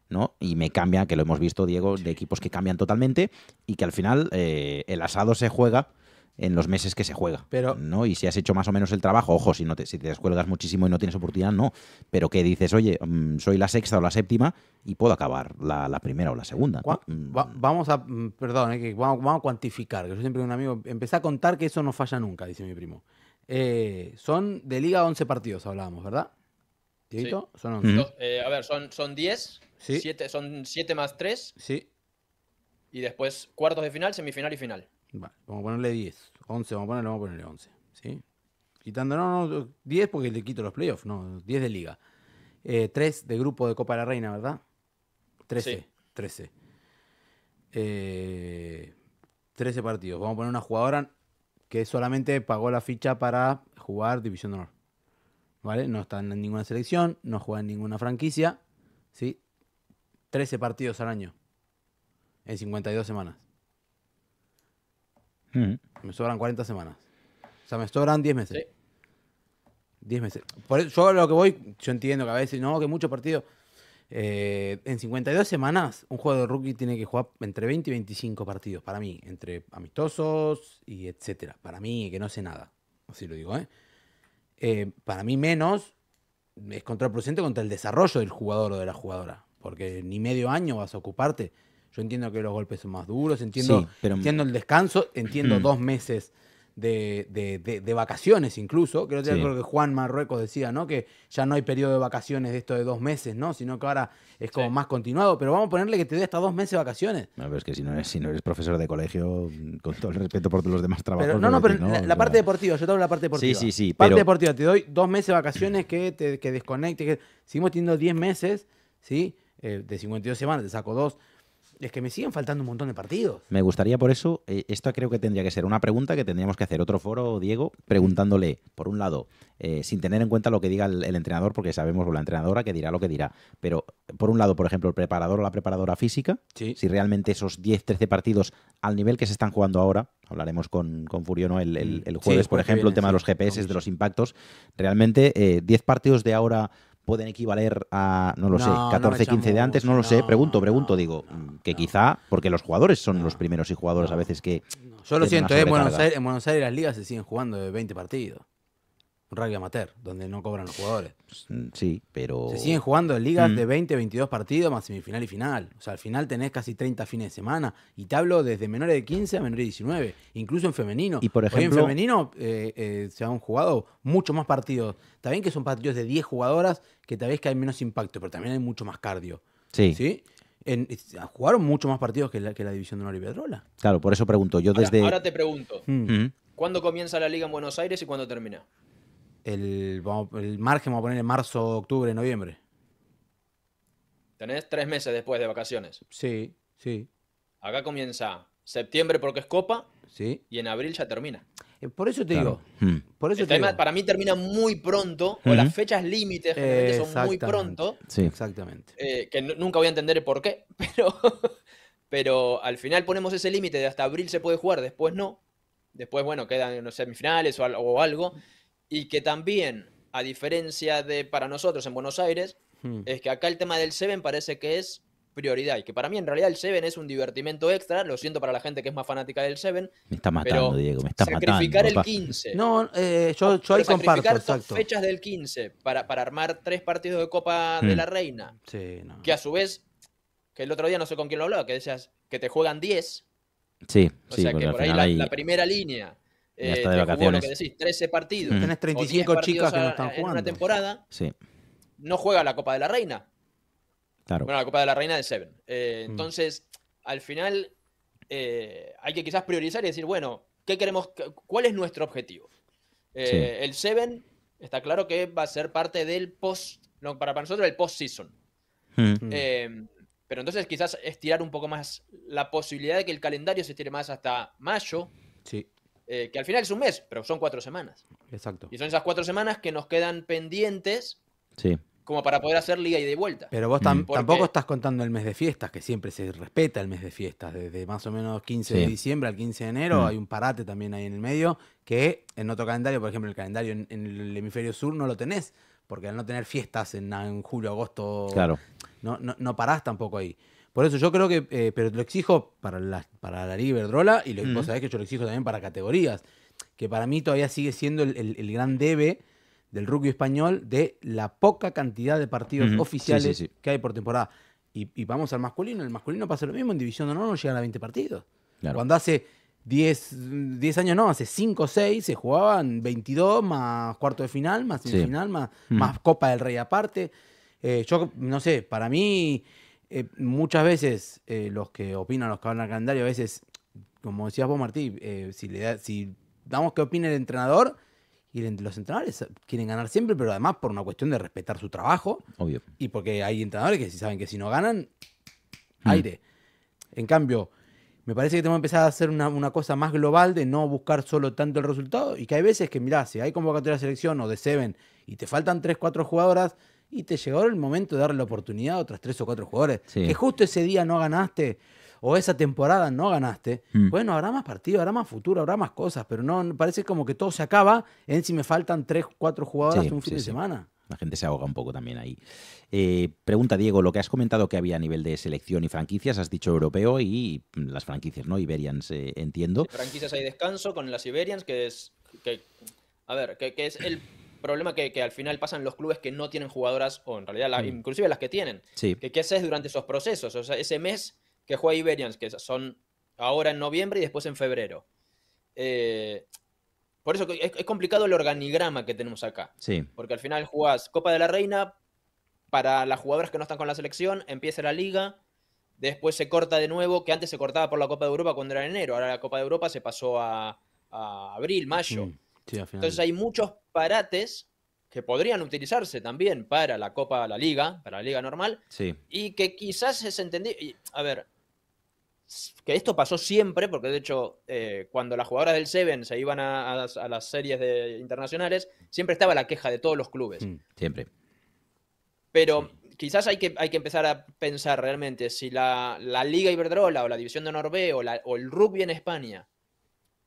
¿no? Y me cambia, que lo hemos visto, Diego, de equipos que cambian totalmente y que al final eh, el asado se juega en los meses que se juega. ¿no? Y si has hecho más o menos el trabajo, ojo, si, no te, si te descuelgas muchísimo y no tienes oportunidad, no. Pero que dices, oye, mm, soy la sexta o la séptima y puedo acabar la, primera o la segunda. Mm. vamos a, mm, perdón, eh, vamos, a cuantificar, que yo siempre un amigo, empecé a contar que eso no falla nunca, dice mi primo. Eh, son de liga 11 partidos, hablábamos, ¿verdad? Sí. Son 11. Eh, a ver, son, son 10, siete, son 7 más 3. Sí. Y después cuartos de final, semifinal y final vamos a ponerle 10. 11, vamos a ponerle, 11. Quitando, no, no, 10 porque le quito los playoffs, no, 10 de liga. 3 eh, de grupo de Copa de la Reina, ¿verdad? 13. 13. 13 partidos. Vamos a poner una jugadora que solamente pagó la ficha para jugar División de Honor. ¿Vale? No está en ninguna selección, no juega en ninguna franquicia. 13 partidos al año. En 52 semanas. Me sobran 40 semanas. O sea, me sobran 10 meses. 10 meses. Por eso, yo lo que voy, yo entiendo que a veces no, que muchos partidos. Eh, en 52 semanas, un jugador de rookie tiene que jugar entre 20 y 25 partidos, para mí, entre amistosos y etcétera. Para mí, que no sé nada, así lo digo, ¿eh? ¿eh? para mí, menos es contraproducente contra el desarrollo del jugador o de la jugadora, porque ni medio año vas a ocuparte yo entiendo que los golpes son más duros, entiendo, el descanso, entiendo mm. dos meses de, vacaciones incluso. Creo que, que Juan Marruecos decía, ¿no? Que ya no hay periodo de vacaciones de esto de dos meses, ¿no? Sino que ahora es como más continuado. Pero vamos a ponerle que te dé hasta dos meses de vacaciones. No, pero es que si no eres, si eres profesor de colegio, con todo el respeto por los demás trabajos. no, pero la, parte deportiva, yo te la parte deportiva. Sí, sí, sí. Parte deportiva, te doy dos meses de vacaciones que te que desconecte. Seguimos teniendo diez meses, ¿sí? Eh, de 52 semanas, te saco dos. Es que me siguen faltando un montón de partidos. Me gustaría por eso, eh, esto creo que tendría que ser una pregunta que tendríamos que hacer otro foro, Diego, preguntándole, por un lado, eh, sin tener en cuenta lo que diga el, entrenador, porque sabemos, la entrenadora, que dirá lo que dirá. Pero, por un lado, por ejemplo, el preparador o la preparadora física, sí. si realmente esos 10, 13 partidos al nivel que se están jugando ahora, hablaremos con, con el, mm, jueves, por ejemplo, el tema de los GPS, de los impactos, realmente 10 eh, partidos de ahora pueden equivaler a, no lo sé, 14, 15 de antes, no lo sé, pregunto, pregunto, digo, que quizá, porque los jugadores son los primeros y jugadores a veces que... Yo lo siento, eh, Buenos en Buenos Aires las ligas se siguen jugando de 20 partidos un rugby amateur, donde no cobran los jugadores. Pues, mm, sí, pero. Se siguen jugando en ligas de 20, mm. 22 partidos más semifinal y final. O sea, al final tenés casi 30 fines de semana. Y te hablo desde menores de 15 a menores de 19, incluso en femenino. Y por ejemplo. Hoy en femenino eh, eh, se han jugado mucho más partidos. también que son partidos de 10 jugadoras, que tal vez que hay menos impacto, pero también hay mucho más cardio. Sí. ¿Sí? jugaron mucho más partidos que la, que la división de Honor y Pedrola. Claro, por eso pregunto. Yo desde. Ahora, te pregunto. Mm. ¿Cuándo comienza la liga en Buenos Aires y cuándo termina? el, el margen, vamos a poner en marzo, octubre, noviembre. Tenés tres meses después de vacaciones. Sí, sí. Acá comienza septiembre porque es copa sí. y en abril ya termina. Eh, por eso te digo. Hmm. Por eso este para mí termina muy pronto, o las fechas límites son muy pronto. Sí, exactamente. Eh, que nunca voy a entender por qué, <laughs> pero, pero al final ponemos ese límite de hasta abril se puede jugar, después no. Después, bueno, quedan, en semifinales o algo. Y que también, a diferencia de para nosotros en Buenos Aires, hmm. es que acá el tema del Seven parece que es prioridad. Y que para mí, en realidad, el Seven es un divertimento extra. Lo siento para la gente que es más fanática del Seven. Me está matando, Diego, me está sacrificar Sacrificar el 15. No, eh, yo, ahí comparto. Sacrificar fechas del 15 para, para armar tres partidos de Copa de hmm. la Reina. Sí, no. Que a su vez, que el otro día no sé con quién lo hablaba, que decías que te juegan 10. Sí, o sea que por ahí la primera línea eh, lo que decís, 13 partidos. Tienes 35 chicas que no están jugando. En una temporada. Sí. No juega la Copa de la Reina. Claro. Bueno, la Copa de la Reina de Seven. Eh, mm. Entonces, al final, eh, hay que quizás priorizar y decir, bueno, ¿qué queremos? ¿Cuál es nuestro objetivo? El Seven está claro que va a ser parte del post. No, para nosotros, el post-season. Mm. pero entonces, quizás estirar un poco más la posibilidad de que el calendario se estire más hasta mayo. Sí eh, que al final es un mes, pero son cuatro semanas. Exacto. Y son esas cuatro semanas que nos quedan pendientes sí. como para poder hacer liga y de vuelta. Pero vos mm. tampoco estás contando el mes de fiestas, que siempre se respeta el mes de fiestas. Desde más o menos 15 de diciembre al 15 de enero mm. hay un parate también ahí en el medio, que en otro calendario, por ejemplo, el calendario en, el hemisferio sur no lo tenés, porque al no tener fiestas en, julio, agosto, claro. no, no, no parás tampoco ahí. Por eso yo creo que, eh, pero lo exijo para la, para la Liga y lo, vos sabés que yo lo exijo también para categorías, que para mí todavía sigue siendo el, gran debe del rugby español de la poca cantidad de partidos oficiales que hay por temporada. Y, vamos al masculino, el masculino pasa lo mismo, en División de Honor no llegan a 20 partidos. Cuando hace 10, 10 años no, hace 5 o 6 se jugaban 22 más cuarto de final, más semifinal, más, más Copa del Rey aparte. Eh, yo no sé, para mí... Eh, muchas veces eh, los que opinan, los que van al calendario, a veces, como decías vos, Martí, eh, si, le damos que opina el entrenador, y los entrenadores quieren ganar siempre, pero además por una cuestión de respetar su trabajo. Obvio. Y porque hay entrenadores que si saben que si no ganan, mm. aire. En cambio, me parece que tenemos que empezar a hacer una, una, cosa más global de no buscar solo tanto el resultado y que hay veces que, mirá, si hay convocatoria de selección o de Seven y te faltan 3, 4 jugadoras, y te llegó el momento de darle la oportunidad a otros tres o cuatro jugadores. Que justo ese día no ganaste o esa temporada no ganaste. Mm. Bueno, habrá más partidos, habrá más futuro, habrá más cosas, pero no parece como que todo se acaba en si me faltan tres, cuatro jugadores en un fin de semana. La gente se ahoga un poco también ahí. Eh, pregunta Diego, lo que has comentado que había a nivel de selección y franquicias, has dicho europeo y las franquicias, ¿no? Iberians, eh, entiendo. franquicias hay descanso con las Iberians, que es... a ver, que es el problema que, al final pasan los clubes que no tienen jugadoras, o en realidad mm. inclusive las que tienen. Que, ¿Qué haces durante esos procesos? O sea, ese mes que juega Iberians, que son ahora en noviembre y después en febrero. Eh, por eso es, complicado el organigrama que tenemos acá. Porque al final jugás Copa de la Reina para las jugadoras que no están con la selección, empieza la liga, después se corta de nuevo, que antes se cortaba por la Copa de Europa cuando era enero, ahora la Copa de Europa se pasó a, abril, mayo. Mm. Entonces hay muchos barates, que podrían utilizarse también para la Copa, la Liga, para la Liga normal, y que quizás se entendía... A ver, que esto pasó siempre, porque de hecho, eh, cuando las jugadoras del Seven se iban a, las, series de, internacionales, siempre estaba la queja de todos los clubes. Mm, siempre. Pero quizás hay que, hay que empezar a pensar realmente si la, Liga Iberdrola o la División de Norbe o, o el rugby en España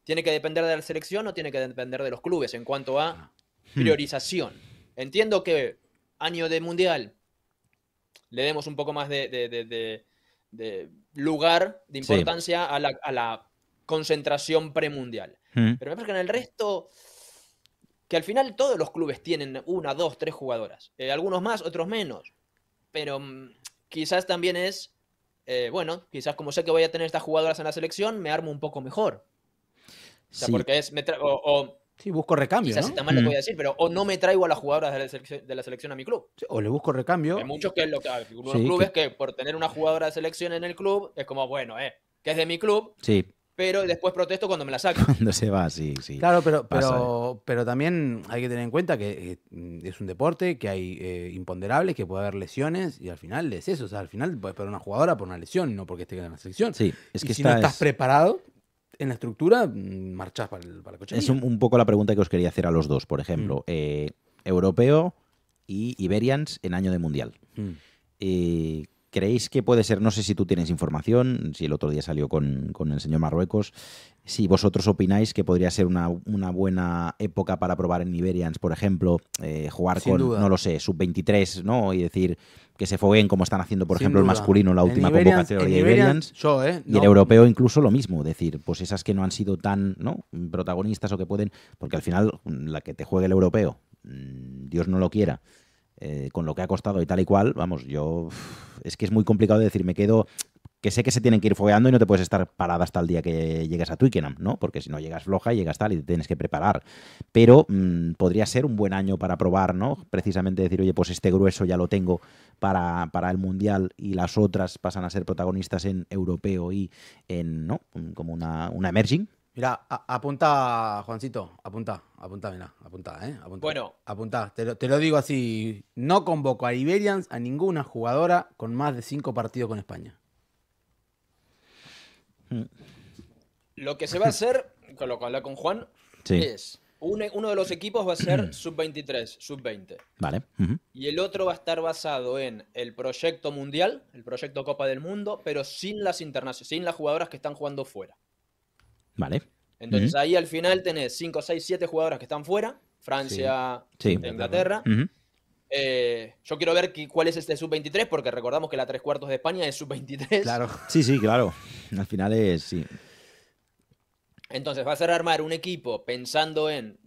tiene que depender de la selección o tiene que depender de los clubes en cuanto a ah. Hmm. priorización. Entiendo que año de mundial le demos un poco más de, lugar, de importancia a, la, concentración premundial. Hmm. Pero me parece que en el resto, que al final todos los clubes tienen una, dos, tres jugadoras. Eh, algunos más, otros menos. Pero mm, quizás también es, eh, bueno, quizás como sé que voy a tener estas jugadoras en la selección, me armo un poco mejor. O sea, porque es, Sí, busco recambio. ¿no? está mal voy a decir, pero o no me traigo a las jugadoras de la selección, a mi club. o le busco recambio. Hay muchos que lo que algunos clubes que... que... por tener una jugadora de selección en el club es como, bueno, eh, que es de mi club. Sí. Pero después protesto cuando me la saco. <laughs> Cuando se va, sí, sí. Claro, pero, pero, pero también hay que tener en cuenta que eh, es un deporte, que hay eh, imponderables, que puede haber lesiones, y al final es eso. O sea, al final puedes perder una jugadora por una lesión, no porque esté en la selección. Sí, es que si no estás preparado, en la estructura, mm, marchas para, el, coche. Es un, poco la pregunta que os quería hacer a los dos, por ejemplo. Mm. Eh, europeo y Iberians en año de mundial. Mm. Eh, ¿Creéis que puede ser? No sé si tú tienes información, si el otro día salió con, el señor Marruecos, si vosotros opináis que podría ser una, buena época para probar en Iberians, por ejemplo, eh, jugar con, no lo sé, sub-23, ¿no? Y decir, que se fogueen como están haciendo, por ejemplo, el masculino en la última convocatoria de Iberians, eh, y el europeo incluso lo mismo, decir, pues esas que no han sido tan ¿no? protagonistas o que pueden, porque al final la que te juegue el europeo, mm, Dios no lo quiera, eh, con lo que ha costado y tal y cual, vamos, yo es que es muy complicado decir, me quedo que sé que se tienen que ir fogueando y no te puedes estar parada hasta el día que llegues a Twickenham, ¿no? Porque si no llegas floja, y llegas tal y te tienes que preparar. Pero mm, podría ser un buen año para probar, ¿no? Precisamente decir, oye, pues este grueso ya lo tengo para, para el Mundial y las otras pasan a ser protagonistas en europeo y en, ¿no? Como una, emerging. Mira, apunta, Juancito, apunta, apunta, mira, apunta, ¿eh? bueno. Apunta, te lo digo así, no convoco a Iberians a ninguna jugadora con más de cinco partidos con España. Mm. Lo que se va a hacer, con lo que hablé con Juan, es uno de los equipos va a ser sub-23, mm. sub-20. Vale. Y el otro va a estar basado en el proyecto mundial, el proyecto Copa del Mundo, pero sin las internacionales, sin las jugadoras que están jugando fuera. Vale. Entonces ahí al final tenés 5, 6, 7 jugadoras que están fuera. Francia, Inglaterra. Eh, yo quiero ver cuál es este sub-23, porque recordamos que la tres cuartos de España es sub-23. Claro. Sí, sí, claro. Al final es, sí. Entonces va a ser armar un equipo pensando en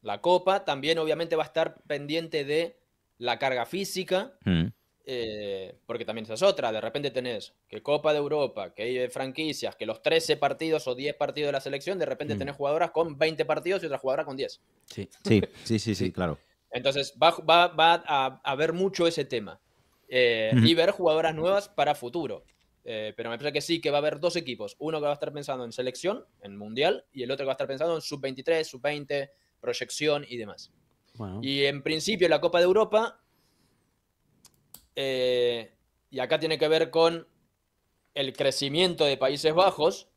la Copa. También, obviamente, va a estar pendiente de la carga física. Mm. Eh, porque también esa es otra, de repente tenés que Copa de Europa, que hay eh, franquicias, que los 13 partidos o 10 partidos de la selección, de repente mm. tenés jugadoras con 20 partidos y otras jugadoras con 10. Sí, sí, sí, sí, sí, <laughs> claro. Entonces va, a haber mucho ese tema eh, y ver jugadoras nuevas para futuro. Eh, pero me parece que sí, que va a haber dos equipos. Uno que va a estar pensando en selección, en mundial, y el otro que va a estar pensando en sub-23, sub-20, proyección y demás. Y en principio la Copa de Europa, eh, y acá tiene que ver con el crecimiento de Países Bajos,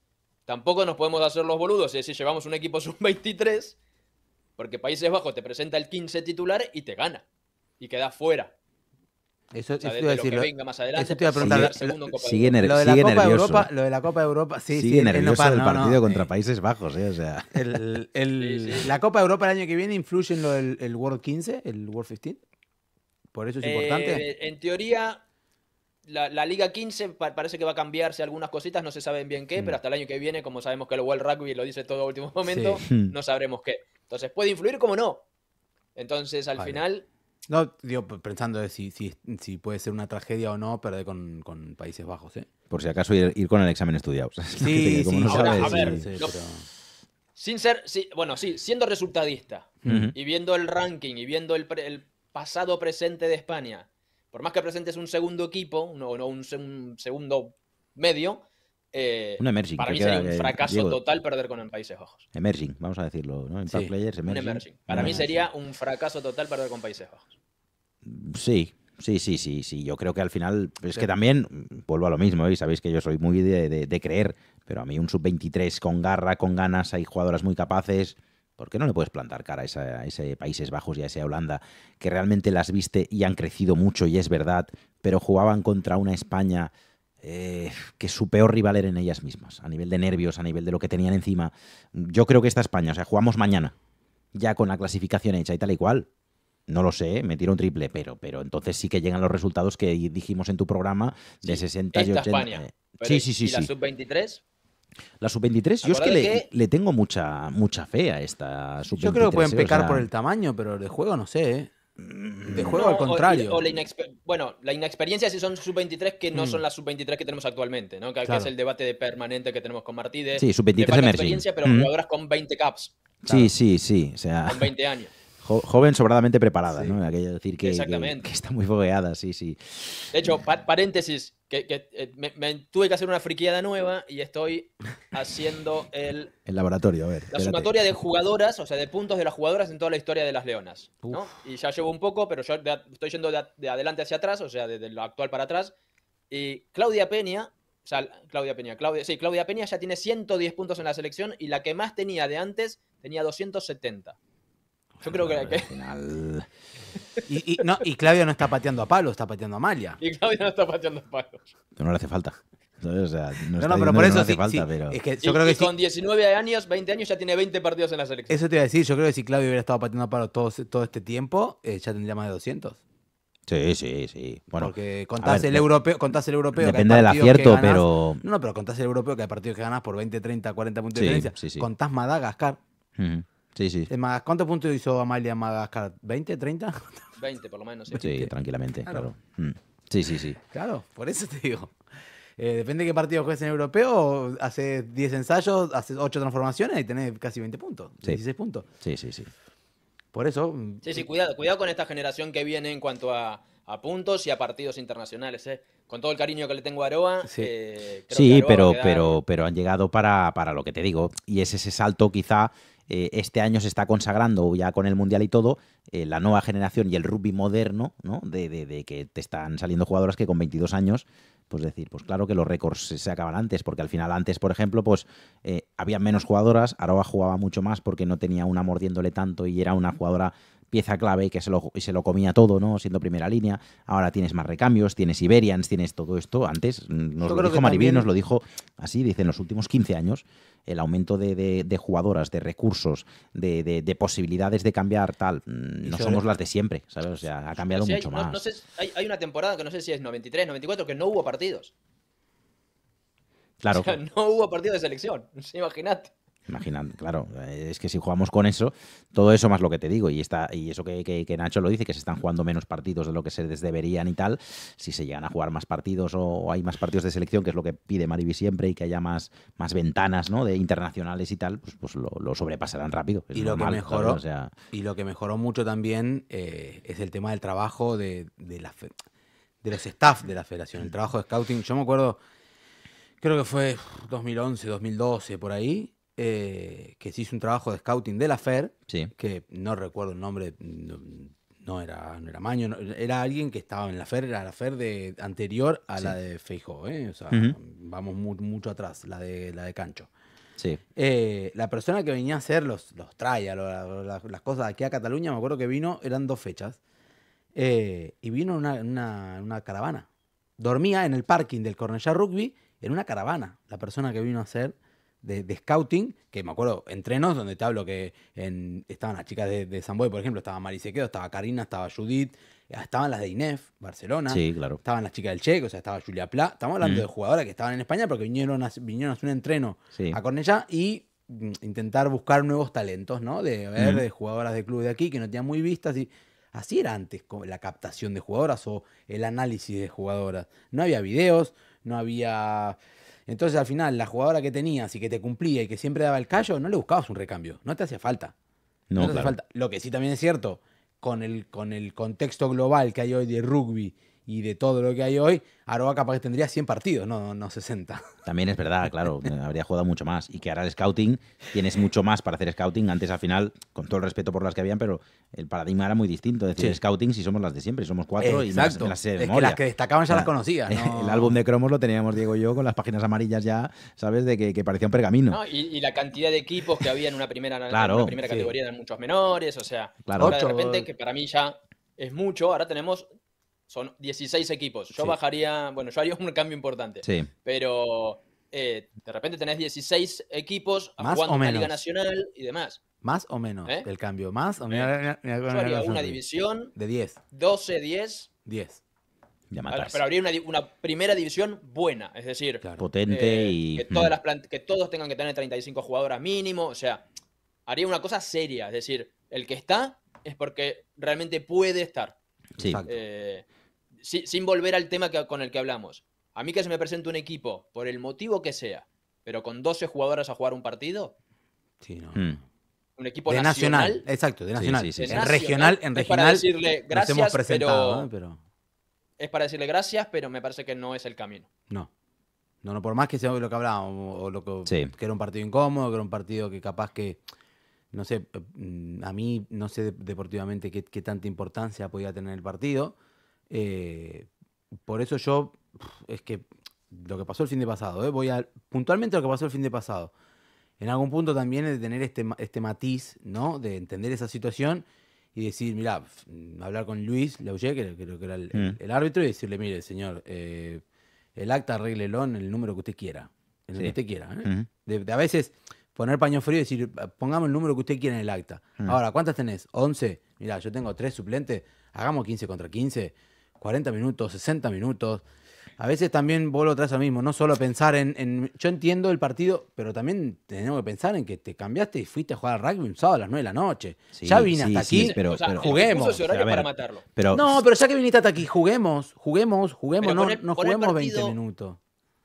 tampoco nos podemos hacer los boludos y decir, llevamos un equipo sub-23 porque Países Bajos te presenta el 15 titular y te gana. Y queda fuera. Eso, te a decir. adelante, eso te pues, a preguntar. lo, de la Copa de Europa, sí. Sigue nervioso el partido contra eh. Países Bajos, eh, <laughs> La Copa de Europa el año que viene influye en lo del el World 15, el World 15. Por eso es eh, importante. en teoría, la, Liga 15 parece que va a cambiarse algunas cositas, no se saben bien qué, mm. pero hasta el año que viene, como sabemos que el World Rugby lo dice todo a último momento, no sabremos qué. Entonces puede influir como no. Entonces al final... No, digo, pensando si, si, puede ser una tragedia o no perder con, Países Bajos, ¿eh? Por si acaso ir, con el examen estudiado. <laughs> Sí, no sabes, a Sin ser, bueno, sí, siendo resultadista y viendo el ranking y viendo el, pasado presente de España, por más que presente es un segundo equipo, no, un segundo medio, eh, para mí sería un eh, fracaso total perder con Países Bajos. Emerging, vamos a decirlo, ¿no? En players, emerging. Para mí sería un fracaso total perder con Países Bajos. Sí, sí, sí, sí, sí. Yo creo que al final, es que también, vuelvo a lo mismo, y ¿eh? sabéis que yo soy muy de, creer, pero a mí un sub-23 con garra, con ganas, hay jugadoras muy capaces. ¿Por qué no le puedes plantar cara a, a, ese Países Bajos y a ese Holanda que realmente las viste y han crecido mucho y es verdad, pero jugaban contra una España eh, que su peor rival eran ellas mismas, a nivel de nervios, a nivel de lo que tenían encima. Yo creo que esta España, o sea, jugamos mañana, ya con la clasificación hecha y tal y cual. No lo sé, ¿eh? me tiro un triple, pero, pero entonces sí que llegan los resultados que dijimos en tu programa de 60 y 80. Eh, sí, sí, sí. ¿Y la sub-23? La sub-23, yo es que le, tengo mucha, mucha fe a esta sub-23. Yo creo que pueden pecar por el tamaño, pero de juego no sé. ¿eh? Mm. de juego al contrario. bueno, la inexperiencia si son sub-23 que no mm. son las sub-23 que tenemos actualmente, ¿no? Que, es el debate de permanente que tenemos con Martí sí, sub-23 experiencia, pero mm. jugadoras con 20 caps. Sí, sí, sí. O sea... Con 20 años joven sobradamente preparada, ¿no? Aquello decir que, Que, está muy fogueada, sí, sí. De hecho, paréntesis, que, eh, me, tuve que hacer una friquiada nueva y estoy haciendo el... <laughs> El laboratorio, a ver. La sumatoria de jugadoras, o sea, de puntos de las jugadoras en toda la historia de las leonas, ¿no? Y ya llevo un poco, pero yo estoy yendo de, adelante hacia atrás, o sea, de, de lo actual para atrás. Y Claudia Peña o sea, Claudia Peña. Claudia, sí, Claudia Peña ya tiene 110 puntos en la selección y la que más tenía de antes tenía 270. Yo creo que Y, y, no, y Claudio no está pateando a palo, está pateando a Malia. Y Claudio no está pateando a palo. no le hace falta. no, no, pero por eso Es que yo creo que con 19 años, 20 años, ya tiene 20 partidos en la selección. Eso te iba a decir, yo creo que si Claudio hubiera estado pateando a palo todo, todo este tiempo, eh, ya tendría más de 200. Sí, sí, sí. Porque contás, el europeo, contás el europeo. Depende que del acierto, pero. No, no, pero contás el europeo que hay partidos que ganas por 20, 30, 40 puntos de diferencia. Contás Madagascar. Sí, sí. ¿cuántos puntos hizo Amalia Madagascar? ¿20, 30? 20 por lo menos, sí. Sí, tranquilamente, claro. Mm. Sí, sí, sí. Claro, por eso te digo. Eh, depende de qué partido juegues en europeo, haces 10 ensayos, haces 8 transformaciones y tenés casi 20 puntos, 16 puntos. Sí, sí, sí. Por eso. Mm, sí, sí, cuidado, cuidado con esta generación que viene en cuanto a, puntos y a partidos internacionales. Eh. Con todo el cariño que le tengo a Aroa. Sí, eh, pero, pero, pero han llegado para, para lo que te digo. Y es ese salto quizá eh, este año se está consagrando ya con el Mundial y todo, eh, la nueva generación y el rugby moderno, ¿no? De, que te están saliendo jugadoras que con 22 años, pues decir, pues claro que los récords se, acaban antes, porque al final antes, por ejemplo, pues eh, había menos jugadoras, Aroba jugaba mucho más porque no tenía una mordiéndole tanto y era una jugadora pieza clave y que se lo, se lo comía todo, ¿no? Siendo primera línea. Ahora tienes más recambios, tienes Iberians, tienes todo esto. Antes nos lo dijo Maribel, nos lo dijo así, dice, en los últimos 15 años el aumento de, de, jugadoras, de recursos, de, posibilidades de cambiar tal, mm, no somos las de siempre, ¿sabes? O sea, ha cambiado mucho más. hay, una temporada que no sé si es 93, 94, que no hubo partidos. Claro. <laughs> no hubo partido de selección, <laughs> imagínate. Imaginando, claro, es que si jugamos con eso, todo eso más lo que te digo, y está, y eso que, Nacho lo dice, que se están jugando menos partidos de lo que se deberían y tal, si se llegan a jugar más partidos o, hay más partidos de selección, que es lo que pide Mariby siempre, y que haya más, más ventanas ¿no? de internacionales y tal, pues, pues lo, sobrepasarán rápido. Y lo, que mejoró, y lo que mejoró mucho también eh, es el tema del trabajo de, la de los staff de la federación, el trabajo de scouting. Yo me acuerdo, creo que fue 2011, 2012, por ahí eh, que se hizo un trabajo de scouting de la FER, que no recuerdo el nombre, no, era, era Maño, era alguien que estaba en la FER, era la FER de, anterior a la de Feijó, ¿eh? vamos mucho atrás, la de, la de Cancho. Eh, la persona que venía a hacer los, los trials, las, cosas aquí a Cataluña, me acuerdo que vino, eran dos fechas, y vino en una, caravana. Dormía en el parking del Cornellá Rugby en una caravana, la persona que vino a hacer de, scouting, que me acuerdo, entrenos donde te hablo que estaban las chicas de, de Boy por ejemplo, estaba Marisequedo, estaba Karina, estaba Judith, eh, estaban las de INEF, Barcelona, estaban las chicas del Checo, o sea, estaba Julia Pla, estamos hablando de jugadoras que estaban en España porque vinieron a, vinieron a hacer un entreno a Cornellá y mm, intentar buscar nuevos talentos, ¿no? De ver de jugadoras de club de aquí que no tenían muy vistas y así era antes la captación de jugadoras o el análisis de jugadoras. No había videos, no había entonces al final, la jugadora que tenías y que te cumplía y que siempre daba el callo, no le buscabas un recambio, no te hacía falta. No, te hacía falta. Lo que sí también es cierto, con el, con el contexto global que hay hoy de rugby y de todo lo que hay hoy, Aroa capaz que tendría 100 partidos, no, no 60. También es verdad, claro, habría jugado mucho más. Y que ahora el scouting, tienes mucho más para hacer scouting. Antes, al final, con todo el respeto por las que habían, pero el paradigma era muy distinto. Es decir, scouting si somos las de siempre, somos cuatro Exacto. y las que las que destacaban ya las ah. conocía. <laughs> El álbum de cromos lo teníamos Diego y yo con las páginas amarillas ya, ¿sabes? De que, parecía un pergamino. y, la cantidad de equipos que había en una primera, primera categoría eran muchos menores, o sea, ahora de repente, que para mí ya es mucho, ahora tenemos son 16 equipos. Yo bajaría, bueno, yo haría un cambio importante. Sí. Pero eh, de repente tenés 16 equipos jugando en la Liga Nacional y demás. Más o menos ¿Eh? el cambio. Más o menos. ¿Eh? Yo haría una división. De 10. 12, 10. 10. pero habría una, primera división buena, es decir, potente y. Que, mm. las que todos tengan que tener 35 jugadoras mínimo. O sea, haría una cosa seria. Es decir, el que está es porque realmente puede estar. Sí. Exacto sin, volver al tema con el que hablamos, a mí que se me presenta un equipo, por el motivo que sea, pero con 12 jugadoras a jugar un partido. Sí, no. Hmm. Un equipo de nacional, Exacto, de nacional. En regional, en regional. Es para gracias, ¿eh? pero, Es para decirle gracias, pero me parece que no es el camino. No. No, no, por más que sea lo que hablábamos, o lo que, que era un partido incómodo, que era un partido que capaz que no sé, eh, mm, a mí no sé deportivamente qué, qué, tanta importancia podía tener el partido, eh, por eso yo, es que lo que pasó el fin de pasado, eh, voy puntualmente lo que pasó el fin de pasado. En algún punto también es de tener este, este matiz, ¿no? De entender esa situación y decir, mira, mm, hablar con Luis Lauye, que creo que era mm. el, árbitro, y decirle, mire, señor, eh, el acta arréglelo en el número que usted quiera. En el que usted quiera. De, a veces poner paño frío y decir, ah, pongamos el número que usted quiera en el acta. Mm. Ahora, ¿cuántas tenés? 11. Mira, yo tengo tres suplentes, hagamos 15 contra 15 40 minutos, 60 minutos. A veces también vuelvo atrás al mismo, no solo pensar en, Yo entiendo el partido, pero también tenemos que pensar en que te cambiaste y fuiste a jugar al rugby un sábado a las 9 de la noche. ya vine hasta aquí, pero, juguemos. no, pero ya que viniste hasta aquí, juguemos, juguemos, juguemos, no, juguemos 20 minutos.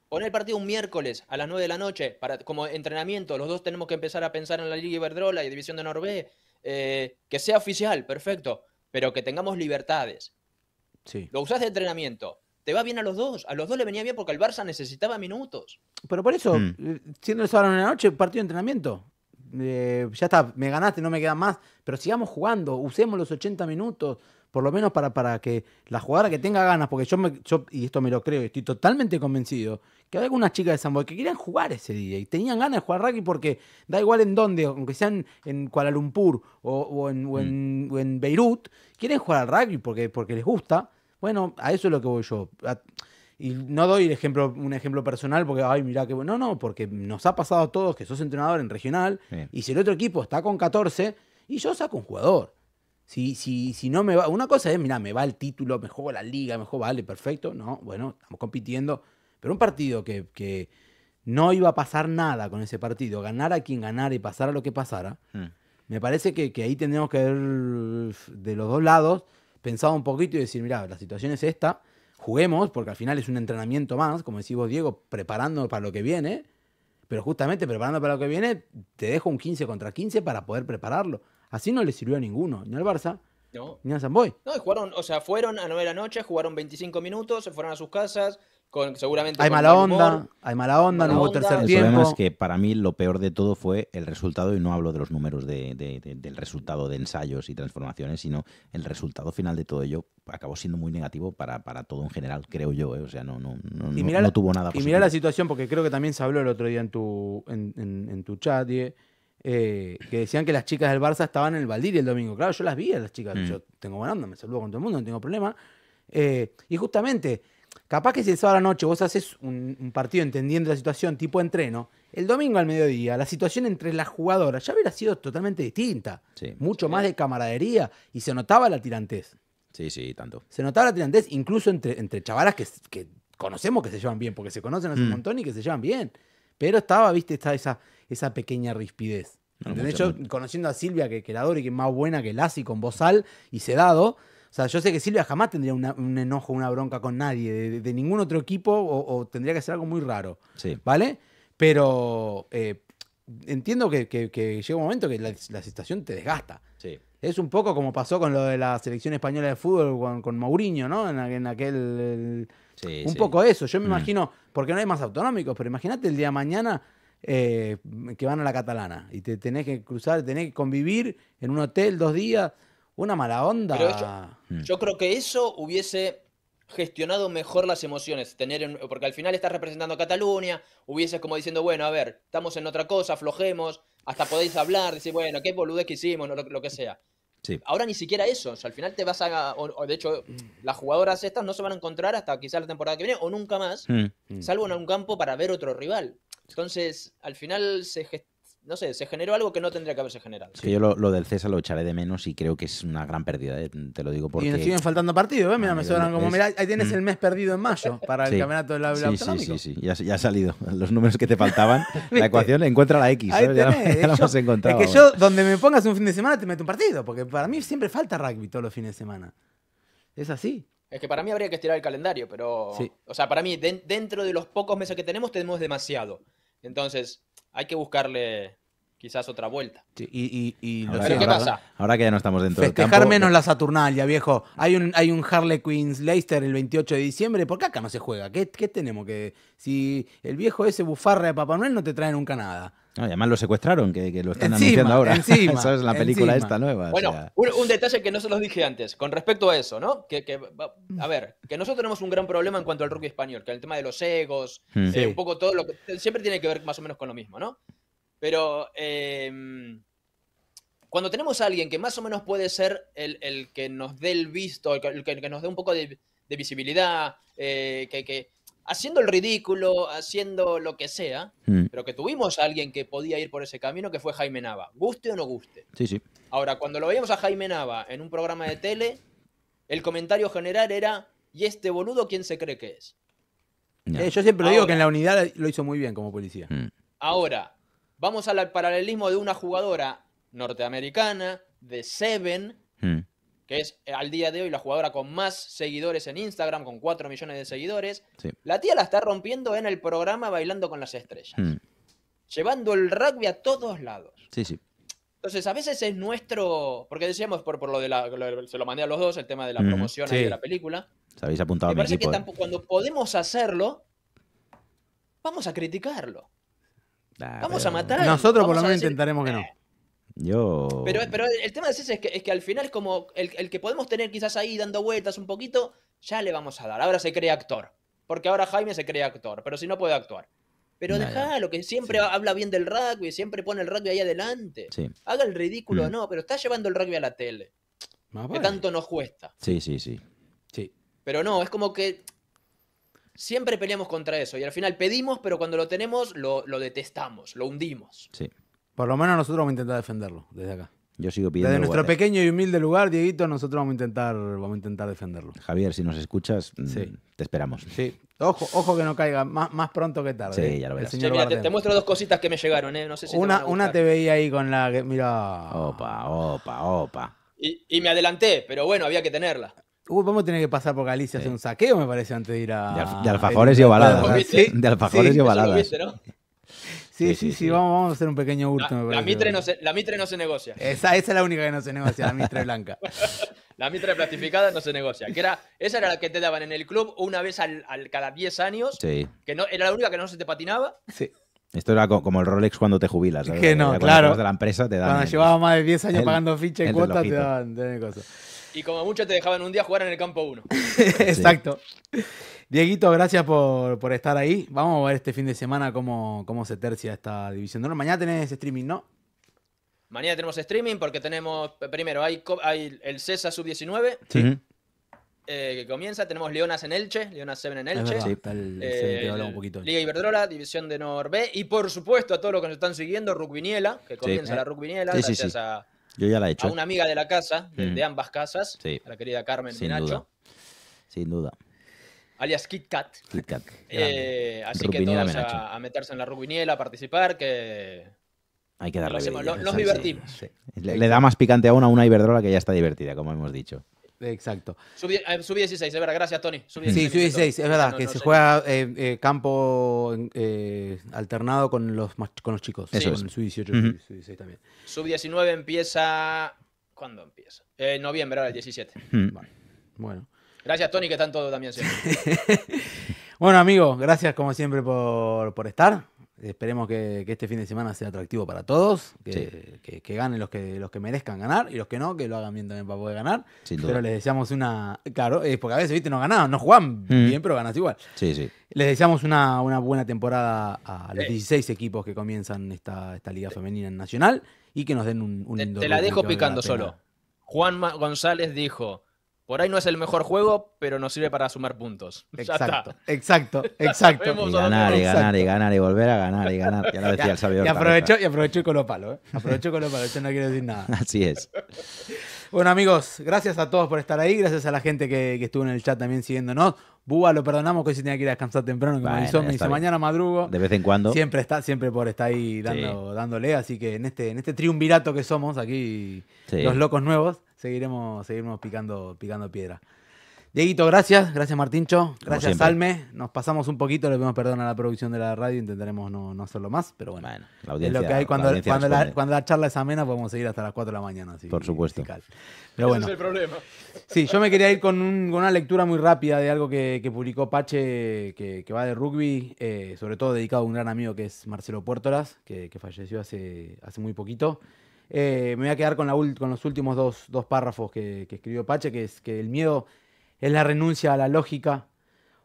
Poner el partido un miércoles a las 9 de la noche para, como entrenamiento. Los dos tenemos que empezar a pensar en la Liga Iberdrola y División de Noruega eh, que sea oficial, perfecto, pero que tengamos libertades lo usaste de entrenamiento. Te va bien a los dos. A los dos le venía bien porque el Barça necesitaba minutos. Pero por eso, hmm. eh, siendo el sábado en la noche, partido de entrenamiento. Eh, ya está, me ganaste, no me queda más. Pero sigamos jugando, usemos los 80 minutos, por lo menos para, para que la jugadora que tenga ganas, porque yo, me, yo, y esto me lo creo, estoy totalmente convencido, que hay algunas chicas de San Boy que querían jugar ese día y tenían ganas de jugar rugby porque da igual en dónde, aunque sean en Kuala Lumpur o, hmm. en, Beirut, quieren jugar al rugby porque, porque les gusta bueno, a eso es lo que voy yo. y no doy un ejemplo personal porque, ay, mira que bueno. No, no, porque nos ha pasado a todos que sos entrenador en regional y si el otro equipo está con 14 y yo saco un jugador. Si, si no me va, una cosa es, mira, me va el título, me juego la liga, me juego, vale, perfecto. No, bueno, estamos compitiendo. Pero un partido que, no iba a pasar nada con ese partido, ganar a quien ganara y pasara lo que pasara, mm. me parece que, que ahí tendríamos que ver de los dos lados pensaba un poquito y decir, mira, la situación es esta, juguemos, porque al final es un entrenamiento más, como decís vos, Diego, preparando para lo que viene, pero justamente preparando para lo que viene, te dejo un 15 contra 15 para poder prepararlo. Así no le sirvió a ninguno, ni al Barça, ni al Boy. No, o sea, fueron a 9 de la noche, jugaron 25 minutos, se fueron a sus casas, seguramente hay, mala onda, hay mala onda, no hubo tercer el tiempo. es que para mí lo peor de todo fue el resultado, y no hablo de los números del resultado de ensayos y transformaciones, sino el resultado final de todo ello acabó siendo muy negativo para, para todo en general, creo yo. Eh. O sea, no, no, no, tuvo nada positivo. Y mira la situación, porque creo que también se habló el otro día en tu, en, tu chat, eh, que decían que las chicas del Barça estaban en el Valdir el domingo. Claro, yo las vi a las chicas, mm. yo tengo buena onda, me saludo con todo el mundo, no tengo problema. Eh, y justamente capaz que si el sábado a la noche vos haces un, partido entendiendo la situación tipo entreno, el domingo al mediodía la situación entre las jugadoras ya hubiera sido totalmente distinta. mucho más de camaradería y se notaba la tirantez. Sí, sí, tanto. Se notaba la tirantez incluso entre, entre chavalas que, que conocemos que se llevan bien, porque se conocen hace un mm. montón y que se llevan bien. Pero estaba, viste, esa, esa pequeña rispidez. De hecho, conociendo a Silvia, que, que la adoro y que es más buena que Lassi con Bozal y Sedado, o sea, yo sé que Silvia jamás tendría un enojo, una bronca con nadie, de, ningún otro equipo, o, tendría que ser algo muy raro. ¿Vale? Pero eh, entiendo que, llega un momento que la, situación te desgasta. Es un poco como pasó con lo de la selección española de fútbol con, Mourinho, ¿no? En, aquel. un poco eso. Yo me mm. imagino, porque no hay más autonómicos, pero imagínate el día de mañana eh, que van a la catalana y te tenés que cruzar, tenés que convivir en un hotel dos días. Una mala onda. Mm. yo, creo que eso hubiese gestionado mejor las emociones, tener porque al final estás representando a Cataluña, hubieses como diciendo, bueno, a ver, estamos en otra cosa, aflojemos, hasta podéis hablar, decir, bueno, qué boludez que hicimos, lo, que sea. Ahora ni siquiera eso, al final te vas a... de hecho, las jugadoras estas no se van a encontrar hasta quizás la temporada que viene o nunca más, mm. salvo en algún campo para ver otro rival. Entonces, al final se, no sé, se generó algo que no tendría que haberse generado. Es que yo lo, del César lo echaré de menos y creo que es una gran pérdida, ¿eh? te lo digo porque... Y siguen faltando partidos, ¿eh? Mira, me sobran como, mira, ahí tienes mm. el mes perdido en mayo para el campeonato de la, sí, sí, sí, sí, ya, ha salido. <laughs> Los números que te faltaban, <laughs> la ecuación, encuentra la X, ¿eh? Ya, la hemos encontrado. Es que yo, donde me pongas un fin de semana, te meto un partido, porque para mí siempre falta rugby todos los fines de semana. Es así. Es que para mí habría que estirar el calendario, pero... O sea, para mí, dentro de los pocos meses que tenemos, tenemos demasiado. Entonces, hay que buscarle quizás otra vuelta. y, ahora, ¿qué pasa? Ahora que ya no estamos dentro del campo, menos eh. la Saturnalia, viejo. Hay un, hay un Harley Quinn Leicester el 28 de diciembre. ¿Por qué acá no se juega? ¿Qué, qué tenemos que...? Si el viejo ese bufarra de Papá Noel no te trae nunca nada además lo secuestraron, que, lo están anunciando ahora. <laughs> Encima, es la película esta nueva. Bueno, un, detalle que no se los dije antes, con respecto a eso, ¿no? Que, a ver, que nosotros tenemos un gran problema en cuanto al rugby español, que el tema de los egos, hmm. eh, un poco todo lo que siempre tiene que ver más o menos con lo mismo, ¿no? Pero em, cuando tenemos a alguien que más o menos puede ser el, que nos dé el visto, el que, nos dé un poco de, visibilidad, eh, que, que haciendo el ridículo, haciendo lo que sea, mm. pero que tuvimos a alguien que podía ir por ese camino, que fue Jaime Nava, guste o no guste. Sí, sí. Ahora, cuando lo veíamos a Jaime Nava en un programa de tele, el comentario general era, ¿y este boludo quién se cree que es? Eh, yo siempre digo que en la unidad lo hizo muy bien como policía. Mm. Ahora, vamos al paralelismo de una jugadora norteamericana de Seven, mm que es eh, al día de hoy la jugadora con más seguidores en Instagram, con 4 millones de seguidores. La tía la está rompiendo en el programa Bailando con las Estrellas, mm. llevando el rugby a todos lados. Sí, sí. Entonces, a veces es nuestro, porque decíamos por, por lo de la, se lo mandé a los dos, el tema de la promoción de la película. Se habéis apuntado Me parece que eh. cuando podemos hacerlo, vamos a criticarlo. vamos a matar. Nosotros por lo menos intentaremos que no. Eh, pero, pero el tema de ese es que, es que al final es como el, que podemos tener quizás ahí dando vueltas un poquito, ya le vamos a dar. Ahora se cree actor. Porque ahora Jaime se cree actor, pero si no puede actuar. Pero deja lo que siempre habla bien del rugby, siempre pone el rugby ahí adelante. Haga el ridículo, mm. no, pero está llevando el rugby a la tele. que tanto nos cuesta. Sí, sí, sí. Sí. Pero no, es como que siempre peleamos contra eso y al final pedimos, pero cuando lo tenemos lo, lo detestamos, lo hundimos. Sí. Por lo menos nosotros vamos a intentar defenderlo desde acá. Yo sigo pidiendo. Desde nuestro pequeño y humilde lugar, Dieguito, nosotros vamos a intentar, vamos a intentar defenderlo. Javier, si nos escuchas, mm, te esperamos. Sí. Ojo, ojo que no caiga, más, más pronto que tarde. Sí, ¿eh? ya lo verás. te, muestro dos cositas que me llegaron, ¿eh? No sé si una, te una te veía ahí con la que. Mira. Opa, opa, opa. Y, y me adelanté, pero bueno, había que tenerla. Uy, vamos a tener que pasar por Galicia sí. hacer un saqueo, me parece, antes de ir a. De, alfajores y ovaladas. ¿eh? De alfajores y ovaladas. Sí, sí, sí, Vamos, vamos, a hacer un pequeño último. La, mitre, no se, la mitre, no se, negocia. Esa, esa, es la única que no se negocia, la mitre blanca. <laughs> la mitre plastificada no se negocia. Que era, esa era la que te daban en el club una vez al, cada 10 años. Que no, era la única que no se te patinaba. Sí. Esto era como el Rolex cuando te jubilas. Que no, claro. de la empresa te dan. Cuando más de 10 años pagando ficha y cuotas, te daban, te cosas. Y como mucho te dejaban un día jugar en el campo 1. <laughs> Exacto. Dieguito, gracias por, estar ahí. Vamos a ver este fin de semana cómo, cómo se tercia esta división de Mañana tenés streaming, ¿no? Mañana tenemos streaming porque tenemos, primero, hay, el CESA Sub-19. Eh, que comienza, tenemos Leonas en Elche, Leonas 7 en Elche. Sí, el, eh, un poquito. Liga Iberdrola, División de Norbe. B. Y por supuesto a todos los que nos están siguiendo, Rugviniela, que comienza la Sí gracias a yo ya la he hecho. A una amiga de la casa, de, mm. ambas casas, la querida Carmen Sin Duda. Sin duda. Alias Kit Kat. Eh, así que todos a, meterse en la rubiniela, a participar, que. Hay que darle. nos divertimos. Le, da más picante a una Iberdrola que ya está divertida, como hemos dicho. Exacto. Sub, 16, eh, es verdad, gracias Tony. 16, sí, sub 16, es verdad, que se juega eh, eh, campo eh, alternado con los, con los chicos. Eso Con el sub 18, y sub 16 también. Sub 19 empieza... ¿Cuándo empieza? En noviembre, ahora el 17. Bueno. Bueno. Gracias Tony, que están todos también siempre. <laughs> bueno amigo, gracias como siempre por, por estar. Esperemos que, este fin de semana sea atractivo para todos, que, ganen los que, los que merezcan ganar y los que no, que lo hagan bien también para poder ganar. Pero les deseamos una. Claro, eh, porque a veces, viste, no ganan no juegan mm. bien, pero ganas igual. Sí, sí. Les deseamos una, una buena temporada a los 16 eh. equipos que comienzan esta, esta Liga eh. Femenina Nacional y que nos den un, un te la dejo picando solo. Juan González dijo: por ahí no es el mejor juego, pero nos sirve para sumar puntos. <laughs> Exacto, <laughs> exacto, exacto. Y ganar, y ganar, y ganar, y volver a ganar, y ganar. Y aprovechó, y con los palos, ¿eh? Aprovechó con los palos, yo no quiero decir nada. <laughs> Así es. Bueno, amigos, gracias a todos por estar ahí. Gracias a la gente que, estuvo en el chat también siguiéndonos. Búa, lo perdonamos que hoy se tenía que ir a descansar temprano, que me mañana madrugo. De vez en cuando. Siempre está, siempre por estar ahí dando, dándole. Así que en este, en este triunvirato que somos aquí, los locos nuevos seguiremos, picando, picando piedra. Dieguito, gracias. Gracias, Martincho. Gracias, Salme. Nos pasamos un poquito, le pedimos perdón a la producción de la radio, intentaremos no, no hacerlo más, pero bueno. lo que hay cuando la, charla es amena, podemos seguir hasta las 4 de la mañana. Así, Por supuesto. Pero bueno. es el problema. Sí, yo me quería ir con, una lectura muy rápida de algo que, publicó Pache, que, va de rugby, eh, sobre todo dedicado a un gran amigo que es Marcelo Puertolas, que, que falleció hace, hace muy poquito. Eh, me voy a quedar con, con los últimos dos, párrafos que, escribió Pache, que es que el miedo es la renuncia a la lógica,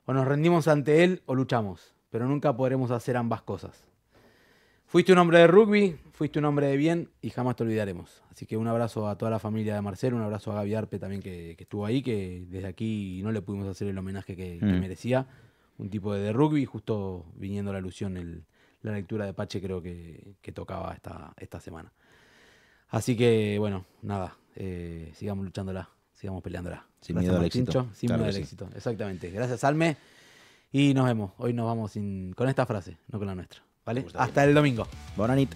o nos rendimos ante él o luchamos, pero nunca podremos hacer ambas cosas. Fuiste un hombre de rugby, fuiste un hombre de bien y jamás te olvidaremos. Así que un abrazo a toda la familia de Marcelo, un abrazo a Gaby Arpe también que, estuvo ahí, que desde aquí no le pudimos hacer el homenaje que, mm. merecía. Un tipo de, rugby, justo viniendo la alusión en la lectura de Pache creo que, que tocaba esta, esta semana. Así que, bueno, nada, eh, sigamos luchándola, sigamos peleándola. Sin miedo al éxito. Sin miedo al éxito, exactamente. Gracias, Alme. Y nos vemos. Hoy nos vamos sin, con esta frase, no con la nuestra. ¿Vale? Hasta el domingo. Buenas